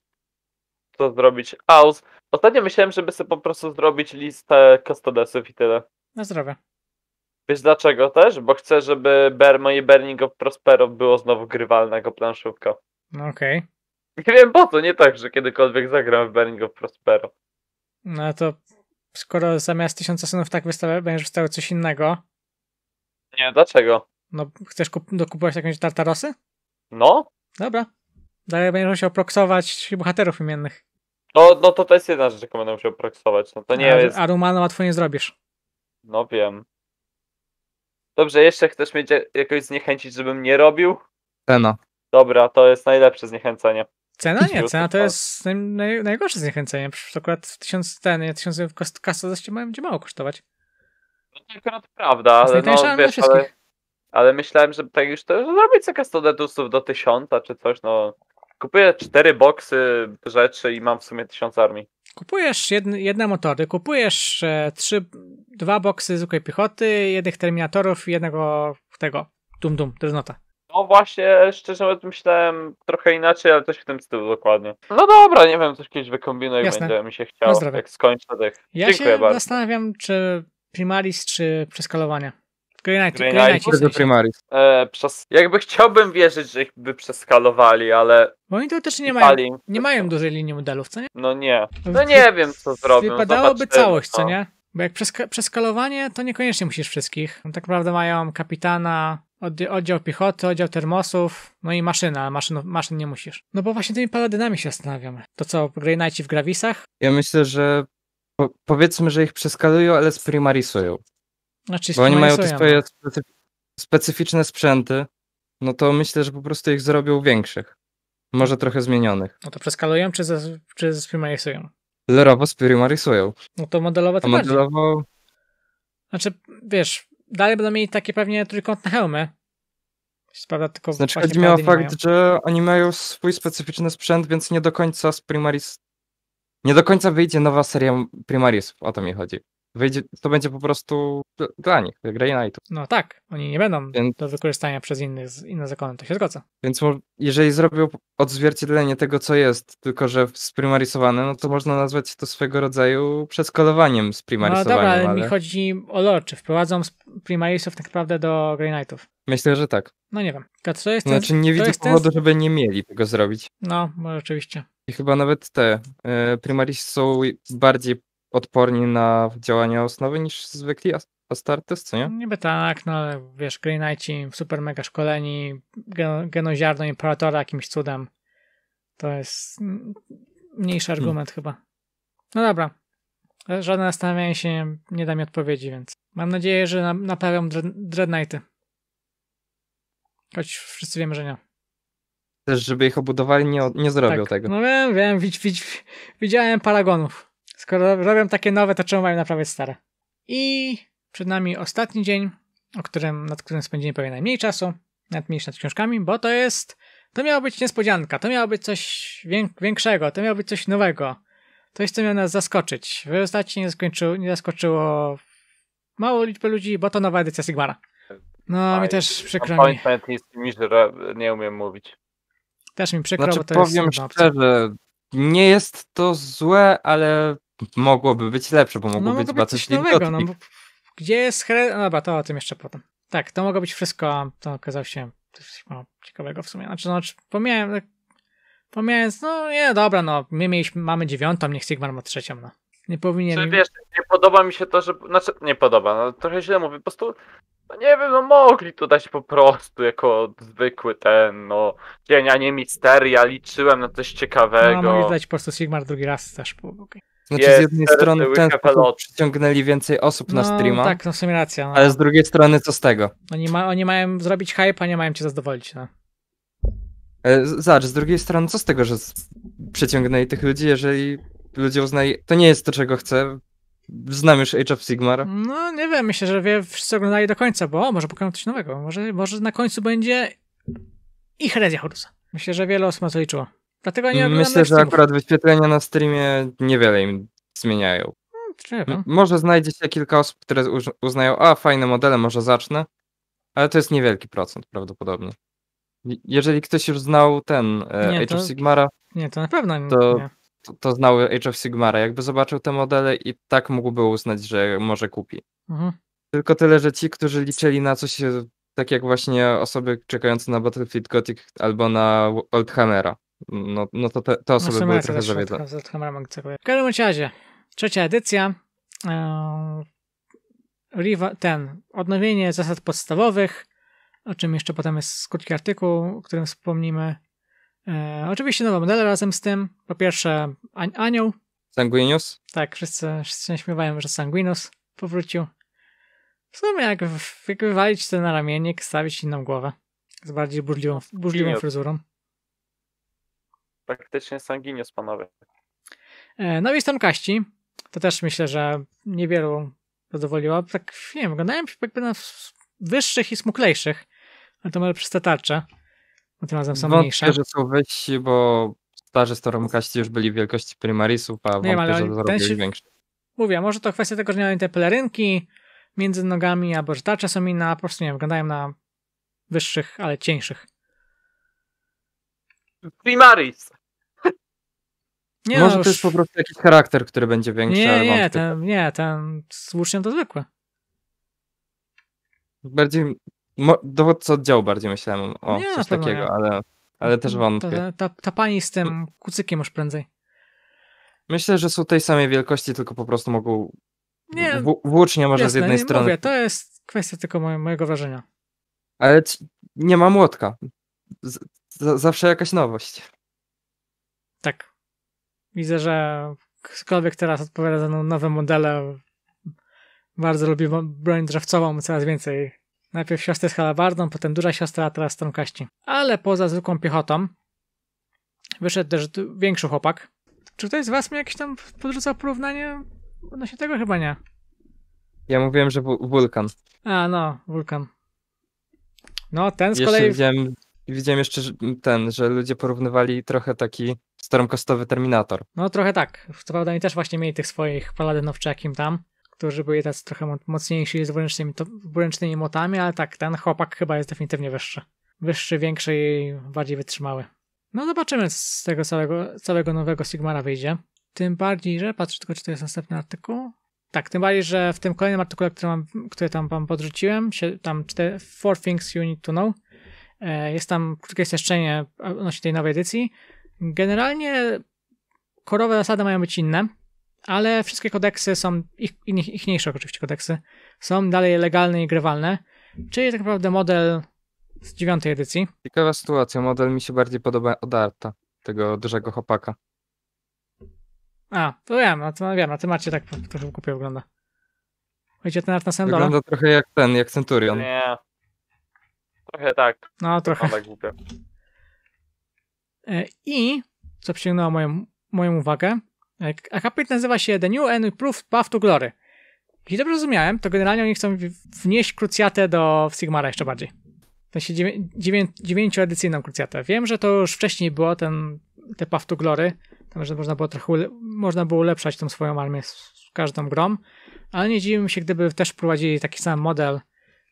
Co zrobić. Aus. Ostatnio myślałem, żeby sobie po prostu zrobić listę kastodesów i tyle. Na zdrowie. Wiesz dlaczego też? Bo chcę, żeby Bermo i Burning of Prospero było znowu grywalne jako planszówka. No okej. Okay. Nie wiem po co, nie tak, że kiedykolwiek zagram w Burning of Prospero. No to skoro zamiast tysiąca synów tak wystawia, będziesz wystawiał coś innego. Nie, dlaczego? No, chcesz kup- dokupować jakąś tartarosy? No. Dobra. Dalej będziesz musiał proksować bohaterów imiennych. No, no to to jest jedna rzecz, jaką będę musiał proksować. No to nie a, jest... A Rumana łatwo nie zrobisz. No wiem. Dobrze, jeszcze chcesz mnie jakoś zniechęcić, żebym nie robił? Cena. Dobra, to jest najlepsze zniechęcenie. Cena nie, cena to jest naj, najgorsze zniechęcenie. Przecież akurat tysiąc ten, tysiąc kasa zaście mają gdzie mało kosztować. No to akurat prawda, ale no, wiesz, ale, ale, myślałem, że tak już to zrobić jaka 100 detusów do tysiąca czy coś, no. Kupuję cztery boksy rzeczy i mam w sumie tysiąc armii. Kupujesz jedne, jedne motory, kupujesz e, trzy, dwa boksy zwykłej piechoty, jednych terminatorów i jednego tego, dum dum, dreznota. No właśnie, szczerze mówiąc myślałem trochę inaczej, ale coś w tym stylu dokładnie. No dobra, nie wiem, coś kiedyś wykombinuję Jasne. będzie mi się no chciało, jak skończę tych. Ja Dziękuję się bardzo. zastanawiam, czy Primaris, czy przeskalowania. Grey Knight, Grey E, przez, jakby chciałbym wierzyć, że ich by przeskalowali, ale... Bo oni to też nie mają, nie mają dużej linii modelów, co nie? No nie. No, no nie wiem, co zrobią. Wypadałoby całość, co no. nie? Bo jak przeska przeskalowanie, to niekoniecznie musisz wszystkich. No, tak naprawdę mają kapitana, oddział piechoty, oddział termosów, no i maszyna, ale maszyn, maszyn nie musisz. No bo właśnie tymi paladynami się zastanawiamy. To co, Grey w Gravisach? Ja myślę, że po powiedzmy, że ich przeskalują, ale sprimarisują. Znaczy, bo oni mają te swoje no. specyficzne sprzęty, no to myślę, że po prostu ich zrobią większych. Może no. trochę zmienionych. No to przeskalują, czy, ze, czy sprimariusują? Lerowo sprimariusują. No to modelowo to modelowo... Znaczy, wiesz, dalej będą mieli takie pewnie trójkątne hełmy. Prawda, tylko znaczy, chodzi mi o fakt, że oni mają swój specyficzny sprzęt, więc nie do końca z primaris... Nie do końca wyjdzie nowa seria primarisów, o to mi chodzi wyjdzie, to będzie po prostu dla nich, Grey Knightów. No tak, oni nie będą Więc... do wykorzystania przez innych, inne zakony, to się zgadza. Więc jeżeli zrobią odzwierciedlenie tego, co jest, tylko że sprimarisowane, no to można nazwać to swego rodzaju przeskalowaniem sprimarisowania. No dobra, ale, ale mi chodzi o lore, czy wprowadzą primarisów tak naprawdę do Grey Knightów? Myślę, że tak. No nie wiem. Co jest ten, znaczy nie widzę powodu, ten... żeby nie mieli tego zrobić. No, może rzeczywiście. I chyba nawet te y, primarisy są bardziej odporni na działania osnowy niż zwykli Astartes, co nie? Niby tak, no ale wiesz, Green Knighti super mega szkoleni, genoziarno Imperatora jakimś cudem. To jest mniejszy hmm. argument hmm. chyba. No dobra. Żadne zastanawianie się nie da mi odpowiedzi, więc mam nadzieję, że na naprawią Dread Dreadnighty. Choć wszyscy wiemy, że nie. Też, żeby ich obudowali, nie, nie zrobił tak. tego. No wiem, wiem, widziałem paragonów. Skoro robią takie nowe, to czemu mają naprawiać stare? I przed nami ostatni dzień, o którym, nad którym spędzimy pewnie najmniej czasu, nad mniej nad książkami, bo to jest. To miała być niespodzianka, to miało być coś większego, to miało być coś nowego. to jest, co miało nas zaskoczyć. W rezultacie nie, nie zaskoczyło mało liczby ludzi, bo to nowa edycja Sigmara. No, A, mi też no, przykro mi. Appointment jest mi, że nie umiem mówić. Też mi przykro, znaczy, bo to powiem jest... powiem szczerze, nie jest to złe, ale mogłoby być lepsze, bo mogło no, być bardzo coś nowego, no, bo Gdzie jest No dobra, to o tym jeszcze potem. Tak, to mogło być wszystko, a to okazało się ciekawego w sumie. Znaczy, no, znaczy pomijałem, tak, pomijając, no nie, dobra, no, my mieliśmy, mamy dziewiątą, niech Sigmar ma trzecią, no. Nie powinien... Czy znaczy, wiesz, nie podoba mi się to, że... Znaczy, nie podoba, no, trochę źle mówię, po prostu... No nie wiem, no mogli to dać po prostu jako zwykły ten, no, dzień, a nie misteria, liczyłem na coś ciekawego. No, mogli dać po prostu Sigmar drugi raz też, okej. Okay. Znaczy jest, z jednej strony ten przyciągnęli więcej osób no, na streama. Tak, no w sumie racja. No. Ale z drugiej strony co z tego? Oni, ma, oni mają zrobić hype, a nie mają cię zadowolić. No. E, zobacz, z drugiej strony co z tego, że przyciągnęli tych ludzi, jeżeli ludzie uznali, to nie jest to czego chcę, Znam już Age of Sigmar. No nie wiem, myślę, że wie, wszyscy oglądali do końca, bo może pokażą coś nowego. Może, może na końcu będzie i Heresia Horusa. Myślę, że wiele osób na to liczyło. Dlatego nie Myślę, że akurat wyświetlenia na streamie niewiele im zmieniają. Hmm, może znajdzie się kilka osób, które uznają, a fajne modele, może zacznę, ale to jest niewielki procent prawdopodobnie. Jeżeli ktoś już znał ten e, nie, Age to, of Sigmara, nie, to na pewno nie. To, To, to znał Age of Sigmara. Jakby zobaczył te modele i tak mógłby uznać, że może kupi. Mhm. Tylko tyle, że ci, którzy liczyli na coś, e, tak jak właśnie osoby czekające na Battlefield Gothic albo na Oldhammera, no, no to te, te osoby no były trochę zawiedzone. W każdym razie, trzecia edycja, e, ten, odnowienie zasad podstawowych, o czym jeszcze potem jest krótki artykuł, o którym wspomnimy. E, oczywiście nowe modele razem z tym. Po pierwsze an anioł. Sanguinius. Tak, wszyscy, wszyscy się śmiewają, że Sanguinius powrócił. W sumie jak, jak wywalić to na stawić inną głowę z bardziej burzliwą, burzliwą fryzurą praktycznie sanginius, panowie. E, no i Stormcasti, to też myślę, że niewielu zadowoliło. Tak, nie wiem, wyglądałem jakby na wyższych i smuklejszych, ale to może przez te tarcze. Tym razem są Wątpię, mniejsze. że są wyżsi, bo starzy Stormcasti już byli wielkości Primarisów, a no nie, wątpię, że zrobili się... większe. Mówię, może to kwestia tego, że nie mają te pelerynki między nogami, albo że tarcze są inne, po prostu nie wiem, wyglądają na wyższych, ale cieńszych. Primaris. Nie, Może już... No to jest po prostu jakiś charakter, który będzie większy. Nie, nie, tam, nie, ten słusznie to zwykłe. Bardziej, mo, dowódca oddziału bardziej myślałem o nie, coś takiego, nie. ale, ale też wątpię. Ta, ta, ta pani z tym kucykiem już prędzej. Myślę, że są tej samej wielkości, tylko po prostu mogą nie, w, może jasne, z jednej strony. Mówię, to jest kwestia tylko mojego, mojego wrażenia. Ale nie ma młotka. Z, z, zawsze jakaś nowość. Tak. Widzę, że ktokolwiek teraz odpowiada za no- nowe modele, bardzo lubi broń drzewcową coraz więcej. Najpierw siostrę z halabardą, potem duża siostra, a teraz strąkaści. Ale poza zwykłą piechotą wyszedł też większy chłopak. Czy ktoś z was mi jakieś tam podrzucał porównanie odnośnie tego? Chyba nie. Ja mówiłem, że wulkan. A, no, wulkan. No, ten z Jeszcze kolei... Widziałem widziałem jeszcze mm, ten, że ludzie porównywali trochę taki stormkostowy Terminator. No trochę tak. Co prawda oni też właśnie mieli tych swoich paladynów czy jakim tam, którzy byli tacy trochę mocniejsi z wręcznymi, to, wręcznymi motami, ale tak, ten chłopak chyba jest definitywnie wyższy. Wyższy, większy i bardziej wytrzymały. No zobaczymy z tego całego, całego nowego Sigmara wyjdzie. Tym bardziej, że patrzę tylko, czy to jest następny artykuł. Tak, tym bardziej, że w tym kolejnym artykule, który, mam, który tam wam podrzuciłem, się, tam cztery, Four Things You Need to Know, E, jest tam krótkie streszczenie odnośnie tej nowej edycji. Generalnie korowe zasady mają być inne, ale wszystkie kodeksy są, ich, ich, ichniejsze oczywiście kodeksy, są dalej legalne i grywalne, czyli tak naprawdę model z dziewiątej edycji. Ciekawa sytuacja, model mi się bardziej podoba od Arta, tego dużego chłopaka. A, to wiem, na, tym, wiem, na tym macie tak trochę głupio wygląda. Chodzi o ten Art na samym Wygląda trochę jak ten, jak Centurion. Nie. Yeah. Trochę tak. No, trochę. głupie. E, I, co przyciągnęło moją, moją uwagę, e, akapit nazywa się The New and Improved Path to Glory. Jeśli dobrze rozumiałem, to generalnie oni chcą wnieść krucjatę do Sigmara jeszcze bardziej. W sensie dziewięcioedycyjną krucjatę. Wiem, że to już wcześniej było, ten, te Path to Glory, tam że można było trochę, ule- można było ulepszać tą swoją armię z, każdą grą, ale nie dziwiłbym się, gdyby też prowadzili taki sam model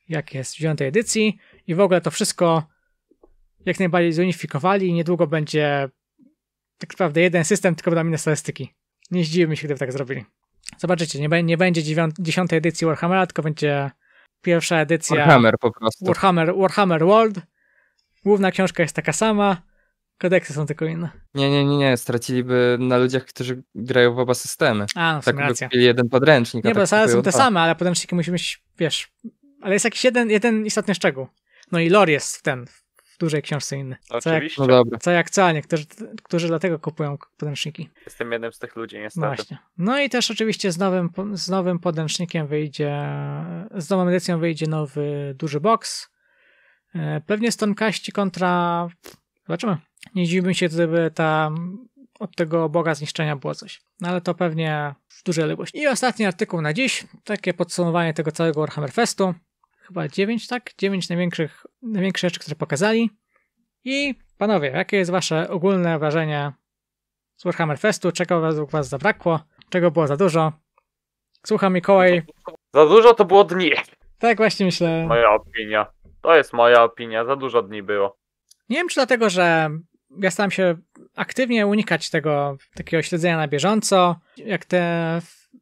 jak jest w dziewiątej edycji i w ogóle to wszystko jak najbardziej zunifikowali i niedługo będzie tak naprawdę jeden system, tylko będą inne statystyki. Nie zdziwiłbym się, gdyby tak zrobili. Zobaczycie, nie, nie będzie dziewią- dziesiątej edycji Warhammera, tylko będzie pierwsza edycja Warhammer po prostu. Warhammer, Warhammer World. Główna książka jest taka sama, kodeksy są tylko inne. Nie, nie, nie, nie, straciliby na ludziach, którzy grają w oba systemy. A, no, tak by kupili jeden podręcznik. Nie, tak bo tak są te same, ale podręczniki musimy, wiesz, ale jest jakiś jeden, jeden istotny szczegół. No i lore jest w ten, w dużej książce inny. Oczywiście. jak, no co, jak co, a niektórzy którzy dlatego kupują podręczniki. Jestem jednym z tych ludzi, niestety. Właśnie. No i też oczywiście z nowym, z nowym podręcznikiem wyjdzie, z nową edycją wyjdzie nowy duży box. E, pewnie Stonkaści kontra... Zobaczymy. Nie dziwiłbym się, gdyby ta od tego Boga zniszczenia było coś. No ale to pewnie w dużej odległości. I ostatni artykuł na dziś. Takie podsumowanie tego całego Warhammer Festu chyba dziewięć, tak? Dziewięć największych, największych rzeczy, które pokazali. I panowie, jakie jest wasze ogólne wrażenie z Warhammer Festu? Czego według was zabrakło? Czego było za dużo? Słucham Mikołaj. Za dużo to było dni. Tak właśnie myślę. Moja opinia. To jest moja opinia. Za dużo dni było. Nie wiem, czy dlatego, że ja staram się aktywnie unikać tego takiego śledzenia na bieżąco. Jak te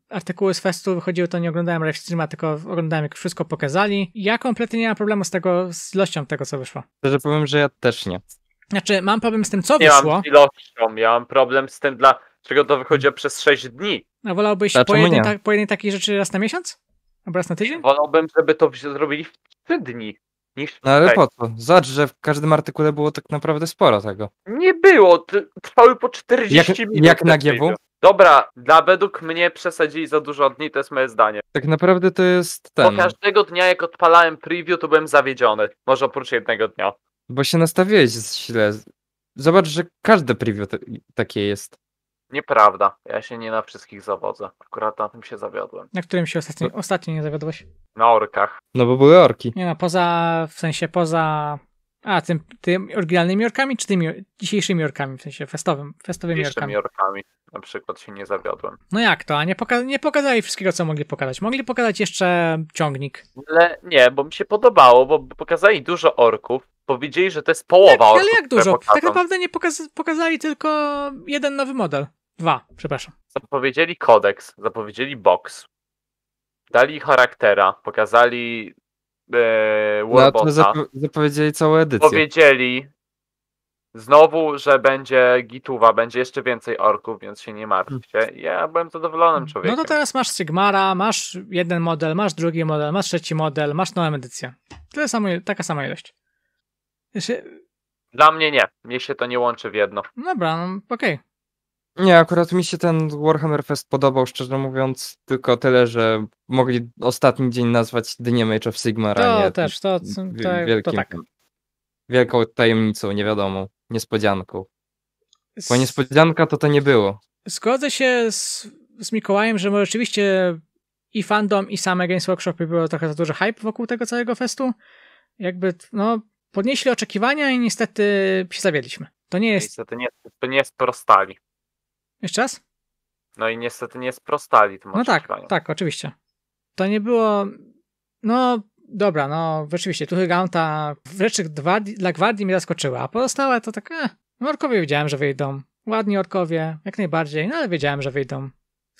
artykuły z festu wychodziły, to nie oglądałem live streama, tylko oglądałem jak wszystko pokazali. Ja kompletnie nie mam problemu z tego, z ilością tego, co wyszło. Szczerze powiem, że ja też nie. Znaczy, mam problem z tym, co nie wyszło. Nie mam z ilością, ja mam problem z tym, dla czego to wychodziło przez 6 dni. A wolałbyś znaczy, po jednej, ta, po jednej, takiej rzeczy raz na miesiąc? Albo raz na tydzień? Wolałbym, żeby to zrobili w 3 dni. Niż no ale po co? Zacz, że w każdym artykule było tak naprawdę sporo tego. Nie było, trwały po 40 jak, minut. Jak na GW? Dobra, dla według mnie przesadzili za dużo dni, to jest moje zdanie. Tak naprawdę to jest ten. Bo każdego dnia jak odpalałem preview, to byłem zawiedziony. Może oprócz jednego dnia. Bo się nastawiłeś źle. Zobacz, że każde preview takie jest. Nieprawda. Ja się nie na wszystkich zawodzę. Akurat na tym się zawiodłem. Na którym się ostatnio, no. ostatnio nie zawiodłeś? Na orkach. No bo były orki. Nie no, poza, w sensie poza... A, tym, tym oryginalnymi orkami, czy tymi dzisiejszymi orkami, w sensie festowym, festowymi orkami? orkami na przykład się nie zawiodłem. No jak to? A nie, poka nie pokazali wszystkiego, co mogli pokazać. Mogli pokazać jeszcze ciągnik. Ale nie, bo mi się podobało, bo pokazali dużo orków. Powiedzieli, że to jest połowa tak, orków. Ale jak dużo? Tak naprawdę nie pokaz pokazali tylko jeden nowy model. Dwa, przepraszam. Zapowiedzieli kodeks, zapowiedzieli box. Dali charaktera, pokazali e, no, zapowiedzieli całą edycję. Powiedzieli, Znowu, że będzie gituwa, będzie jeszcze więcej orków, więc się nie martwcie. Hmm. Ja byłem zadowolonym człowiekiem. Hmm. No to teraz masz Sigmara, masz jeden model, masz drugi model, masz trzeci model, masz nową edycję. Tyle samo, taka sama ilość. Jeszcze... Dla mnie nie. Mnie się to nie łączy w jedno. Dobra, no, okej. Okay. Nie, akurat mi się ten Warhammer Fest podobał, szczerze mówiąc, tylko tyle, że mogli ostatni dzień nazwać dniem Age of Sigmar, to nie też, to, to, wielkim, to tak. wielką tajemnicą, nie wiadomo niespodzianką. Bo niespodzianka to to nie było. Zgodzę się z, z Mikołajem, że może rzeczywiście i fandom, i same Games Workshopy było trochę za dużo hype wokół tego całego festu. Jakby, no, podnieśli oczekiwania i niestety się zawiedliśmy. To nie jest... Niestety nie, to nie sprostali. Jeszcze raz? No i niestety nie sprostali tym No tak, tak, oczywiście. To nie było... No, dobra, no rzeczywiście, Tuchy w rzeczy dla, dla Gwardii mnie zaskoczyła, a pozostałe to tak, eh, orkowie wiedziałem, że wyjdą. Ładni orkowie, jak najbardziej, no ale wiedziałem, że wyjdą.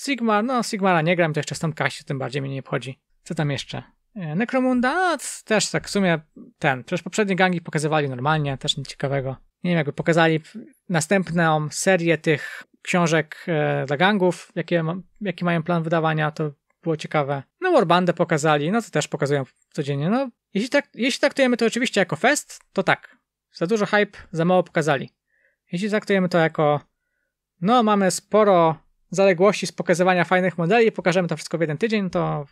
Sigmar, no Sigmara nie gram, to jeszcze stąd Kasi, tym bardziej mnie nie obchodzi. Co tam jeszcze? E, Necromunda no, też tak w sumie ten. Przecież poprzednie gangi pokazywali normalnie, też nic ciekawego. Nie wiem, jakby pokazali następną serię tych książek e, dla gangów, jakie, jaki mają plan wydawania, to było ciekawe. No Warbandę pokazali, no to też pokazują codziennie. No, jeśli, tak, jeśli traktujemy to oczywiście jako fest, to tak. Za dużo hype, za mało pokazali. Jeśli traktujemy to jako no mamy sporo zaległości z pokazywania fajnych modeli i pokażemy to wszystko w jeden tydzień, to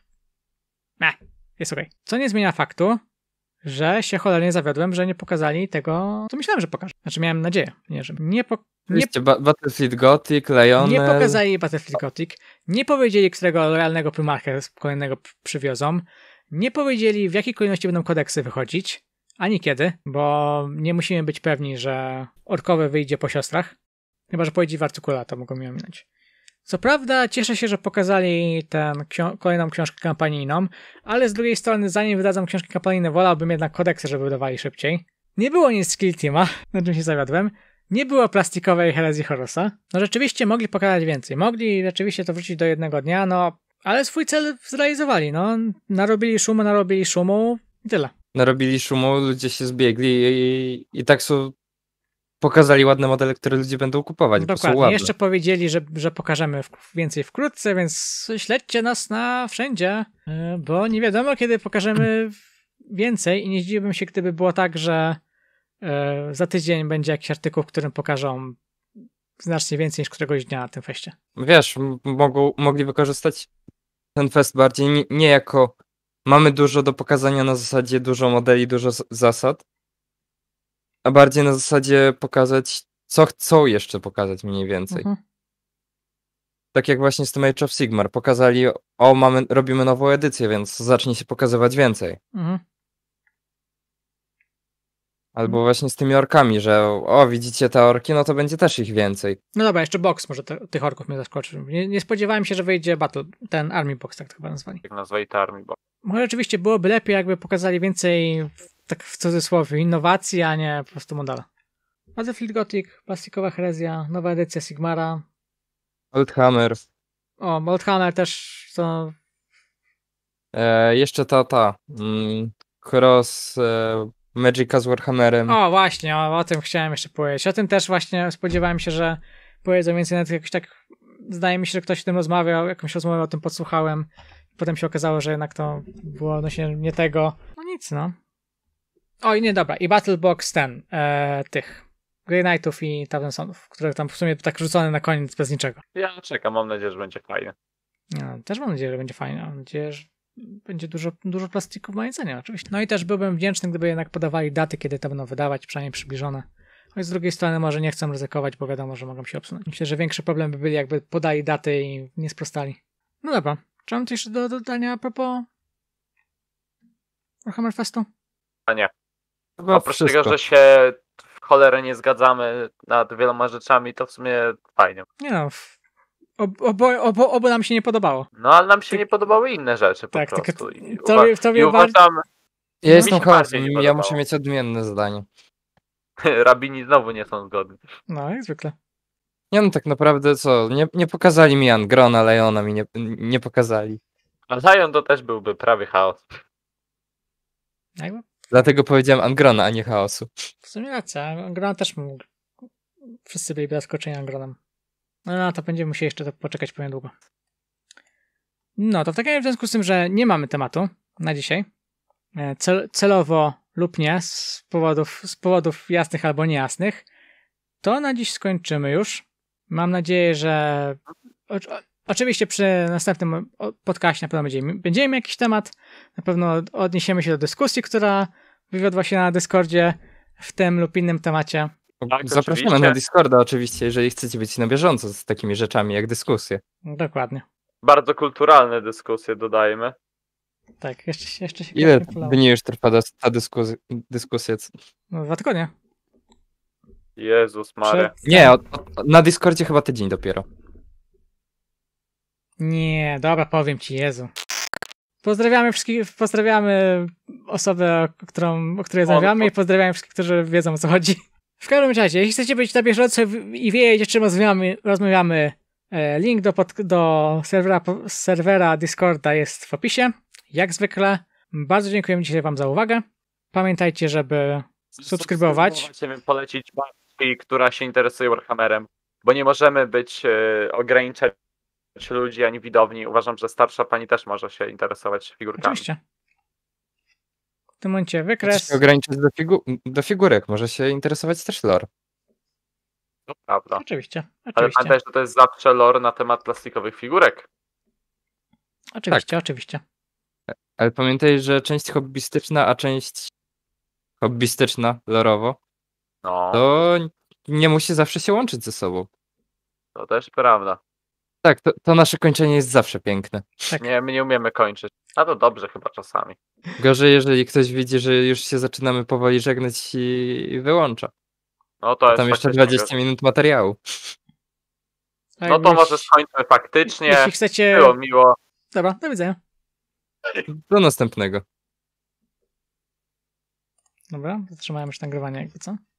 meh, jest ok. Co nie zmienia faktu, że się cholernie zawiodłem, że nie pokazali tego, co myślałem, że pokażę, Znaczy miałem nadzieję, nie, że nie po... Nie, Battlefield Gothic, Leonel... Nie pokazali Battlefield Gothic, nie powiedzieli, którego realnego Primarchę kolejnego przywiozą, nie powiedzieli, w jakiej kolejności będą kodeksy wychodzić, ani kiedy, bo nie musimy być pewni, że orkowe wyjdzie po siostrach. Chyba, że pojedzie w artykule, to mogą mi ominąć. Co prawda, cieszę się, że pokazali tę ksi- kolejną książkę kampanijną, ale z drugiej strony, zanim wydadzą książki kampanijne, wolałbym jednak kodeksy, żeby wydawali szybciej. Nie było nic z Kill na czym się zawiodłem. Nie było plastikowej herezji Horosa. No rzeczywiście mogli pokazać więcej. Mogli rzeczywiście to wrócić do jednego dnia, no ale swój cel zrealizowali, no. Narobili szumu, narobili szumu i tyle narobili szumu, ludzie się zbiegli i, i tak są pokazali ładne modele, które ludzie będą kupować. Dokładnie. Jeszcze powiedzieli, że, że pokażemy więcej wkrótce, więc śledźcie nas na wszędzie, e, bo nie wiadomo, kiedy pokażemy więcej i nie zdziwiłbym się, gdyby było tak, że e, za tydzień będzie jakiś artykuł, w którym pokażą znacznie więcej niż któregoś dnia na tym feście. Wiesz, mogą, mogli wykorzystać ten fest bardziej nie, nie jako mamy dużo do pokazania na zasadzie dużo modeli, dużo zasad, a bardziej na zasadzie pokazać, co chcą jeszcze pokazać mniej więcej. Mhm. Tak jak właśnie z tym Age of Sigmar. Pokazali, o, mamy, robimy nową edycję, więc zacznie się pokazywać więcej. Mhm. Albo właśnie z tymi orkami, że o, widzicie te orki, no to będzie też ich więcej. No dobra, jeszcze box może te, tych orków mnie zaskoczył. Nie, nie, spodziewałem się, że wyjdzie Battle, ten Army Box, tak to chyba nazwali. Jak nazwali to Army Box. Może rzeczywiście byłoby lepiej, jakby pokazali więcej tak w cudzysłowie, innowacji, a nie po prostu modela. Battlefield Gothic, plastikowa herezja, nowa edycja Sigmara. Oldhammer. O, Oldhammer też to... E, jeszcze ta, ta, mm, Cross e, Magica z Warhammerem. O, właśnie, o, o, tym chciałem jeszcze powiedzieć. O tym też właśnie spodziewałem się, że powiedzą więcej, nawet jakoś tak zdaje mi się, że ktoś o tym rozmawiał, jakąś rozmowę o tym podsłuchałem. Potem się okazało, że jednak to było odnośnie nie tego. No nic, no. Oj, nie, dobra. I Battle Box ten, e, tych Grey Knightów i Townsendów, które tam w sumie tak rzucone na koniec bez niczego. Ja czekam, mam nadzieję, że będzie fajnie. Ja, no, też mam nadzieję, że będzie fajnie. Mam nadzieję, że będzie dużo, dużo w mojej cenie, oczywiście. No i też byłbym wdzięczny, gdyby jednak podawali daty, kiedy to będą wydawać, przynajmniej przybliżone. Choć no z drugiej strony może nie chcę ryzykować, bo wiadomo, że mogą się obsunąć. Myślę, że większy problem by byli, jakby podali daty i nie sprostali. No dobra. Czy mam coś jeszcze do dodania a propos Warhammer Festu? A nie. Chyba no, Oprócz wszystko. tego, że się w cholerę nie zgadzamy nad wieloma rzeczami, to w sumie fajnie. Nie no, obo, obo, obo nam się nie podobało. No, ale nam się Ty... Tak. nie podobały inne rzeczy po tak, prostu. Tak, I, tobie, tobie i uważam, Ja jestem chętny, ja muszę mieć odmienne zdanie. Rabini znowu nie są zgodni. No, jak zwykle. Nie no, tak naprawdę co, nie, nie pokazali mi Angrona, Leona mi nie, nie pokazali. A Zion to też byłby prawie chaos. Jakby Dlatego powiedziałem Angrona, a nie chaosu. W sumie racja, Angrona też mógł. Wszyscy byliby zaskoczeni Angronem. No, no to będziemy musieli jeszcze poczekać pewnie długo. No to w takim razie w związku z tym, że nie mamy tematu na dzisiaj, e, cel, celowo lub nie, z powodów, z powodów jasnych albo niejasnych, to na dziś skończymy już. Mam nadzieję, że Oczywiście przy następnym podcaście na pewno będziemy, będziemy jakiś temat, na pewno odniesiemy się do dyskusji, która wywiodła się na Discordzie w tym lub innym temacie. Tak, tak Zapraszamy oczywiście. na Discorda oczywiście, jeżeli chcecie być na bieżąco z takimi rzeczami jak dyskusje. Dokładnie. Bardzo kulturalne dyskusje dodajmy. Tak, jeszcze, jeszcze się Ile dni już trwa ta dyskusja? No, dwa tygodnie. Jezus Mary. Przed... Nie, na Discordzie chyba tydzień dopiero. Nie, dobra, powiem ci, Jezu. Pozdrawiamy wszystkich, pozdrawiamy osobę, o, którą, o której rozmawiamy i pozdrawiamy wszystkich, którzy wiedzą o co chodzi. W każdym razie, jeśli chcecie być na bieżąco i wiedzieć, o czym rozmawiamy, rozmawiamy e, link do, pod, do serwera, serwera Discorda jest w opisie. Jak zwykle, bardzo dziękujemy dzisiaj Wam za uwagę. Pamiętajcie, żeby subskrybować. Chcemy polecić babci, która się interesuje Warhammerem, bo nie możemy być e, ograniczeni ludzi, ani widowni. Uważam, że starsza pani też może się interesować figurkami. Oczywiście. W tym momencie wykres. Się ograniczyć do, figu do figurek, może się interesować też lore. No prawda. Oczywiście. oczywiście. Ale pamiętaj, że to jest zawsze lore na temat plastikowych figurek. Oczywiście, tak. oczywiście. Ale pamiętaj, że część hobbystyczna, a część hobbystyczna, lorowo, no. to nie musi zawsze się łączyć ze sobą. To też prawda. Tak, to, to, nasze kończenie jest zawsze piękne. Tak. Nie, my nie umiemy kończyć. A to dobrze chyba czasami. Gorzej, jeżeli ktoś widzi, że już się zaczynamy powoli żegnać i, wyłącza. No to A tam jeszcze 20 gorzej. minut materiału. Tak, no to jeśli... może skończmy faktycznie. Jeśli chcecie... Było miło. Dobra, do widzenia. Do następnego. Dobra, zatrzymałem już nagrywanie jakby co.